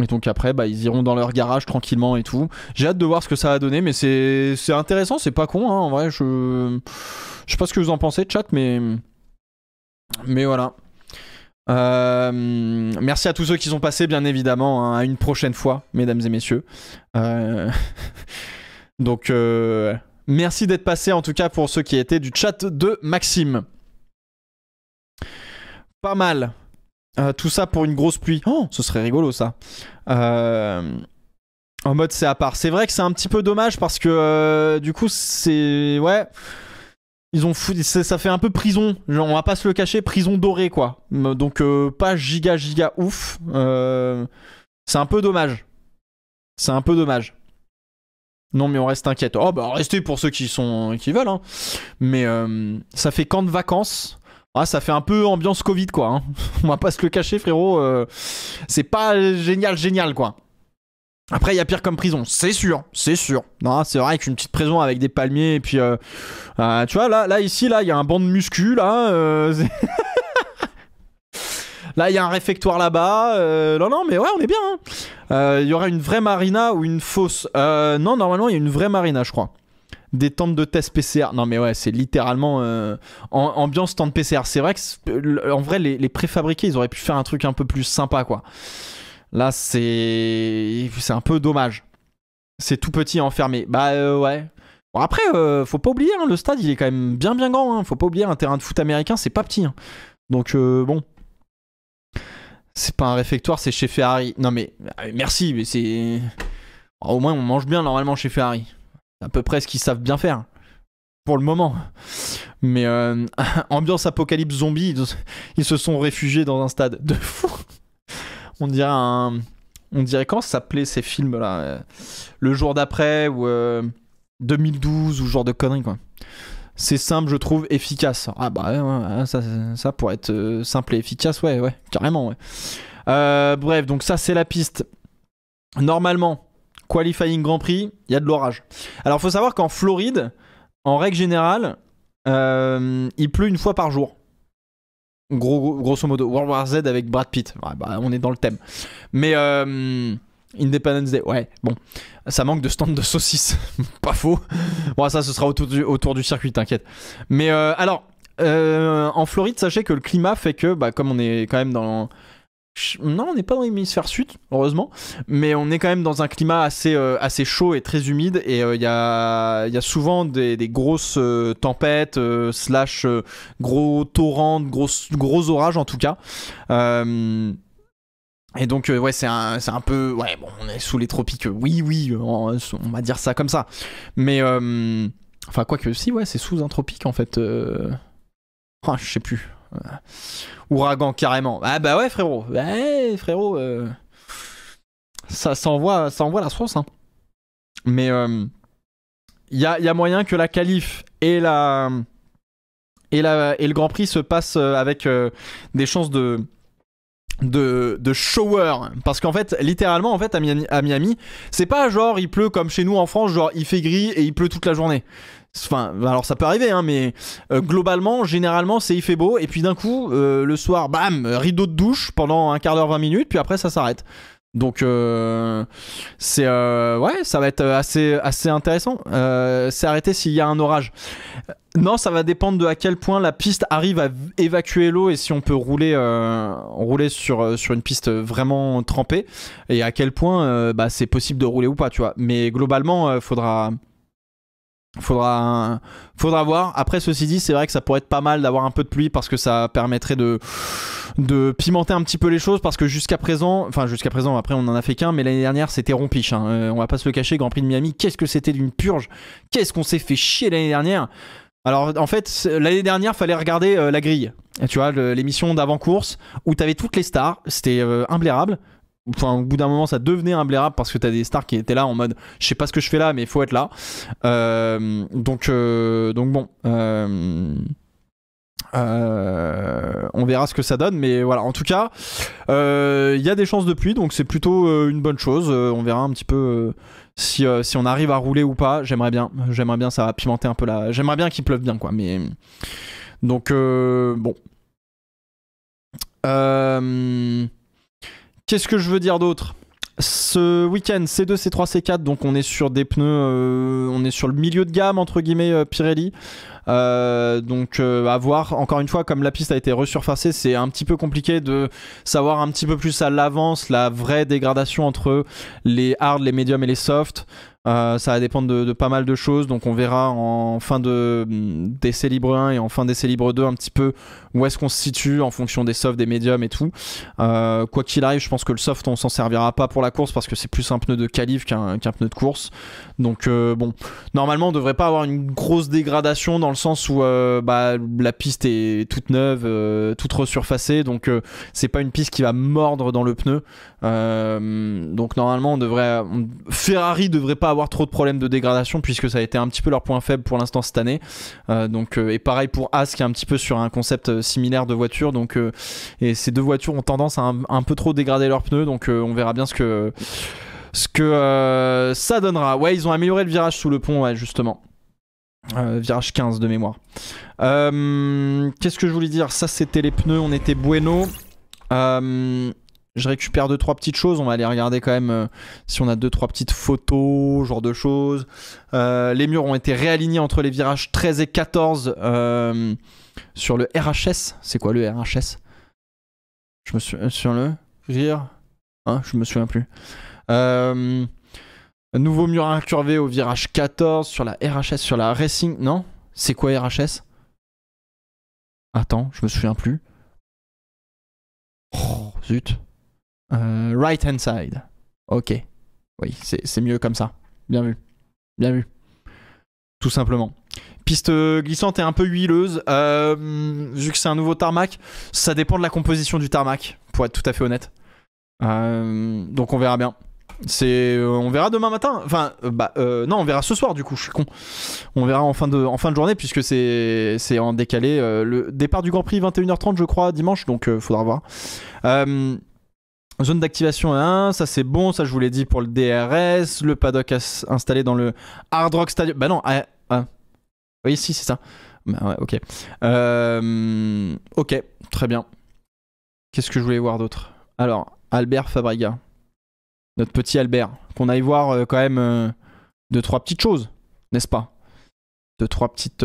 Et donc après, bah, ils iront dans leur garage tranquillement et tout. J'ai hâte de voir ce que ça a donné, mais c'est intéressant, c'est pas con, hein, en vrai. Je je sais pas ce que vous en pensez, chat, mais mais voilà. Euh, merci à tous ceux qui sont passés, bien évidemment. Hein, à une prochaine fois, mesdames et messieurs. Euh, donc, euh, merci d'être passé en tout cas, pour ceux qui étaient du chat de Maxime. Pas mal. tout ça pour une grosse pluie. Oh, ce serait rigolo, ça. En mode c'est à part. C'est vrai que c'est un petit peu dommage parce que du coup c'est... Ouais ils ont ça fait un peu prison, on va pas se le cacher, prison dorée quoi. Donc euh, pas giga giga ouf. Euh, c'est un peu dommage. C'est un peu dommage. Non mais on reste inquiète. Oh bah restez pour ceux qui sont qui veulent. Hein. Mais euh, ça fait camp de vacances. Ah ça fait un peu ambiance Covid quoi. Hein. on va pas se le cacher frérot. c'est pas génial génial quoi. Après, il y a pire comme prison, c'est sûr, c'est sûr. Non, c'est vrai qu'une petite prison avec des palmiers et puis, euh, euh, tu vois, là, là ici, là, il y a un banc de muscu, là. Euh, là, il y a un réfectoire là-bas. non, non, mais ouais, on est bien. Hein. Il y aura une vraie marina ou une fausse. non, normalement, il y a une vraie marina, je crois. Des tentes de test PCR. Non, mais ouais, c'est littéralement en, ambiance tente PCR. C'est vrai que, en vrai, les, les préfabriqués, ils auraient pu faire un truc un peu plus sympa, quoi. Là, c'est c'est un peu dommage. C'est tout petit enfermé. Bah euh, ouais. Bon, après, euh, faut pas oublier, hein, le stade, il est quand même bien bien grand. Hein. Faut pas oublier, un terrain de foot américain, c'est pas petit. Hein. Donc euh, bon. C'est pas un réfectoire, c'est chez Ferrari. Non mais, merci, mais c'est... au moins, on mange bien normalement chez Ferrari. C'est à peu près ce qu'ils savent bien faire. Pour le moment. Mais ambiance apocalypse zombie, ils se sont réfugiés dans un stade de fou on dirait quand ça s'appelait ces films-là euh, Le jour d'après ou 2012 euh, ou genre de conneries quoi. C'est simple, je trouve, efficace. Ah bah ça, pourrait être euh, simple et efficace, ouais, ouais, carrément, ouais. bref, donc ça c'est la piste. Normalement, qualifying Grand Prix, il y a de l'orage. Alors faut savoir qu'en Floride, en règle générale, il pleut une fois par jour. Gros, grosso modo, World War Z avec Brad Pitt. Bah, on est dans le thème. Mais euh, Independence Day, ouais, bon. Ça manque de stand de saucisses. pas faux. Bon, ça, ce sera autour du, autour du circuit, t'inquiète. Mais euh, alors, euh, en Floride, sachez que le climat fait que, bah, comme on est quand même dans non, on n'est pas dans l'hémisphère sud, heureusement, mais on est quand même dans un climat assez, euh, assez chaud et très humide, et euh, il y, a, y, a, souvent des, des grosses euh, tempêtes, slash gros torrents, gros, gros orages en tout cas. et donc, ouais, c'est un, un, peu. Ouais, bon, on est sous les tropiques, oui, oui, on, va dire ça comme ça. Mais. enfin, quoi que si, ouais, c'est sous un tropique en fait. Ah, je sais plus. Ouragan carrément. Ah bah ouais frérot. Ouais bah, eh, frérot. Euh, ça s'envoie ça envoie la France hein. Mais il euh, y, a, moyen que la qualif et la, et la et le Grand Prix se passent euh, avec des chances de de, de shower parce qu'en fait littéralement en fait à Miami, à Miami c'est pas genre il pleut comme chez nous en France genre il fait gris et il pleut toute la journée Enfin, alors ça peut arriver, hein, mais euh, globalement, généralement, c'est il fait beau, et puis d'un coup, euh, le soir, bam, rideau de douche pendant un quart d'heure, 20 minutes, puis après, ça s'arrête. Donc, euh, c'est ouais, ça va être assez, assez intéressant. c'est arrêté s'il y a un orage. Non, ça va dépendre de à quel point la piste arrive à évacuer l'eau et si on peut rouler, rouler sur, sur une piste vraiment trempée et à quel point bah, c'est possible de rouler ou pas, tu vois. Mais globalement, il faudra, Faudra, faudra voir. Après, ceci dit, c'est vrai que ça pourrait être pas mal d'avoir un peu de pluie parce que ça permettrait de, de pimenter un petit peu les choses. Parce que jusqu'à présent, enfin, jusqu'à présent, après, on en a fait qu'un, mais l'année dernière, c'était rompiche. Hein. Euh, on va pas se le cacher, Grand Prix de Miami, qu'est-ce que c'était d'une purge Qu'est-ce qu'on s'est fait chier l'année dernière alors en fait, l'année dernière, fallait regarder euh, la grille. Tu vois, l'émission d'avant-course où t'avais toutes les stars, c'était euh, Enfin, au bout d'un moment, ça devenait un blairable parce que t'as des stars qui étaient là en mode je sais pas ce que je fais là, mais il faut être là. Euh, donc, euh, donc bon. Euh, on verra ce que ça donne, mais voilà. En tout cas, il y a des chances de pluie, donc c'est plutôt une bonne chose. on verra un petit peu si, si on arrive à rouler ou pas. J'aimerais bien, j'aimerais bien ça va pimenter un peu là. J'aimerais bien qu'il pleuve bien, quoi. Mais donc bon. Euh... Qu'est-ce que je veux dire d'autre ce week-end C2, C3, C4, donc on est sur des pneus, euh, on est sur le milieu de gamme entre guillemets euh, Pirelli. Euh, donc à voir, encore une fois, comme la piste a été resurfacée, c'est un petit peu compliqué de savoir un petit peu plus à l'avance la vraie dégradation entre les hard, les médiums et les softs. Euh, ça va dépendre de, pas mal de choses, donc on verra en fin de d'essai libre 1 et en fin d'essai libre 2 un petit peu où est-ce qu'on se situe en fonction des softs, des médiums et tout. Euh, quoi qu'il arrive, je pense que le soft on s'en servira pas pour la course parce que c'est plus un pneu de calife qu'un pneu de course. Donc euh, bon, normalement on devrait pas avoir une grosse dégradation dans le sens où bah, la piste est toute neuve, toute resurfacée, donc c'est pas une piste qui va mordre dans le pneu. Euh, donc normalement, on devrait, Ferrari devrait pas avoir trop de problèmes de dégradation puisque ça a été un petit peu leur point faible pour l'instant cette année. Euh, donc euh, et pareil pour As qui est un petit peu sur un concept similaire de voiture. Donc et ces deux voitures ont tendance à un, peu trop dégrader leurs pneus. Donc on verra bien ce que ce que ça donnera. Ouais, ils ont amélioré le virage sous le pont, justement. virage 15 de mémoire. Qu'est-ce que je voulais dire Ça, c'était les pneus. On était bueno. Euh, je récupère deux trois petites choses. On va aller regarder quand même euh, si on a deux trois petites photos, genre de choses. Euh, les murs ont été réalignés entre les virages 13 et 14 euh, sur le RHS. C'est quoi le RHS Je me sur le rire. Hein, je me souviens plus. nouveau mur incurvé au virage 14 sur la RHS sur la Racing. Non, c'est quoi RHS Attends, je me souviens plus. Oh, zut. Euh, right hand side. Ok. Oui, c'est mieux comme ça. Bien vu. Bien vu. Tout simplement. Piste glissante et un peu huileuse. Euh, vu que c'est un nouveau tarmac, ça dépend de la composition du tarmac, pour être tout à fait honnête. Euh, donc on verra bien. C'est, on verra demain matin. Enfin, bah, non, on verra ce soir du coup. Je suis con. On verra en fin de, en fin de journée puisque c'est, c'est en décalé. le départ du Grand Prix 21h30 je crois dimanche, donc faudra voir. Zone d'activation 1, ça c'est bon, ça je vous l'ai dit pour le DRS, le paddock installé dans le Hard Rock Stadium. Bah non, ah, ah. Oui, si, c'est ça. Bah ouais, ok. Euh, ok, très bien. Qu'est-ce que je voulais voir d'autre Alors, Albert Fabriga. Notre petit Albert. Qu'on aille voir euh, quand même euh, deux, trois petites choses, n'est-ce pas Deux, trois petites.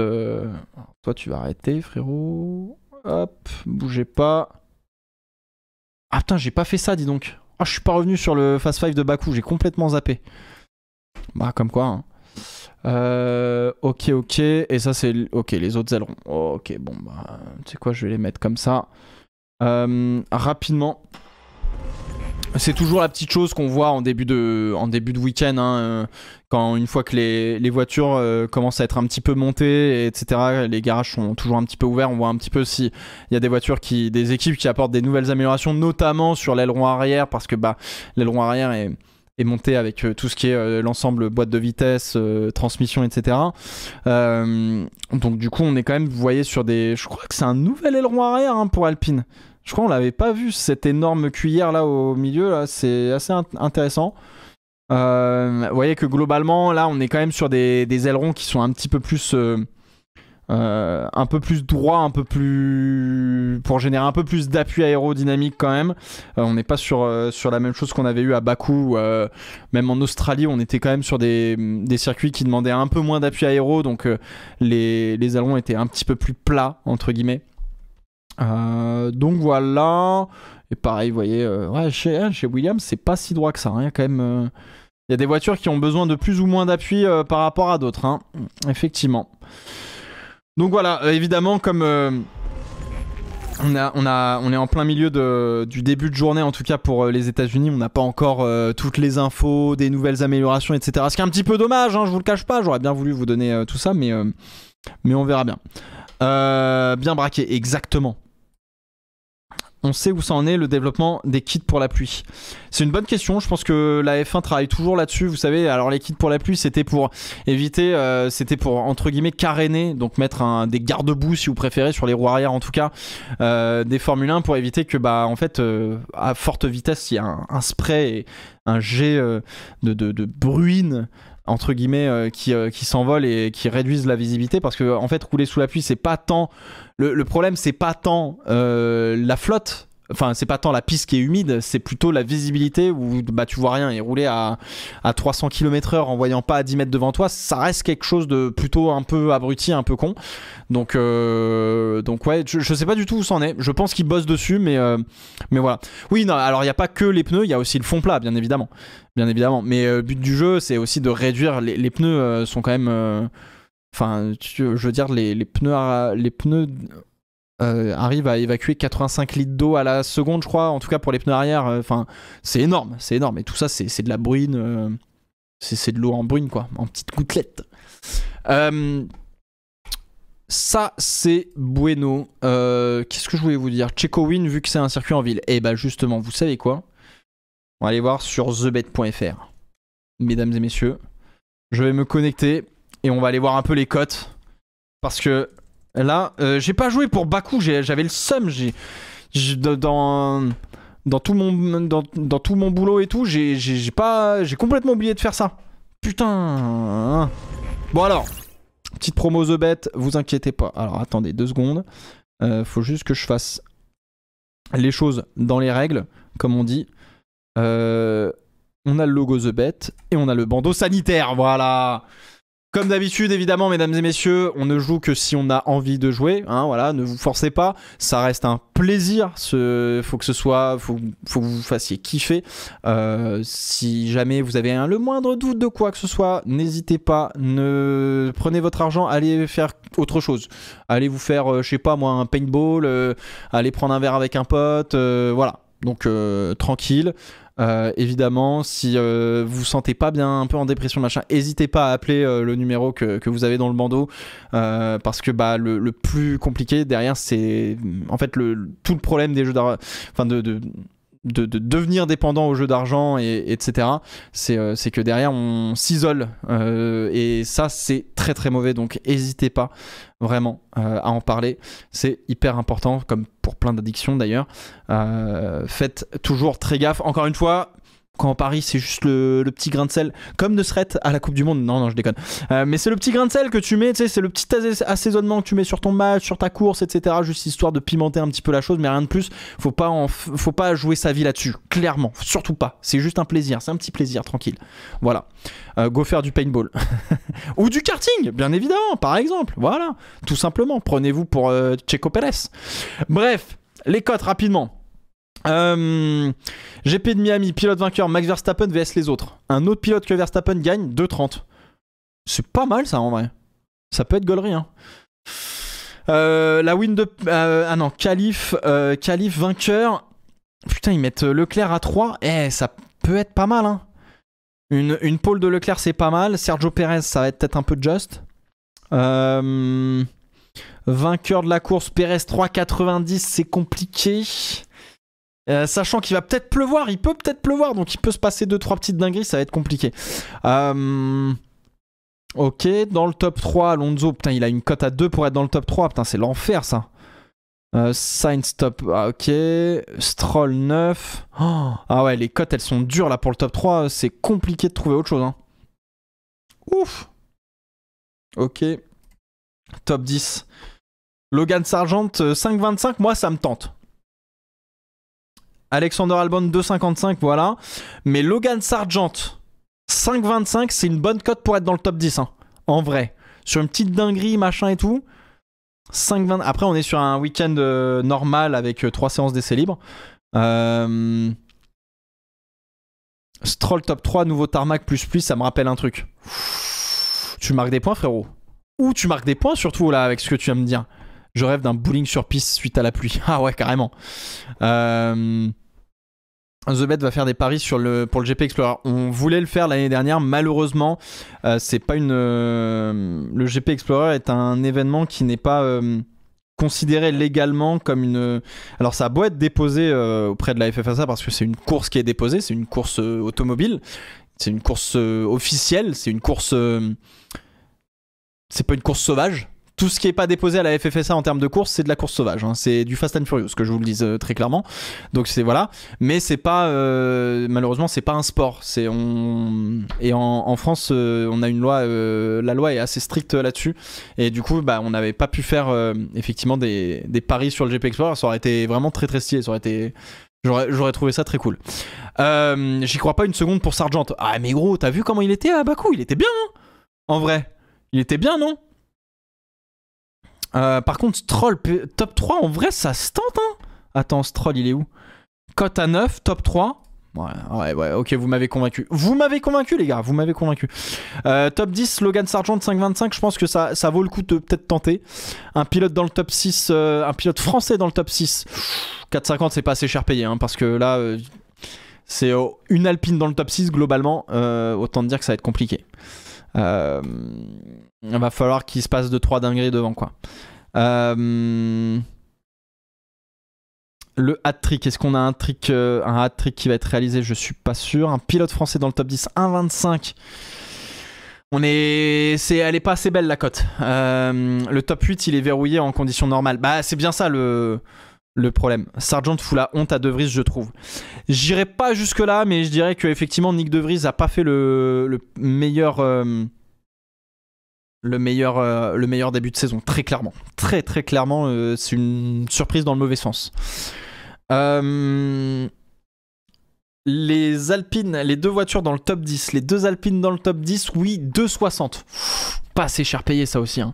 toi, tu vas arrêter, frérot. Hop, bougez pas. Ah putain, j'ai pas fait ça, dis donc. Ah, je suis pas revenu sur le Fast five de Baku, j'ai complètement zappé. Bah, comme quoi. Hein. Euh, ok, ok. Et ça, c'est. Ok, les autres ailerons. Ok, bon, bah, tu sais quoi, je vais les mettre comme ça. Euh, rapidement. C'est toujours la petite chose qu'on voit en début de, en début de week-end, hein, euh, quand une fois que les, voitures euh, commencent à être un petit peu montées, etc. Les garages sont toujours un petit peu ouverts. On voit un petit peu si il y a des voitures qui, des équipes qui apportent des nouvelles améliorations, notamment sur l'aileron arrière, parce que bah l'aileron arrière est monté avec euh, tout ce qui est l'ensemble boîte de vitesse, transmission, etc. donc du coup, on est quand même, vous voyez, sur des... Je crois que c'est un nouvel aileron arrière hein, pour Alpine. Je crois qu'on l'avait pas vu cette énorme cuillère là au milieu là, c'est assez intéressant. Euh, vous voyez que globalement là, on est quand même sur des, ailerons qui sont un petit peu plus euh, euh, un peu plus droit, un peu plus pour générer un peu plus d'appui aérodynamique quand même. on n'est pas sur, sur la même chose qu'on avait eu à Bakou, même en Australie, on était quand même sur des, circuits qui demandaient un peu moins d'appui aéro, donc les, les ailerons étaient un petit peu plus plats entre guillemets. Euh, donc voilà. Et pareil, vous voyez, euh, chez, chez Williams, c'est pas si droit que ça. Hein. Il y a quand même. Euh, y des voitures qui ont besoin de plus ou moins d'appui par rapport à d'autres. Hein. Effectivement. Donc voilà, évidemment, comme. On, est en plein milieu du début de journée, en tout cas pour les États-Unis. On n'a pas encore toutes les infos, des nouvelles améliorations, etc. Ce qui est un petit peu dommage, hein, je vous le cache pas. J'aurais bien voulu vous donner tout ça, mais, mais, on verra bien. bien braqué, exactement on sait où ça en est le développement des kits pour la pluie C'est une bonne question, je pense que la F1 travaille toujours là-dessus, vous savez, alors les kits pour la pluie c'était pour éviter, euh, c'était pour entre guillemets caréner, donc mettre des garde-boue si vous préférez, sur les roues arrière en tout cas, euh, des Formule 1 pour éviter que bah en fait euh, à forte vitesse il y a un, spray et un jet de, bruine entre guillemets qui, s'envole et qui réduisent la visibilité parce que en fait rouler sous la pluie c'est pas tant le, problème, c'est pas tant euh, la flotte. Enfin, c'est pas tant la piste qui est humide, c'est plutôt la visibilité où bah, tu vois rien. Et rouler à, 300 km/h en voyant pas à 10 mètres devant toi, ça reste quelque chose de plutôt un peu abruti, un peu con. Donc, euh, donc ouais, je, sais pas du tout où c'en est. Je pense qu'ils bossent dessus, mais, euh, mais voilà. Oui, non, alors il n'y a pas que les pneus, il y a aussi le fond plat, bien évidemment. Bien évidemment. Mais but du jeu, c'est aussi de réduire. Les, les pneus sont quand même Enfin, je veux dire, les, les pneus, les pneus euh, arrivent à évacuer 85 litres d'eau à la seconde, je crois, en tout cas pour les pneus arrière. Euh, enfin, c'est énorme, c'est énorme. Et tout ça, c'est de la bruine. Euh, c'est de l'eau en bruine, quoi, en petites gouttelettes. ça, c'est bueno. Qu'est-ce que je voulais vous dire Checo Win, vu que c'est un circuit en ville. Eh bah justement, vous savez quoi On va aller voir sur thebet.fr. Mesdames et messieurs, je vais me connecter et on va aller voir un peu les cotes. Parce que là, euh, j'ai pas joué pour Baku, j'avais le seum. J'ai, dans, dans, tout mon, dans, tout mon boulot et tout, j'ai, pas, j'ai complètement oublié de faire ça. Putain. Bon alors, petite promo The vous inquiétez pas. Alors attendez deux secondes. Euh, faut juste que je fasse les choses dans les règles, comme on dit. Euh, on a le logo The et on a le bandeau sanitaire, voilà. Comme d'habitude, évidemment, mesdames et messieurs, on ne joue que si on a envie de jouer. Hein, voilà, ne vous forcez pas. Ça reste un plaisir. Ce, faut que ce soit, faut, faut que vous fassiez kiffer. Euh, si jamais vous avez le moindre doute de quoi que ce soit, n'hésitez pas. Ne prenez votre argent, allez faire autre chose. Allez vous faire, euh, je sais pas moi, un paintball. Euh, allez prendre un verre avec un pote. voilà. Donc tranquille. Euh, évidemment, si vous euh, vous sentez pas bien, un peu en dépression, machin, n'hésitez pas à appeler euh, le numéro que, vous avez dans le bandeau, parce que bah, le, plus compliqué derrière, c'est en fait le, tout le problème des jeux d'argent, enfin de, de, devenir dépendant au jeu d'argent, et, etc., euh, c'est que derrière, on s'isole. Euh, et ça, c'est très très mauvais. Donc, n'hésitez pas vraiment euh, à en parler. C'est hyper important, comme pour plein d'addictions d'ailleurs. faites toujours très gaffe. Encore une fois, quand Paris c'est juste le, petit grain de sel, comme ne serait à la Coupe du Monde, non non je déconne, euh, mais c'est le petit grain de sel que tu mets, c'est le petit assaisonnement que tu mets sur ton match, sur ta course, etc. Juste histoire de pimenter un petit peu la chose, mais rien de plus. Faut pas, en, faut pas jouer sa vie là-dessus, clairement, surtout pas. C'est juste un plaisir, c'est un petit plaisir tranquille. Voilà, euh, go faire du paintball ou du karting, bien évidemment, par exemple. Voilà, tout simplement. Prenez-vous pour euh, Checo Pérez. Bref, les cotes rapidement. Euh, GP de Miami, pilote vainqueur, Max Verstappen vs les autres. Un autre pilote que Verstappen gagne, 2,30. C'est pas mal ça en vrai. Ça peut être gaulerie. Hein. Euh, la win de. Euh, ah non, Calif, vainqueur. Putain, ils mettent Leclerc à 3. Eh, ça peut être pas mal. Hein. Une, une pole de Leclerc, c'est pas mal. Sergio Perez, ça va être peut-être un peu just. vainqueur de la course, Perez 3,90, c'est compliqué. Euh, sachant qu'il va peut-être pleuvoir, il peut peut-être pleuvoir, donc il peut se passer 2-3 petites dingueries, ça va être compliqué. Euh... Ok, dans le top 3, Alonso, putain, il a une cote à 2 pour être dans le top 3, putain, c'est l'enfer ça. Euh, Sainz top, ah, ok. Stroll 9. ah ouais, les cotes elles sont dures là pour le top 3, c'est compliqué de trouver autre chose. Hein. Ouf! Ok. Top 10. Logan Sargent, 5,25, euh, moi ça me tente. Alexander Albon 2,55, voilà. Mais Logan Sargent, 5,25, c'est une bonne cote pour être dans le top 10, hein, en vrai. Sur une petite dinguerie, machin et tout. 5,20. Après, on est sur un week-end euh, normal avec euh, trois 3 séances d'essai libre. Euh, Stroll top 3, nouveau tarmac plus plus, ça me rappelle un truc. Tu marques des points, frérot. Ou tu marques des points, surtout là, avec ce que tu viens me dire. Je rêve d'un bowling sur piste suite à la pluie. Ah ouais, carrément. The Bet va faire des paris sur le, pour le GP Explorer. On voulait le faire l'année dernière, malheureusement, euh, c'est pas une. Euh, le GP Explorer est un événement qui n'est pas euh, considéré légalement comme une. Alors ça a beau être déposé auprès de la FFSA parce que c'est une course qui est déposée, c'est une course automobile, c'est une course officielle, c'est une course. c'est pas une course sauvage, tout ce qui n'est pas déposé à la FFSA en termes de course, c'est de la course sauvage. Hein. C'est du Fast and Furious, que je vous le dise euh, très clairement. Donc c'est voilà. Mais c'est pas euh, malheureusement c'est pas un sport. et en, France euh, on a une loi, la loi est assez stricte là-dessus. Et du coup bah on n'avait pas pu faire effectivement des, paris sur le GP Explorer. Ça aurait été vraiment très très stylé. J'aurais trouvé ça très cool. J'y crois pas une seconde pour Sargent. Ah mais gros, t'as vu comment il était à Bakou Il était bien, hein. en vrai. Il était bien, non euh, par contre, Stroll, top 3, en vrai, ça se tente. Hein Attends, Stroll, il est où Cote à 9, top 3. Ouais, ouais, ouais, ok, vous m'avez convaincu. Vous m'avez convaincu, les gars, vous m'avez convaincu. Euh, top 10, Logan Sargent 5,25, je pense que ça, ça vaut le coup de peut-être tenter. Un pilote dans le top 6, euh, un pilote français dans le top 6. 4,50, c'est pas assez cher payé, hein, parce que là, c'est oh, une Alpine dans le top 6, globalement. autant dire que ça va être compliqué. Euh. Il va falloir qu'il se passe 2-3 dingueries devant, quoi. Euh, le hat-trick, est-ce qu'on a un euh, un hat-trick qui va être réalisé Je suis pas sûr. Un pilote français dans le top 10, 1,25. On est, c'est, elle est pas assez belle la cote. Euh, le top 8, il est verrouillé en conditions normales. Bah, c'est bien ça le, le problème. Sargent fout la honte à De Vries, je trouve. J'irai pas jusque là, mais je dirais qu'effectivement, Nick De Vries a pas fait le, meilleur le meilleur, euh, le meilleur début de saison, très clairement. Très très clairement, euh, c'est une surprise dans le mauvais sens. Euh, les Alpines, les deux voitures dans le top 10, les deux Alpines dans le top 10, oui, 2,60. Pas assez cher payé ça aussi. Hein.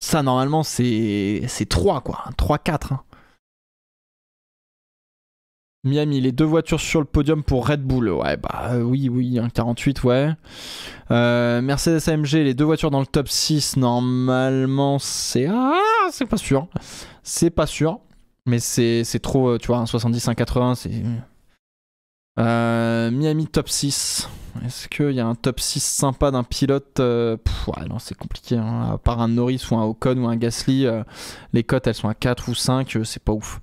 Ça normalement c'est 3 quoi, 3-4. Miami, les deux voitures sur le podium pour Red Bull. Ouais, bah euh, oui, oui, un hein, 48 ouais. Euh, Mercedes AMG, les deux voitures dans le top 6. Normalement, c'est. Ah, c'est pas sûr. C'est pas sûr. Mais c'est trop, euh, tu vois, un 80 c'est. Miami top 6. Est-ce qu'il y a un top 6 sympa d'un pilote Non, c'est compliqué. Hein. À part un Norris ou un Ocon ou un Gasly, les cotes elles sont à 4 ou 5, c'est pas ouf.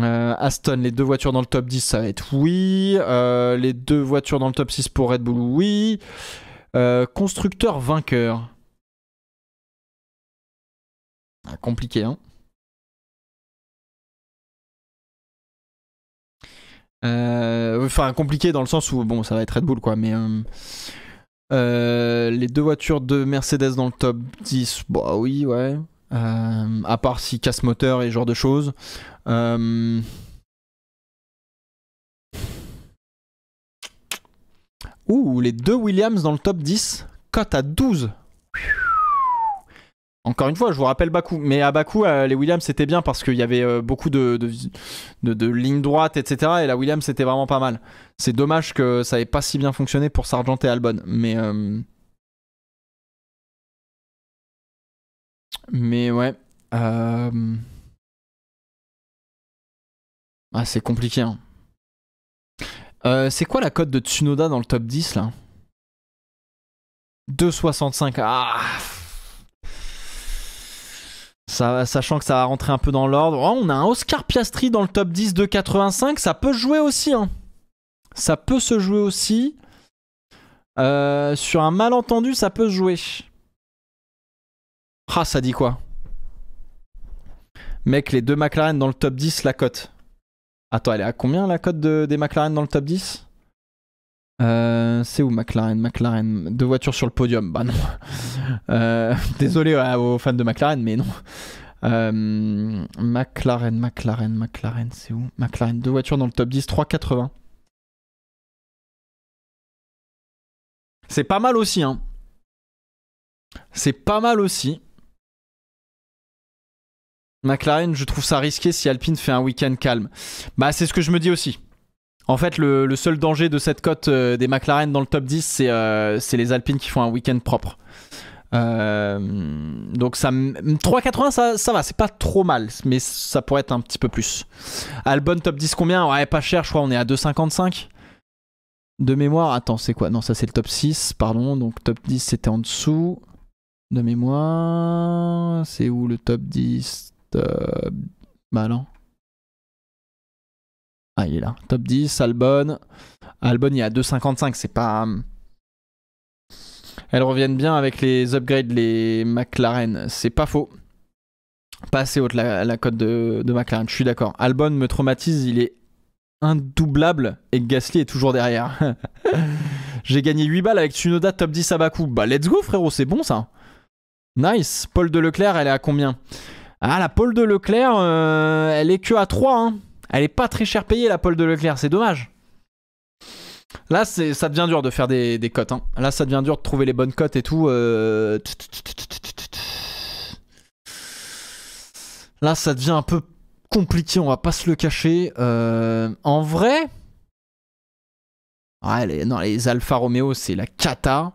Euh, Aston, les deux voitures dans le top 10, ça va être oui. Euh, les deux voitures dans le top 6 pour Red Bull, oui. Euh, constructeur vainqueur. Ah, compliqué, hein. Enfin, compliqué dans le sens où, bon, ça va être Red Bull, quoi, mais. les deux voitures de Mercedes dans le top 10, bah oui, ouais. à part si casse moteur et ce genre de choses. Euh, Ouh, les deux Williams dans le top 10, cote à 12. Encore une fois, je vous rappelle Bakou, mais à Bakou, euh, les Williams c'était bien parce qu'il y avait euh, beaucoup de, de, de, lignes droites, etc. Et la Williams c'était vraiment pas mal. C'est dommage que ça n'ait pas si bien fonctionné pour Sargent et Albon, mais. Mais ouais. Euh... Ah, c'est compliqué. Hein. Euh, c'est quoi la cote de Tsunoda dans le top 10 là 2,65. Ah Sachant que ça va rentrer un peu dans l'ordre. Oh, on a un Oscar Piastri dans le top 10 de 85. Ça peut jouer aussi. Hein. Ça peut se jouer aussi. Euh, sur un malentendu, ça peut se jouer. Ah, ça dit quoi Mec, les deux McLaren dans le top 10, la cote. Attends, elle est à combien la cote des McLaren dans le top 10 euh, c'est où McLaren McLaren, deux voitures sur le podium, bah non. Euh, désolé aux fans de McLaren, mais non. Euh, McLaren, McLaren, McLaren, c'est où McLaren, deux voitures dans le top 10, 3,80. C'est pas mal aussi, hein. C'est pas mal aussi. McLaren, je trouve ça risqué si Alpine fait un week-end calme. Bah, c'est ce que je me dis aussi. En fait, le, seul danger de cette cote euh, des McLaren dans le top 10, euh, c'est les Alpines qui font un week-end propre. Euh, donc ça 3,80 ça, ça va, c'est pas trop mal, mais ça pourrait être un petit peu plus. Albon top 10 combien Ouais, pas cher, je crois on est à 2,55 de mémoire. Attends, c'est quoi Non, ça c'est le top 6, pardon. Donc top 10 c'était en dessous de mémoire. C'est où le top 10 euh, bah Ah, il est là. Top 10, Albon. Albon, il est à 2,55. C'est pas. Hum. Elles reviennent bien avec les upgrades, les McLaren. C'est pas faux. Pas assez haute la, cote de, McLaren, je suis d'accord. Albon me traumatise, il est indoublable et Gasly est toujours derrière. J'ai gagné 8 balles avec Tsunoda top 10 à Bah let's go frérot, c'est bon ça. Nice. Paul de Leclerc, elle est à combien ah, la pole de Leclerc, euh, elle est que à 3. Hein. Elle est pas très chère payée, la pole de Leclerc, c'est dommage. Là, ça devient dur de faire des, des cotes. Hein. Là, ça devient dur de trouver les bonnes cotes et tout. Euh, Là, ça devient un peu compliqué, on va pas se le cacher. Euh, en vrai... Ouais, les, non, les Alfa Romeo, c'est la cata.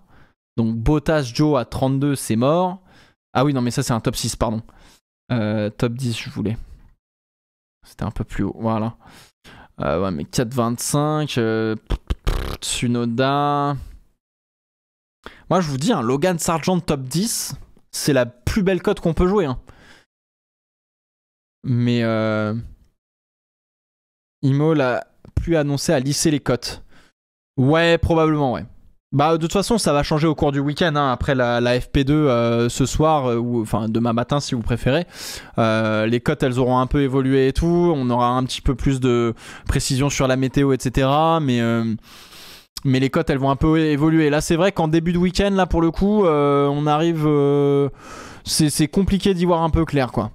Donc Bottas Joe à 32, c'est mort. Ah oui, non, mais ça, c'est un top 6, pardon. Euh, top 10, je voulais. C'était un peu plus haut, voilà. Euh, ouais, mais 4,25. Euh, Tsunoda. Moi, je vous dis, un hein, Logan Sargent top 10, c'est la plus belle cote qu'on peut jouer. Hein. Mais euh, Imo l'a plus annoncé à lisser les cotes. Ouais, probablement, ouais. Bah, de toute façon, ça va changer au cours du week-end, hein, après la, FP2 euh, ce soir, euh, ou enfin demain matin si vous préférez. Euh, les cotes, elles auront un peu évolué et tout. On aura un petit peu plus de précision sur la météo, etc. Mais, mais les cotes, elles vont un peu évoluer. Là, c'est vrai qu'en début de week-end, là, pour le coup, on arrive. c'est compliqué d'y voir un peu clair, quoi.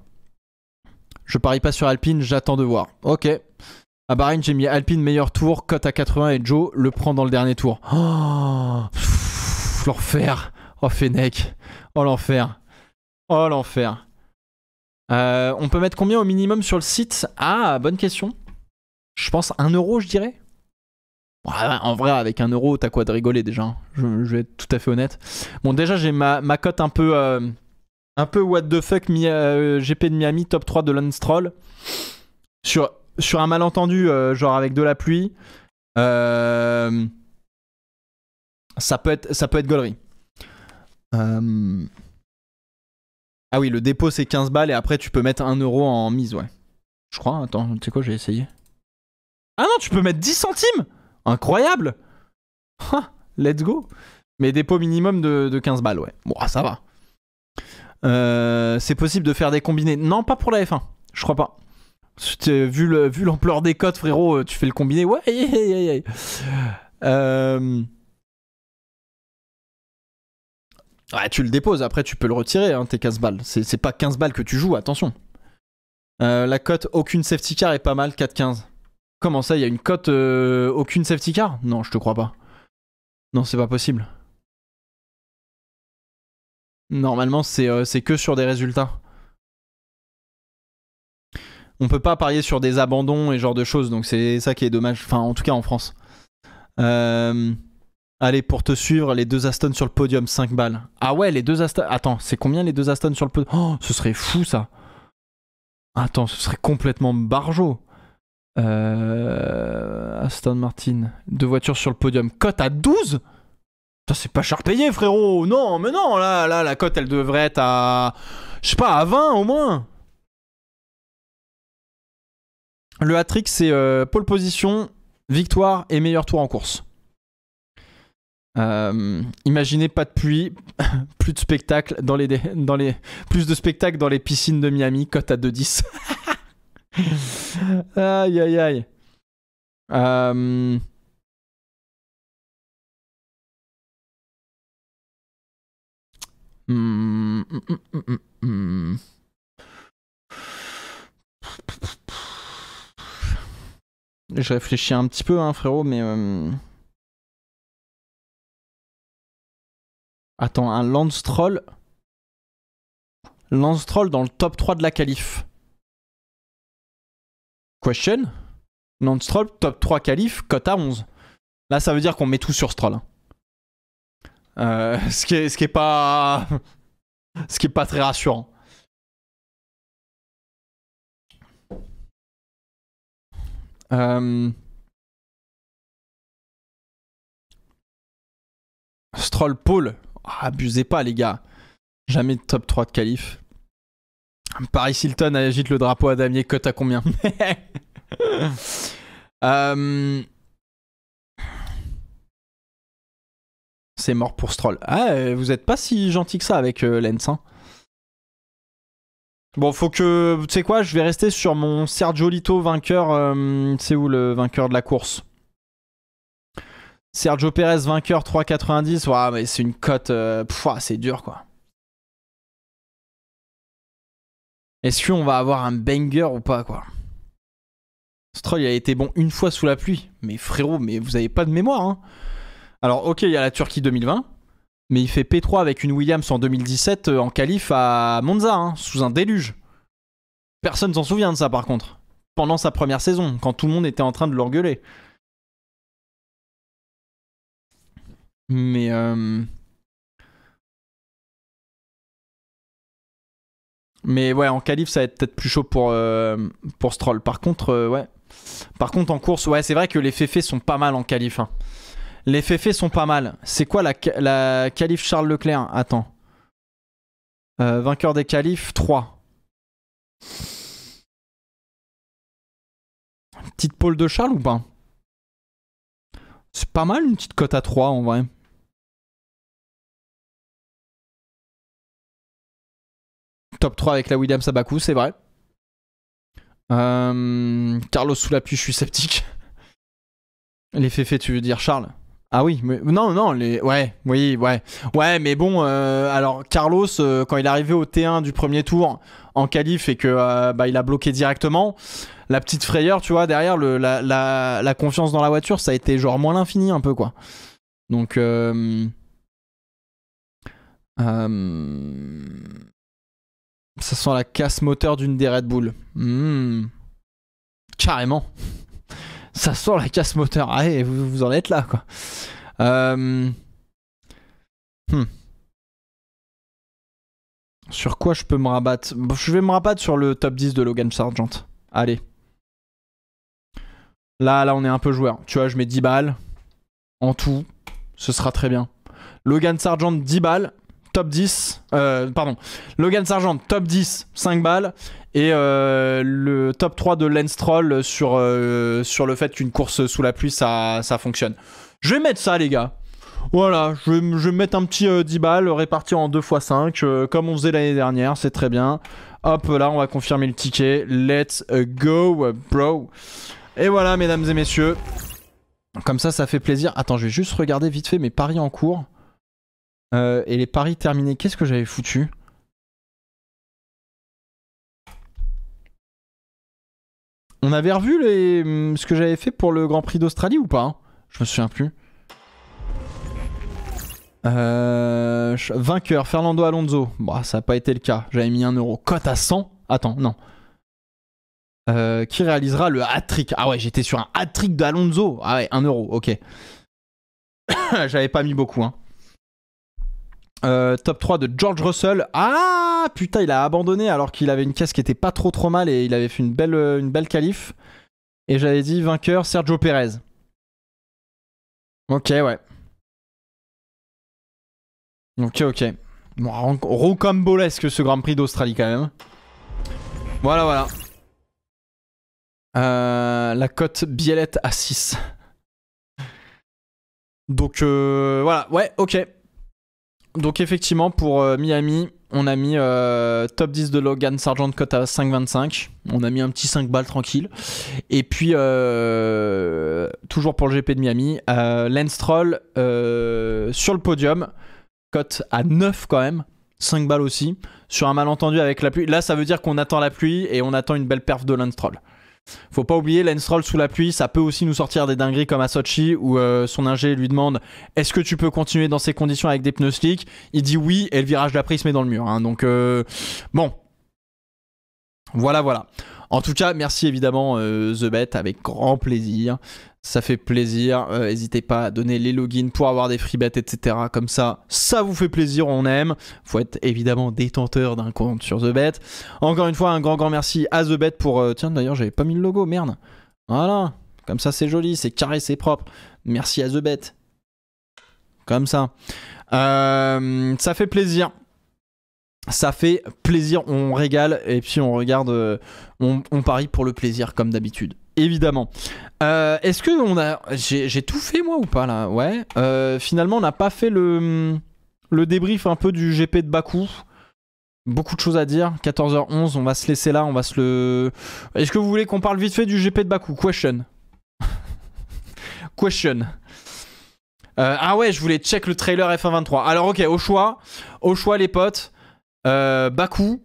Je parie pas sur Alpine, j'attends de voir. Ok, à Bahreïn, j'ai mis Alpine meilleur tour, cote à 80 et Joe le prend dans le dernier tour. Oh, l'enfer. Oh, Fennec. Oh, l'enfer. Oh, l'enfer. Euh, on peut mettre combien au minimum sur le site Ah, bonne question. Je pense 1€ euro, je dirais. en vrai, avec 1€ euro, t'as quoi de rigoler déjà. Hein. Je, vais être tout à fait honnête. Bon, déjà, j'ai ma, ma cote un peu. Euh, un peu what the fuck euh, GP de Miami, top 3 de Landstroll. Sur sur un malentendu, euh, genre avec de la pluie, euh, ça peut être, ça peut être gaulerie. Euh, ah oui, le dépôt c'est 15 balles et après tu peux mettre 1 euro en mise, ouais. Je crois, attends, tu sais quoi, j'ai essayé. Ah non, tu peux mettre 10 centimes Incroyable Let's go Mais dépôt minimum de, de 15 balles, ouais. Bon, ah, ça va. c'est possible de faire des combinés. Non, pas pour la F1. Je crois pas. Vu, le, vu l'ampleur des cotes, frérot, euh, tu fais le combiné. Ouais, euh, ouais tu le déposes, après tu peux le retirer, hein, tes 15 balles. C'est, pas 15 balles que tu joues, attention. Euh, la cote aucune safety car est pas mal, 4-15. Comment ça, il y a une cote aucune safety car Non, je te crois pas. Non, c'est pas possible. Normalement, c'est que sur des résultats on peut pas parier sur des abandons et genre de choses. Donc c'est ça qui est dommage. Enfin, en tout cas en France. Euh, allez, pour te suivre, les deux Aston sur le podium, 5 balles. Ah ouais, les deux Aston. Attends, c'est combien les deux Aston sur le podium oh, ce serait fou ça. Attends, ce serait complètement barjo. Euh, Aston Martin, deux voitures sur le podium, cote à 12 ça c'est pas cher payé frérot. Non, mais non, là là la cote elle devrait être à je sais pas à 20 au moins. Le hat-trick, c'est euh, pole position, victoire et meilleur tour en course. Euh, imaginez pas de pluie, plus de spectacle dans les, dans les plus de spectacles dans les piscines de Miami, cote à 10 aïe aïe aïe. Euh... Hmm, hmm, hmm, je réfléchis un petit peu, hein, frérot, mais. Euh, Attends, un Landstroll, Landstroll dans le top 3 de la qualif. Question Landstroll top 3 qualif, cote à 11. Là, ça veut dire qu'on met tout sur Stroll. Hein. Euh, ce, qui ce qui est pas. ce qui est pas très rassurant. Euh, Stroll Paul, ah, abusez pas les gars. Jamais de top 3 de qualif. Paris Hilton agite le drapeau à damier, cote à combien euh, C'est mort pour Stroll. Ah, euh, vous êtes pas si gentil que ça avec Lens. Hein. Bon, faut que. Tu sais quoi, je vais rester sur mon Sergio Lito vainqueur. tu euh, c'est où le vainqueur de la course Sergio Pérez vainqueur 3,90. Waouh, mais c'est une cote. Euh, c'est dur quoi. Est-ce qu'on va avoir un banger ou pas quoi Stroll il a été bon une fois sous la pluie. Mais frérot, mais vous avez pas de mémoire hein. Alors ok, il y a la Turquie 2020 mais il fait P3 avec une Williams en 2017 euh, en qualif à Monza, hein, sous un déluge. Personne s'en souvient de ça par contre. Pendant sa première saison, quand tout le monde était en train de l'orgueuler. Mais... Euh, mais ouais, en qualif, ça va être peut-être plus chaud pour, euh, Stroll. Par contre, ouais. Par contre, en course, ouais, c'est vrai que les féfés sont pas mal en qualif. Hein. Les féfés sont pas mal. C'est quoi la, la calife Charles Leclerc Attends. Euh, vainqueur des califes, 3. petite pôle de Charles ou pas C'est pas mal une petite cote à 3 en vrai. Top 3 avec la William Sabaku, c'est vrai. Euh, Carlos sous pluie, je suis sceptique. Les féfés, tu veux dire Charles ah oui, mais non, non, ouais, oui, ouais. Ouais, mais bon, euh, alors Carlos, euh, quand il est arrivé au T1 du premier tour en qualif et que euh, bah, il a bloqué directement, la petite frayeur, tu vois, derrière, la, la, la, confiance dans la voiture, ça a été genre moins l'infini un peu, quoi. Donc... Ça sent la casse moteur d'une des Red Bull. Mmh. Carrément ça sort la casse moteur. Allez, ah, vous, vous en êtes là, quoi. Euh, hmm. Sur quoi je peux me rabattre Je vais me rabattre sur le top 10 de Logan Sargent. Allez. Là, là, on est un peu joueur. Tu vois, je mets 10 balles en tout. Ce sera très bien. Logan Sargent, 10 balles top 10. Euh, pardon, Logan Sargent, top 10, 5 balles. Et euh, le top 3 de Lens Troll sur, euh, sur le fait qu'une course sous la pluie, ça, ça fonctionne. Je vais mettre ça, les gars. Voilà, je, je vais mettre un petit 10 balles réparti en 2 x 5, comme on faisait l'année dernière, c'est très bien. Hop, là, on va confirmer le ticket. Let's go, bro. Et voilà, mesdames et messieurs. Comme ça, ça fait plaisir. Attends, je vais juste regarder vite fait mes paris en cours. Euh, et les paris terminés, qu'est-ce que j'avais foutu On avait revu les... Mm, ce que j'avais fait pour le Grand Prix d'Australie ou pas hein Je me souviens plus. Euh, vainqueur, Fernando Alonso. Bah, ça n'a pas été le cas. J'avais mis 1 euro. Cote à 100 Attends, non. Euh, qui réalisera le hat-trick. Ah ouais, j'étais sur un hat-trick d'Alonso. Ah ouais, 1 euro, ok. J'avais pas mis beaucoup, hein. Euh, top 3 de George Russell. Ah putain, il a abandonné alors qu'il avait une caisse qui était pas trop trop mal et il avait fait une belle, euh, une belle qualif. Et j'avais dit vainqueur Sergio Perez. Ok, ouais. Ok, ok. Bon, rocambolesque ce Grand Prix d'Australie quand même. Voilà, voilà. Euh, la cote Biellette à 6. Donc voilà, ouais, ok. Donc effectivement, pour euh, Miami, on a mis euh, top 10 de Logan Sargent cote à 5,25. On a mis un petit 5 balles tranquille. Et puis, euh, toujours pour le GP de Miami, Lens Troll sur le podium, cote à 9 quand même. 5 balles aussi, sur un malentendu avec la pluie. Là, ça veut dire qu'on attend la pluie et on attend une belle perf de Lens Troll. Faut pas oublier l'Enstroll sous la pluie, ça peut aussi nous sortir des dingueries comme à Sochi où euh, son ingé lui demande est-ce que tu peux continuer dans ces conditions avec des pneus slick Il dit oui et le virage la prise se met dans le mur. Hein. donc euh, bon, voilà voilà. En tout cas, merci évidemment euh, TheBet avec grand plaisir ça fait plaisir. Euh, n'hésitez pas à donner les logins pour avoir des free bets, etc. Comme ça, ça vous fait plaisir, on aime. Faut être évidemment détenteur d'un compte sur The Bet. Encore une fois, un grand grand merci à The Bet pour. Euh, tiens, d'ailleurs, j'avais pas mis le logo, merde. Voilà, comme ça, c'est joli, c'est carré, c'est propre. Merci à The Bet. Comme ça. Euh, ça fait plaisir ça fait plaisir, on régale et puis on regarde, on parie pour le plaisir comme d'habitude évidemment. Euh, est-ce que on a, j'ai tout fait moi ou pas là Ouais. Euh, finalement, on n'a pas fait le le débrief un peu du GP de Baku. Beaucoup de choses à dire. 14h11, on va se laisser là, on va se le. Est-ce que vous voulez qu'on parle vite fait du GP de Baku Question. Question. Euh, ah ouais, je voulais check le trailer F123. Alors ok, au choix, au choix les potes, Bakou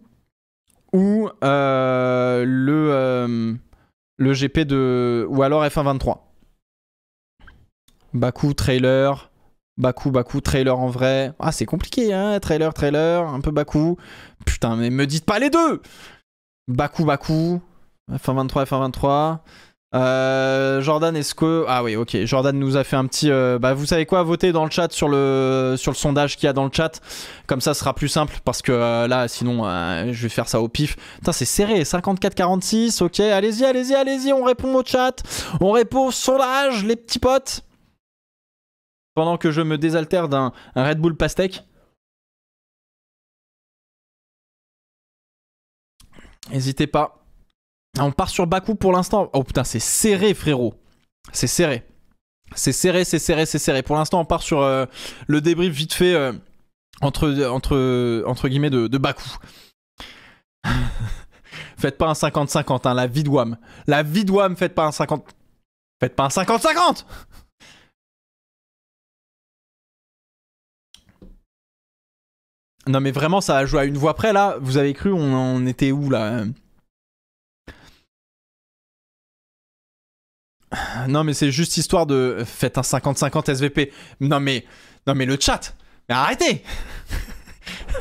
ou le le GP de. Ou alors F1-23. Baku, trailer. Baku, Baku, trailer en vrai. Ah, c'est compliqué, hein. Trailer, trailer, un peu Baku. Putain, mais me dites pas les deux Baku, Baku. F1-23, F1-23. Euh, Jordan, est-ce que. Ah oui, ok. Jordan nous a fait un petit. Euh, bah, vous savez quoi Votez dans le chat sur le, sur le sondage qu'il y a dans le chat. Comme ça, sera plus simple. Parce que euh, là, sinon, je vais faire ça au pif. Putain, c'est serré. 54-46. Ok, allez-y, allez-y, allez-y. On répond au chat. On répond au sondage, les petits potes. Pendant que je me désaltère d'un Red Bull pastèque. N'hésitez pas. Ah, on part sur Bakou pour l'instant. Oh putain, c'est serré, frérot. C'est serré. C'est serré, c'est serré, c'est serré. Pour l'instant, on part sur euh, le débrief vite fait euh, entre, entre, entre guillemets de, de Bakou. faites pas un 50-50, hein, la vie de La vie de faites pas un 50. Faites pas un 50-50 Non mais vraiment, ça a joué à une voix près là. Vous avez cru, on, on était où là euh Non, mais c'est juste histoire de. Euh, faites un 50-50 SVP. Non, mais. Non, mais le chat. arrêtez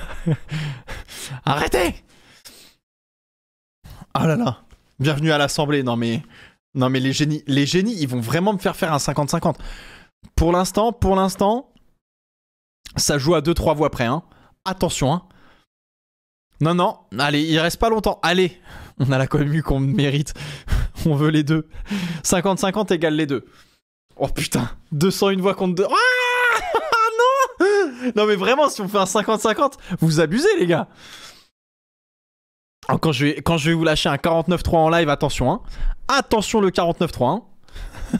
Arrêtez Oh là là. Bienvenue à l'Assemblée. Non, mais. Non, mais les génies, les génies, ils vont vraiment me faire faire un 50-50. Pour l'instant, pour l'instant, ça joue à 2-3 voix près. Hein. Attention. Hein. Non, non. Allez, il reste pas longtemps. Allez. On a la commu qu'on mérite. on veut les deux. 50-50 égale les deux. Oh putain, 201 voix contre 2. Ah non Non mais vraiment, si on fait un 50-50, vous abusez les gars. quand je, vais, quand je vais vous lâcher un 49-3 en live, attention. Hein. Attention le 49-3. Hein.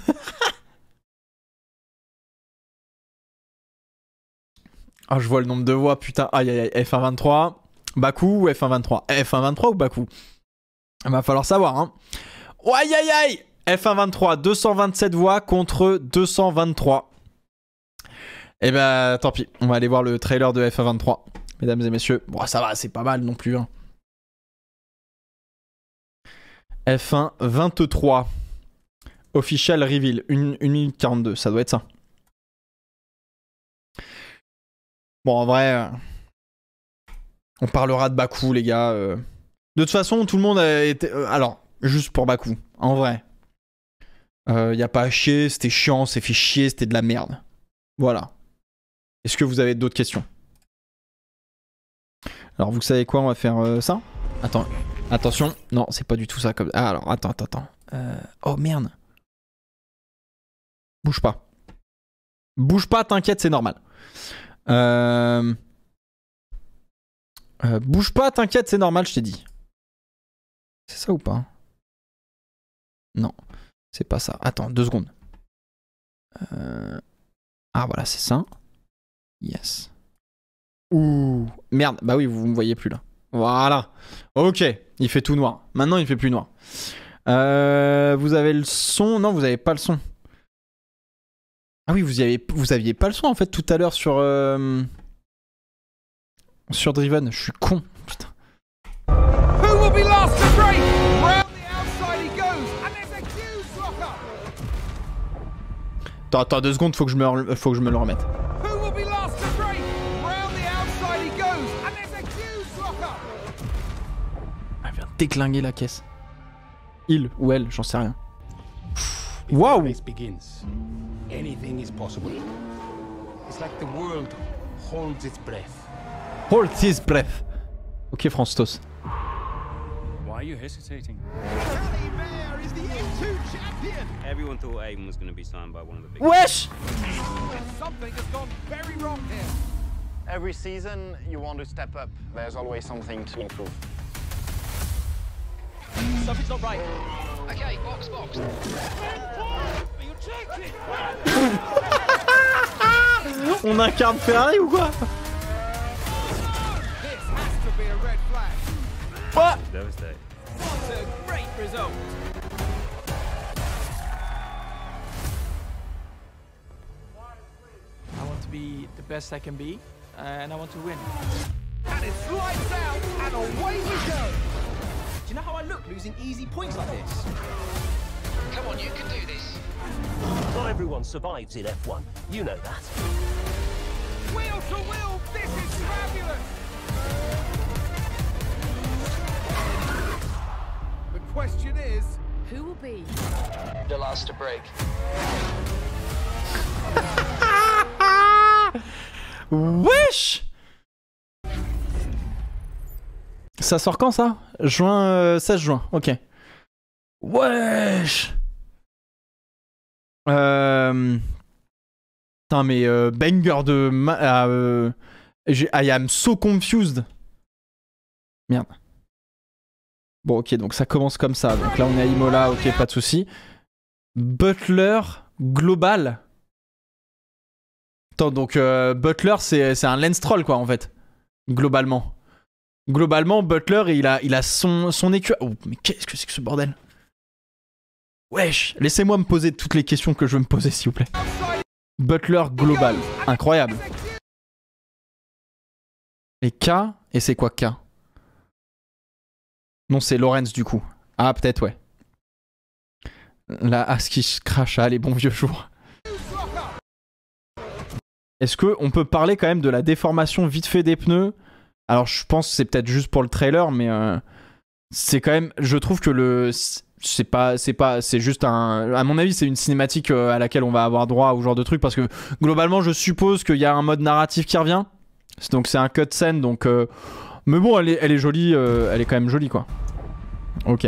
Ah, je vois le nombre de voix, putain. Aïe, aïe, aïe. F123. Baku ou F123 F123 ou Baku il va falloir savoir. Hein. Aïe aïe aïe F123, 227 voix contre 223. Eh ben, tant pis. On va aller voir le trailer de f 1 23 Mesdames et messieurs. Bon, ça va, c'est pas mal non plus. Hein. f 23 Official reveal. 1 minute 42. Ça doit être ça. Bon, en vrai. Euh, on parlera de Bakou, les gars. Euh. De toute façon, tout le monde a été. Euh, alors, juste pour Baku en vrai. Il euh, a pas à chier, c'était chiant, c'est fait chier, c'était de la merde. Voilà. Est-ce que vous avez d'autres questions Alors, vous savez quoi On va faire euh, ça Attends. Attention. Non, c'est pas du tout ça comme. Ah, alors, attends, attends, attends. Oh merde. Bouge pas. Bouge pas, t'inquiète, c'est normal. bouge pas, t'inquiète, c'est normal, je t'ai dit. C'est ça ou pas Non, c'est pas ça. Attends, deux secondes. Euh, ah voilà, c'est ça. Yes. Ouh. Merde, bah oui, vous me voyez plus là. Voilà. Ok, il fait tout noir. Maintenant, il fait plus noir. Euh, vous avez le son Non, vous n'avez pas le son. Ah oui, vous, n'aviez aviez pas le son en fait tout à l'heure sur... Euh, sur Driven. Je suis con. Attends, attends deux secondes, faut que je me, faut que je me le remette. Elle vient déglinguer la caisse. Il ou elle, j'en sais rien. Wow! Anything is holds its breath. breath. Ok, Franstos. Why are you hesitating? Charlie is the 2 champion! Everyone thought Aiden was going to be signed by one of the big... Wish! Something has gone very wrong here. Every season, you want to step up. There's always something to improve. Something's not right. Okay, box, box. Are you joking? On incarne Ferrari ou quoi What? Devastating. I want to be the best I can be, uh, and I want to win. And out, and away we go! Do you know how I look losing easy points like this? Come on, you can do this. Not everyone survives in F1. You know that. Wheel to wheel, this is fabulous! Question is, who will be the last to break? Wesh Ça sort quand ça Juin, 16 euh, juin, ok. Wesh euh... Putain, mais euh, banger de... Ma... Ah, euh, I am so confused. Merde. Bon, ok, donc ça commence comme ça. Donc là, on est à Imola, ok, pas de souci. Butler global. Attends, donc euh, Butler, c'est un lens troll, quoi, en fait. Globalement. Globalement, Butler, il a, il a son, son écu... Oh, mais qu'est-ce que c'est que ce bordel Wesh, laissez-moi me poser toutes les questions que je veux me poser, s'il vous plaît. Butler global. Incroyable. Et K, et c'est quoi K non, c'est Lorenz du coup. Ah, peut-être, ouais. Là, La qui cracha les bons vieux jours. Est-ce qu'on peut parler quand même de la déformation vite fait des pneus Alors, je pense que c'est peut-être juste pour le trailer, mais euh, c'est quand même. Je trouve que le. C'est pas, c'est pas, c'est juste un. À mon avis, c'est une cinématique euh, à laquelle on va avoir droit au genre de truc parce que globalement, je suppose qu'il y a un mode narratif qui revient. Donc c'est un cutscene, donc euh, mais bon, elle est, jolie, euh, elle est quand même jolie quoi. Ok.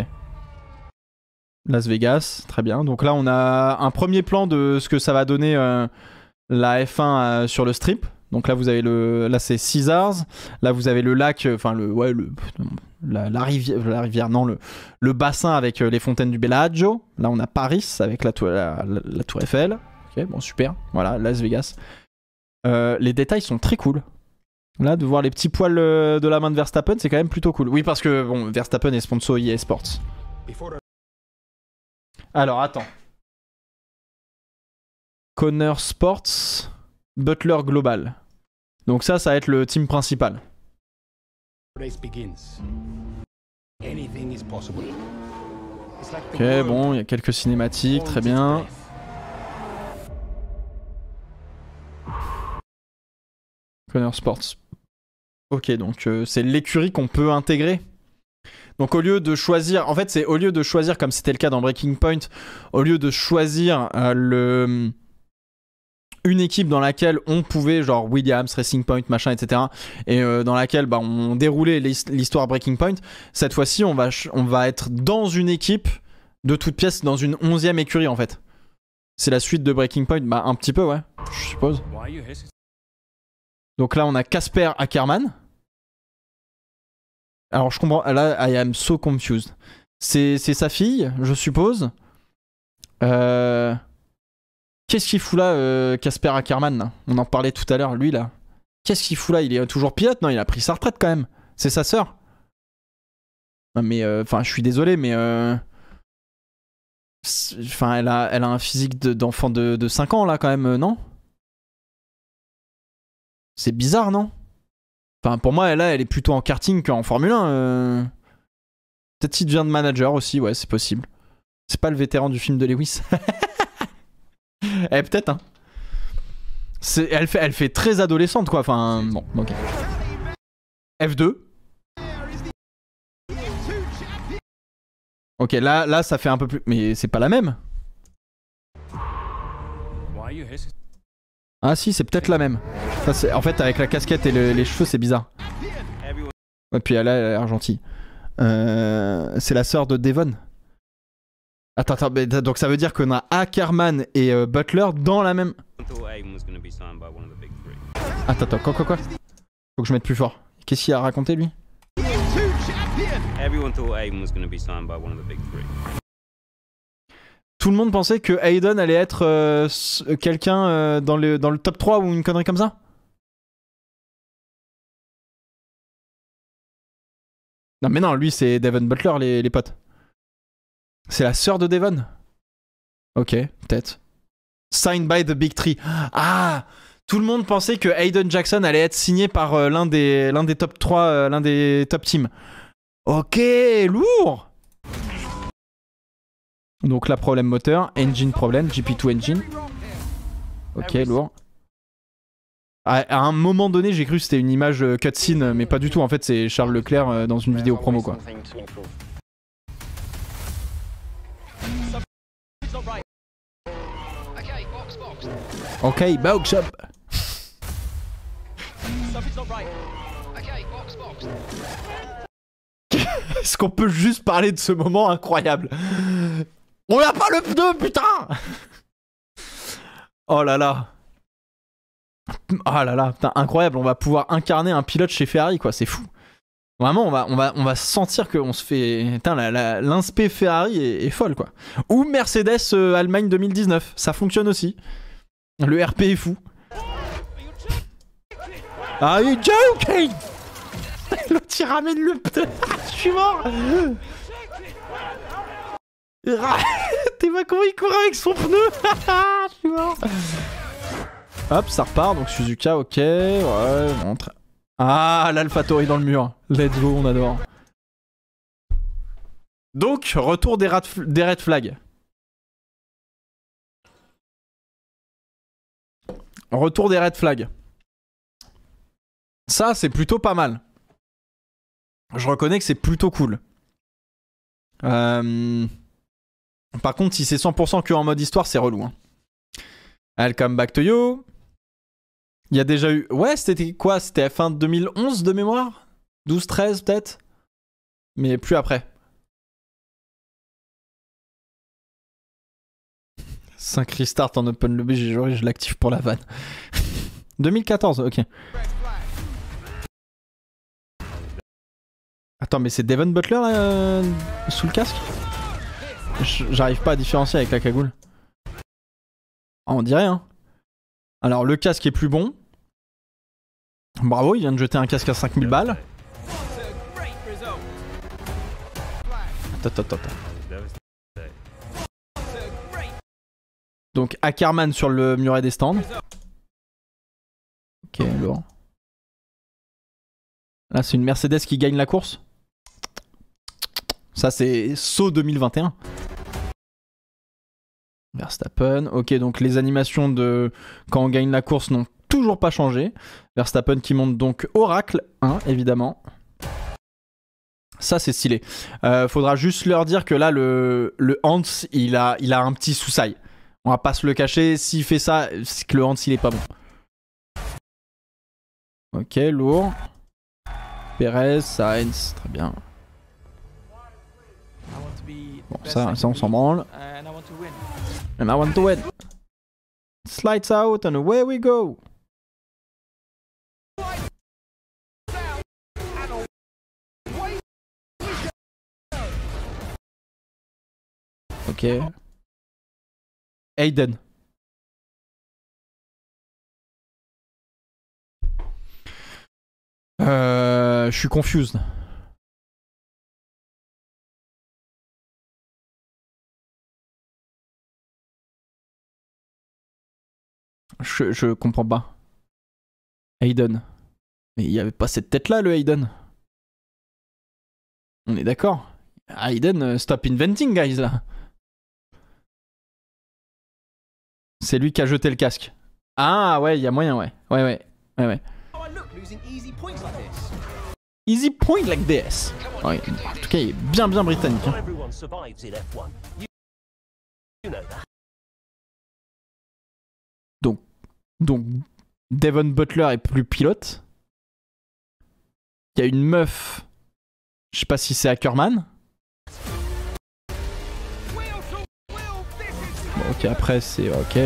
Las Vegas, très bien. Donc là, on a un premier plan de ce que ça va donner euh, la F1 euh, sur le strip. Donc là, vous avez le, là c'est Caesars. Là, vous avez le lac, enfin le, ouais, le, la, rivière, la rivière, non, le, le bassin avec les fontaines du Bellagio. Là, on a Paris avec la, la Tour Eiffel. Ok, bon super. Voilà, Las Vegas. les détails sont très cool. Là, de voir les petits poils euh, de la main de Verstappen, c'est quand même plutôt cool. Oui, parce que bon, Verstappen est sponsor EA Sports. Alors, attends. Connor Sports, Butler Global. Donc ça, ça va être le team principal. Ok, bon, il y a quelques cinématiques, très bien. Connor Sports. Ok, donc euh, c'est l'écurie qu'on peut intégrer. Donc au lieu de choisir, en fait c'est au lieu de choisir comme c'était le cas dans Breaking Point, au lieu de choisir euh, le une équipe dans laquelle on pouvait, genre Williams, Racing Point, machin, etc., et euh, dans laquelle bah, on déroulait l'histoire Breaking Point, cette fois-ci, on va, on va être dans une équipe de toutes pièces, dans une onzième écurie, en fait. C'est la suite de Breaking Point Bah, un petit peu, ouais, je suppose. Donc là, on a Casper Ackerman. Alors je comprends. Là, I am so confused. C'est sa fille, je suppose. Euh, qu'est-ce qu'il fout là, euh, Casper Ackerman On en parlait tout à l'heure, lui là. Qu'est-ce qu'il fout là Il est toujours pilote Non, il a pris sa retraite quand même. C'est sa sœur. mais, euh, enfin, je suis désolé, mais... Enfin, elle a, elle a un physique d'enfant de 5 ans là quand même, non c'est bizarre, non Enfin, pour moi, là, elle est plutôt en karting qu'en Formule 1. Euh. Peut-être s'il devient de manager aussi, ouais, c'est possible. C'est pas le vétéran du film de Lewis. eh, peut-être, hein. Elle fait, elle fait très adolescente, quoi. Enfin, bon, ok. F2. Ok, là, là, ça fait un peu plus... Mais c'est pas la même Ah si, c'est peut-être la même. en fait, avec la casquette et les cheveux, c'est bizarre. Et puis elle a l'air gentille. c'est la sœur de Devon. Attends, attends, donc ça veut dire qu'on a Ackerman et euh, Butler dans la même... Attends, attends, quoi, quoi, quoi Faut que je mette plus fort. Qu'est-ce qu'il a raconté, lui tout le monde pensait que Hayden allait être euh, euh, quelqu'un euh, dans, le, top 3 ou une connerie comme ça Non mais non, lui c'est Devon Butler, les, potes. C'est la sœur de Devon Ok, peut-être. Signed by the Big Tree. Ah Tout le monde pensait que Hayden Jackson allait être signé par l'un des, des top 3, l'un des top teams. Ok, lourd donc là, problème moteur, engine problème, GP2 engine. Ok, ah lourd. À, un moment donné, j'ai cru que c'était une image euh, cutscene, mais pas du tout. En fait, c'est Charles Leclerc euh, dans une vidéo promo, quoi. Ok, box up. Est-ce qu'on peut juste parler de ce moment incroyable on a pas le pneu, putain Oh là là Oh là là, putain, incroyable, on va pouvoir incarner un pilote chez Ferrari, quoi, c'est fou. Vraiment, on va, on va, on va sentir qu'on se fait... Putain, L'inspect Ferrari est, folle, quoi. Ou Mercedes euh, Allemagne 2019, ça fonctionne aussi. Le RP est fou. Are you joking L'autre, il ramène le pneu Je suis mort T'es pas comment il court avec son pneu Hop, ça repart, donc Suzuka, ok, ouais, montre. Ah, l'Alphatori dans le mur. Let's go, on adore. Donc, retour des, des red flags. Retour des red flags. Ça, c'est plutôt pas mal. Je reconnais que c'est plutôt cool. Euh... Par contre, si c'est 100% que en mode histoire, c'est relou. Hein. I'll back to you. Il y a déjà eu. Ouais, c'était quoi C'était fin 2011 de mémoire 12, 13 peut-être Mais plus après. 5 restart en open lobby je, je l'active pour la vanne. 2014, ok. Attends, mais c'est Devon Butler euh, sous le casque J'arrive pas à différencier avec la cagoule. Ah, on dirait, hein. Alors, le casque est plus bon. Bravo, il vient de jeter un casque à 5000 balles. Donc, Ackerman sur le muret des stands. Ok, lourd. Là, c'est une Mercedes qui gagne la course. Ça, c'est saut 2021. Verstappen. Ok, donc les animations de quand on gagne la course n'ont toujours pas changé. Verstappen qui monte donc Oracle 1, évidemment. Ça, c'est stylé. Euh, faudra juste leur dire que là, le, le Hans, il a, il a un petit soussail On va pas se le cacher. S'il fait ça, que le Hans, il est pas bon. Ok, lourd. Perez, Sainz, très bien. Bon, ça, ça on s'en branle. Euh, And I want to win. Slides out and away we go. Okay. Aiden. Euh, je suis confuse. je, comprends pas. Hayden. Mais il n'y avait pas cette tête-là, le Hayden. On est d'accord. Hayden, euh, stop inventing, guys, là. C'est lui qui a jeté le casque. Ah ouais, il y a moyen, ouais. Ouais, ouais. Ouais, ouais. Easy point like this. en tout cas, il est bien, bien britannique. Hein. Donc, Devon Butler est plus pilote. Il y a une meuf, je sais pas si c'est Ackerman. Bon, ok, après c'est ok.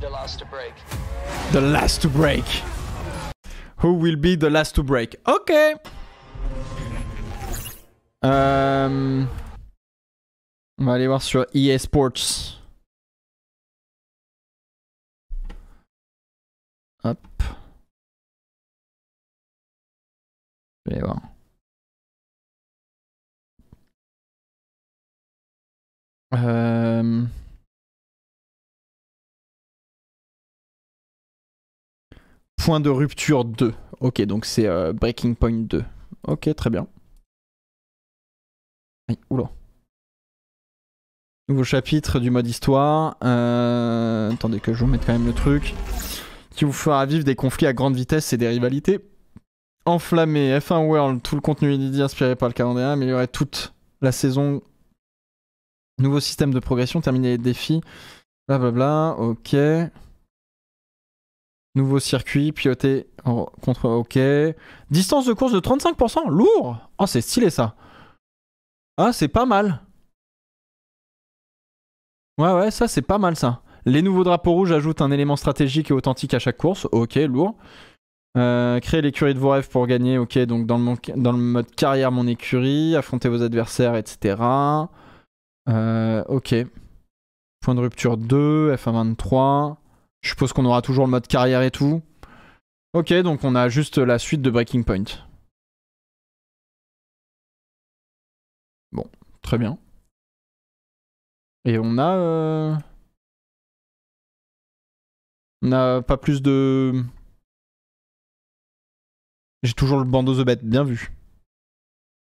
The last to break. Who will be the last to break? Ok. Euh... On va aller voir sur EA Sports. Hop. Je vais voir. Euh... Point de rupture 2. Ok, donc c'est euh, Breaking Point 2. Ok, très bien. Oui, oula. Nouveau chapitre du mode histoire. Euh, attendez que je vous mette quand même le truc. Qui vous fera vivre des conflits à grande vitesse et des rivalités. Enflammé, F1 World, tout le contenu inédit inspiré par le calendrier, améliorer toute la saison. Nouveau système de progression, terminer les défis. Blablabla, ok. Nouveau circuit, pioter contre ok. Distance de course de 35%, lourd Oh, c'est stylé ça. Ah, c'est pas mal. Ouais, ouais, ça c'est pas mal ça. Les nouveaux drapeaux rouges ajoutent un élément stratégique et authentique à chaque course. Ok, lourd. Euh, créer l'écurie de vos rêves pour gagner. Ok, donc dans le, mode carrière, mon écurie. Affronter vos adversaires, etc. Euh, ok. Point de rupture 2, F1-23. Je suppose qu'on aura toujours le mode carrière et tout. Ok, donc on a juste la suite de Breaking Point. Bon, très bien. Et on a... Euh, on n'a pas plus de... J'ai toujours le bandeau The Bet, bien vu.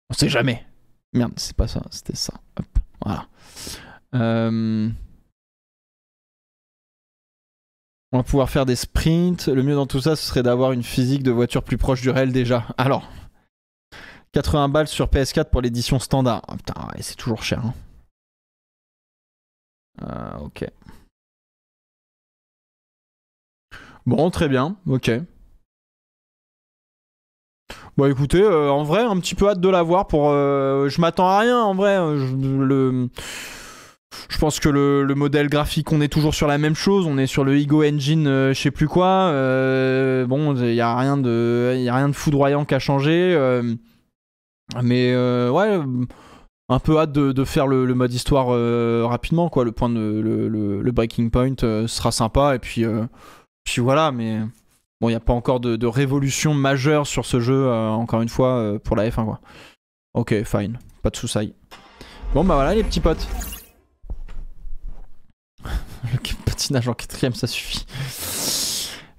On sait jamais. Merde, c'est pas ça, c'était ça. Hop, voilà. Euh, on va pouvoir faire des sprints. Le mieux dans tout ça, ce serait d'avoir une physique de voiture plus proche du réel déjà. Alors, 80 balles sur PS4 pour l'édition standard. Ah, putain, c'est toujours cher. Hein. Ah, ok. Bon, très bien, ok. Bon, écoutez, euh, en vrai, un petit peu hâte de l'avoir pour. Euh, je m'attends à rien, en vrai. Hein, je, pense que le, modèle graphique, on est toujours sur la même chose. On est sur le Ego Engine, euh, je sais plus quoi. bon, il n'y a, rien de, a rien de foudroyant qu'à changer. mais ouais, un peu hâte de, faire le, mode histoire euh, rapidement, quoi. Le point de le, breaking point euh, sera sympa et puis, euh, puis voilà, mais bon, il n'y a pas encore de, révolution majeure sur ce jeu, encore une fois, pour la F1, quoi. Ok, fine, pas de soucis. Bon, bah voilà, les petits potes. le patinage en quatrième, ça suffit.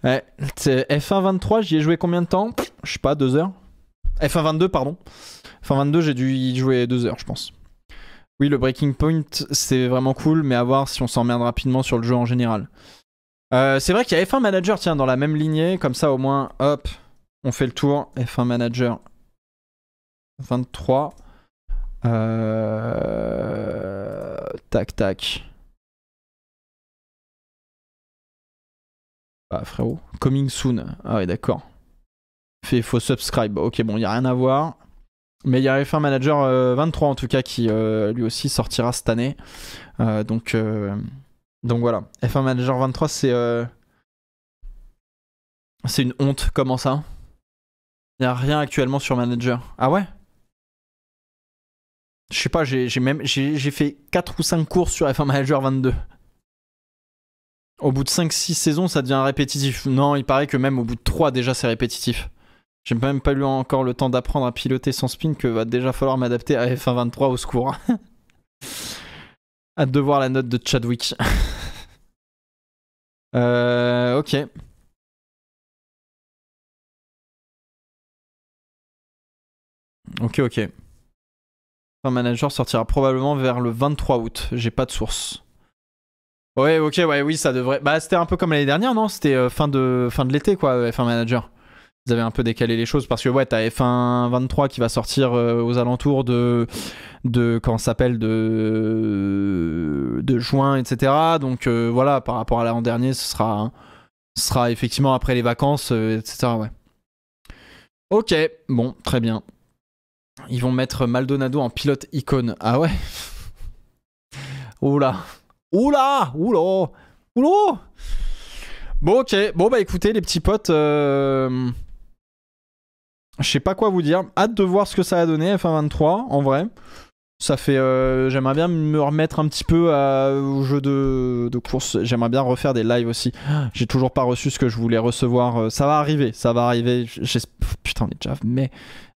F1 23, j'y ai joué combien de temps Je sais pas, deux heures eh, F1-22, pardon. F1-22, j'ai dû y jouer deux heures, je pense. Oui, le Breaking Point, c'est vraiment cool, mais à voir si on s'emmerde rapidement sur le jeu en général. Euh, c'est vrai qu'il y a F1 Manager, tiens, dans la même lignée, comme ça au moins, hop, on fait le tour. F1 Manager 23. Euh, tac, tac. Ah, frérot. Coming soon. Ah oui, d'accord fait faut subscribe. Ok, bon, il n'y a rien à voir. Mais il y a F1 Manager 23 euh, en tout cas qui euh, lui aussi sortira cette année. Euh, donc, donc voilà. F1 Manager 23, c'est. C'est une honte, comment ça Il n'y a rien actuellement sur Manager. Ah ouais Je sais pas, j'ai même j'ai fait 4 ou 5 courses sur F1 Manager 22. Au bout de 5-6 saisons, ça devient répétitif. Non, il paraît que même au bout de 3 déjà c'est répétitif. J'ai même pas eu encore le temps d'apprendre à piloter sans spin que va déjà falloir m'adapter à f 123 au secours. Hâte de voir la note de Chadwick. euh, ok. Ok, ok. 1 manager sortira probablement vers le 23 août. J'ai pas de source. Ouais, ok, ouais, oui, ça devrait. Bah, c'était un peu comme l'année dernière, non C'était euh, fin de, fin de l'été, quoi, euh, F1 Manager. Vous avez un peu décalé les choses parce que ouais t'as F1 23 qui va sortir euh, aux alentours de de quand s'appelle de de juin etc donc euh, voilà par rapport à l'an dernier ce sera ce sera effectivement après les vacances euh, etc ouais ok bon très bien ils vont mettre Maldonado en pilote icône ah ouais oula oula oula oula Bon ok, bon bah écoutez les petits potes, je sais pas quoi vous dire. Hâte de voir ce que ça a donné F123 en vrai. Ça fait, euh, j'aimerais bien me remettre un petit peu au jeu de, de course. J'aimerais bien refaire des lives aussi. J'ai toujours pas reçu ce que je voulais recevoir. Euh, ça va arriver, ça va arriver. Putain, on est déjà. Mais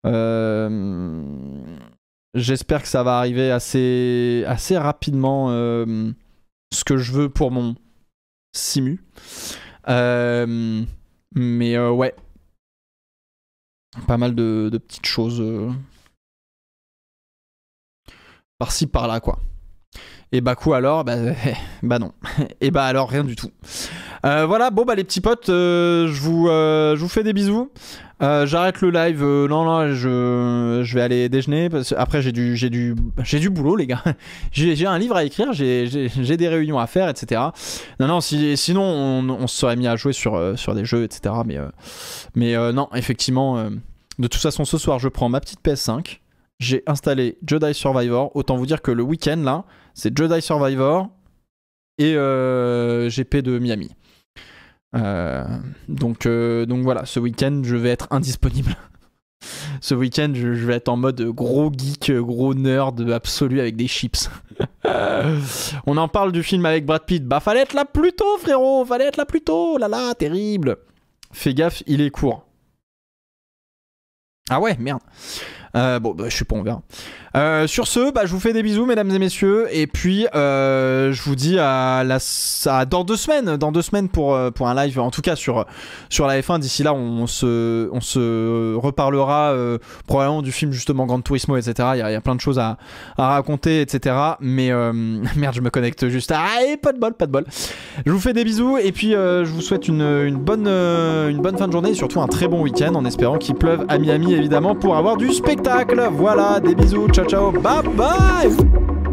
euh, j'espère que ça va arriver assez, assez rapidement. ce que je veux pour mon simu. mais ouais, pas mal de, petites choses euh, par-ci par-là quoi. Et bah quoi alors, bah, bah non. Et bah alors rien du tout. Euh, voilà, bon bah les petits potes, euh, je vous, vous fais des bisous. Euh, j'arrête le live. Euh, non, non, je, vais aller déjeuner. Parce... Après, j'ai du, j'ai du, du boulot, les gars. j'ai, un livre à écrire, j'ai, des réunions à faire, etc. Non, non, sinon, on, se serait mis à jouer sur, euh, sur des jeux, etc. Mais, mais non, effectivement, de toute façon, ce soir, je prends ma petite PS5. J'ai installé Jedi Survivor. Autant vous dire que le week-end, là, c'est Jedi Survivor et GP de Miami. Euh, donc, euh, donc voilà, ce week-end, je vais être indisponible. ce week-end, je, vais être en mode gros geek, gros nerd absolu avec des chips. On en parle du film avec Brad Pitt. Bah, fallait être là plus tôt, frérot. Fallait être là plus tôt. Oh là, là, terrible. Fais gaffe, il est court. Ah ouais, merde. Euh, bon, bah, je suis pas, on verra. Hein. Euh, sur ce, bah, je vous fais des bisous, mesdames et messieurs. Et puis, euh, je vous dis à, la, dans deux semaines, dans deux semaines pour, pour un live, en tout cas sur, sur la F1. D'ici là, on se, on se reparlera probablement du film, justement, Grand Turismo, etc. Il y, a, plein de choses à, raconter, etc. Mais merde, je me connecte juste. Ah, pas de bol, pas de bol. Je vous fais des bisous et puis je vous souhaite une, bonne, une bonne fin de journée et surtout un très bon week-end en espérant qu'il pleuve à Miami, évidemment, pour avoir du spectacle. Voilà, des bisous, ciao ciao, bye bye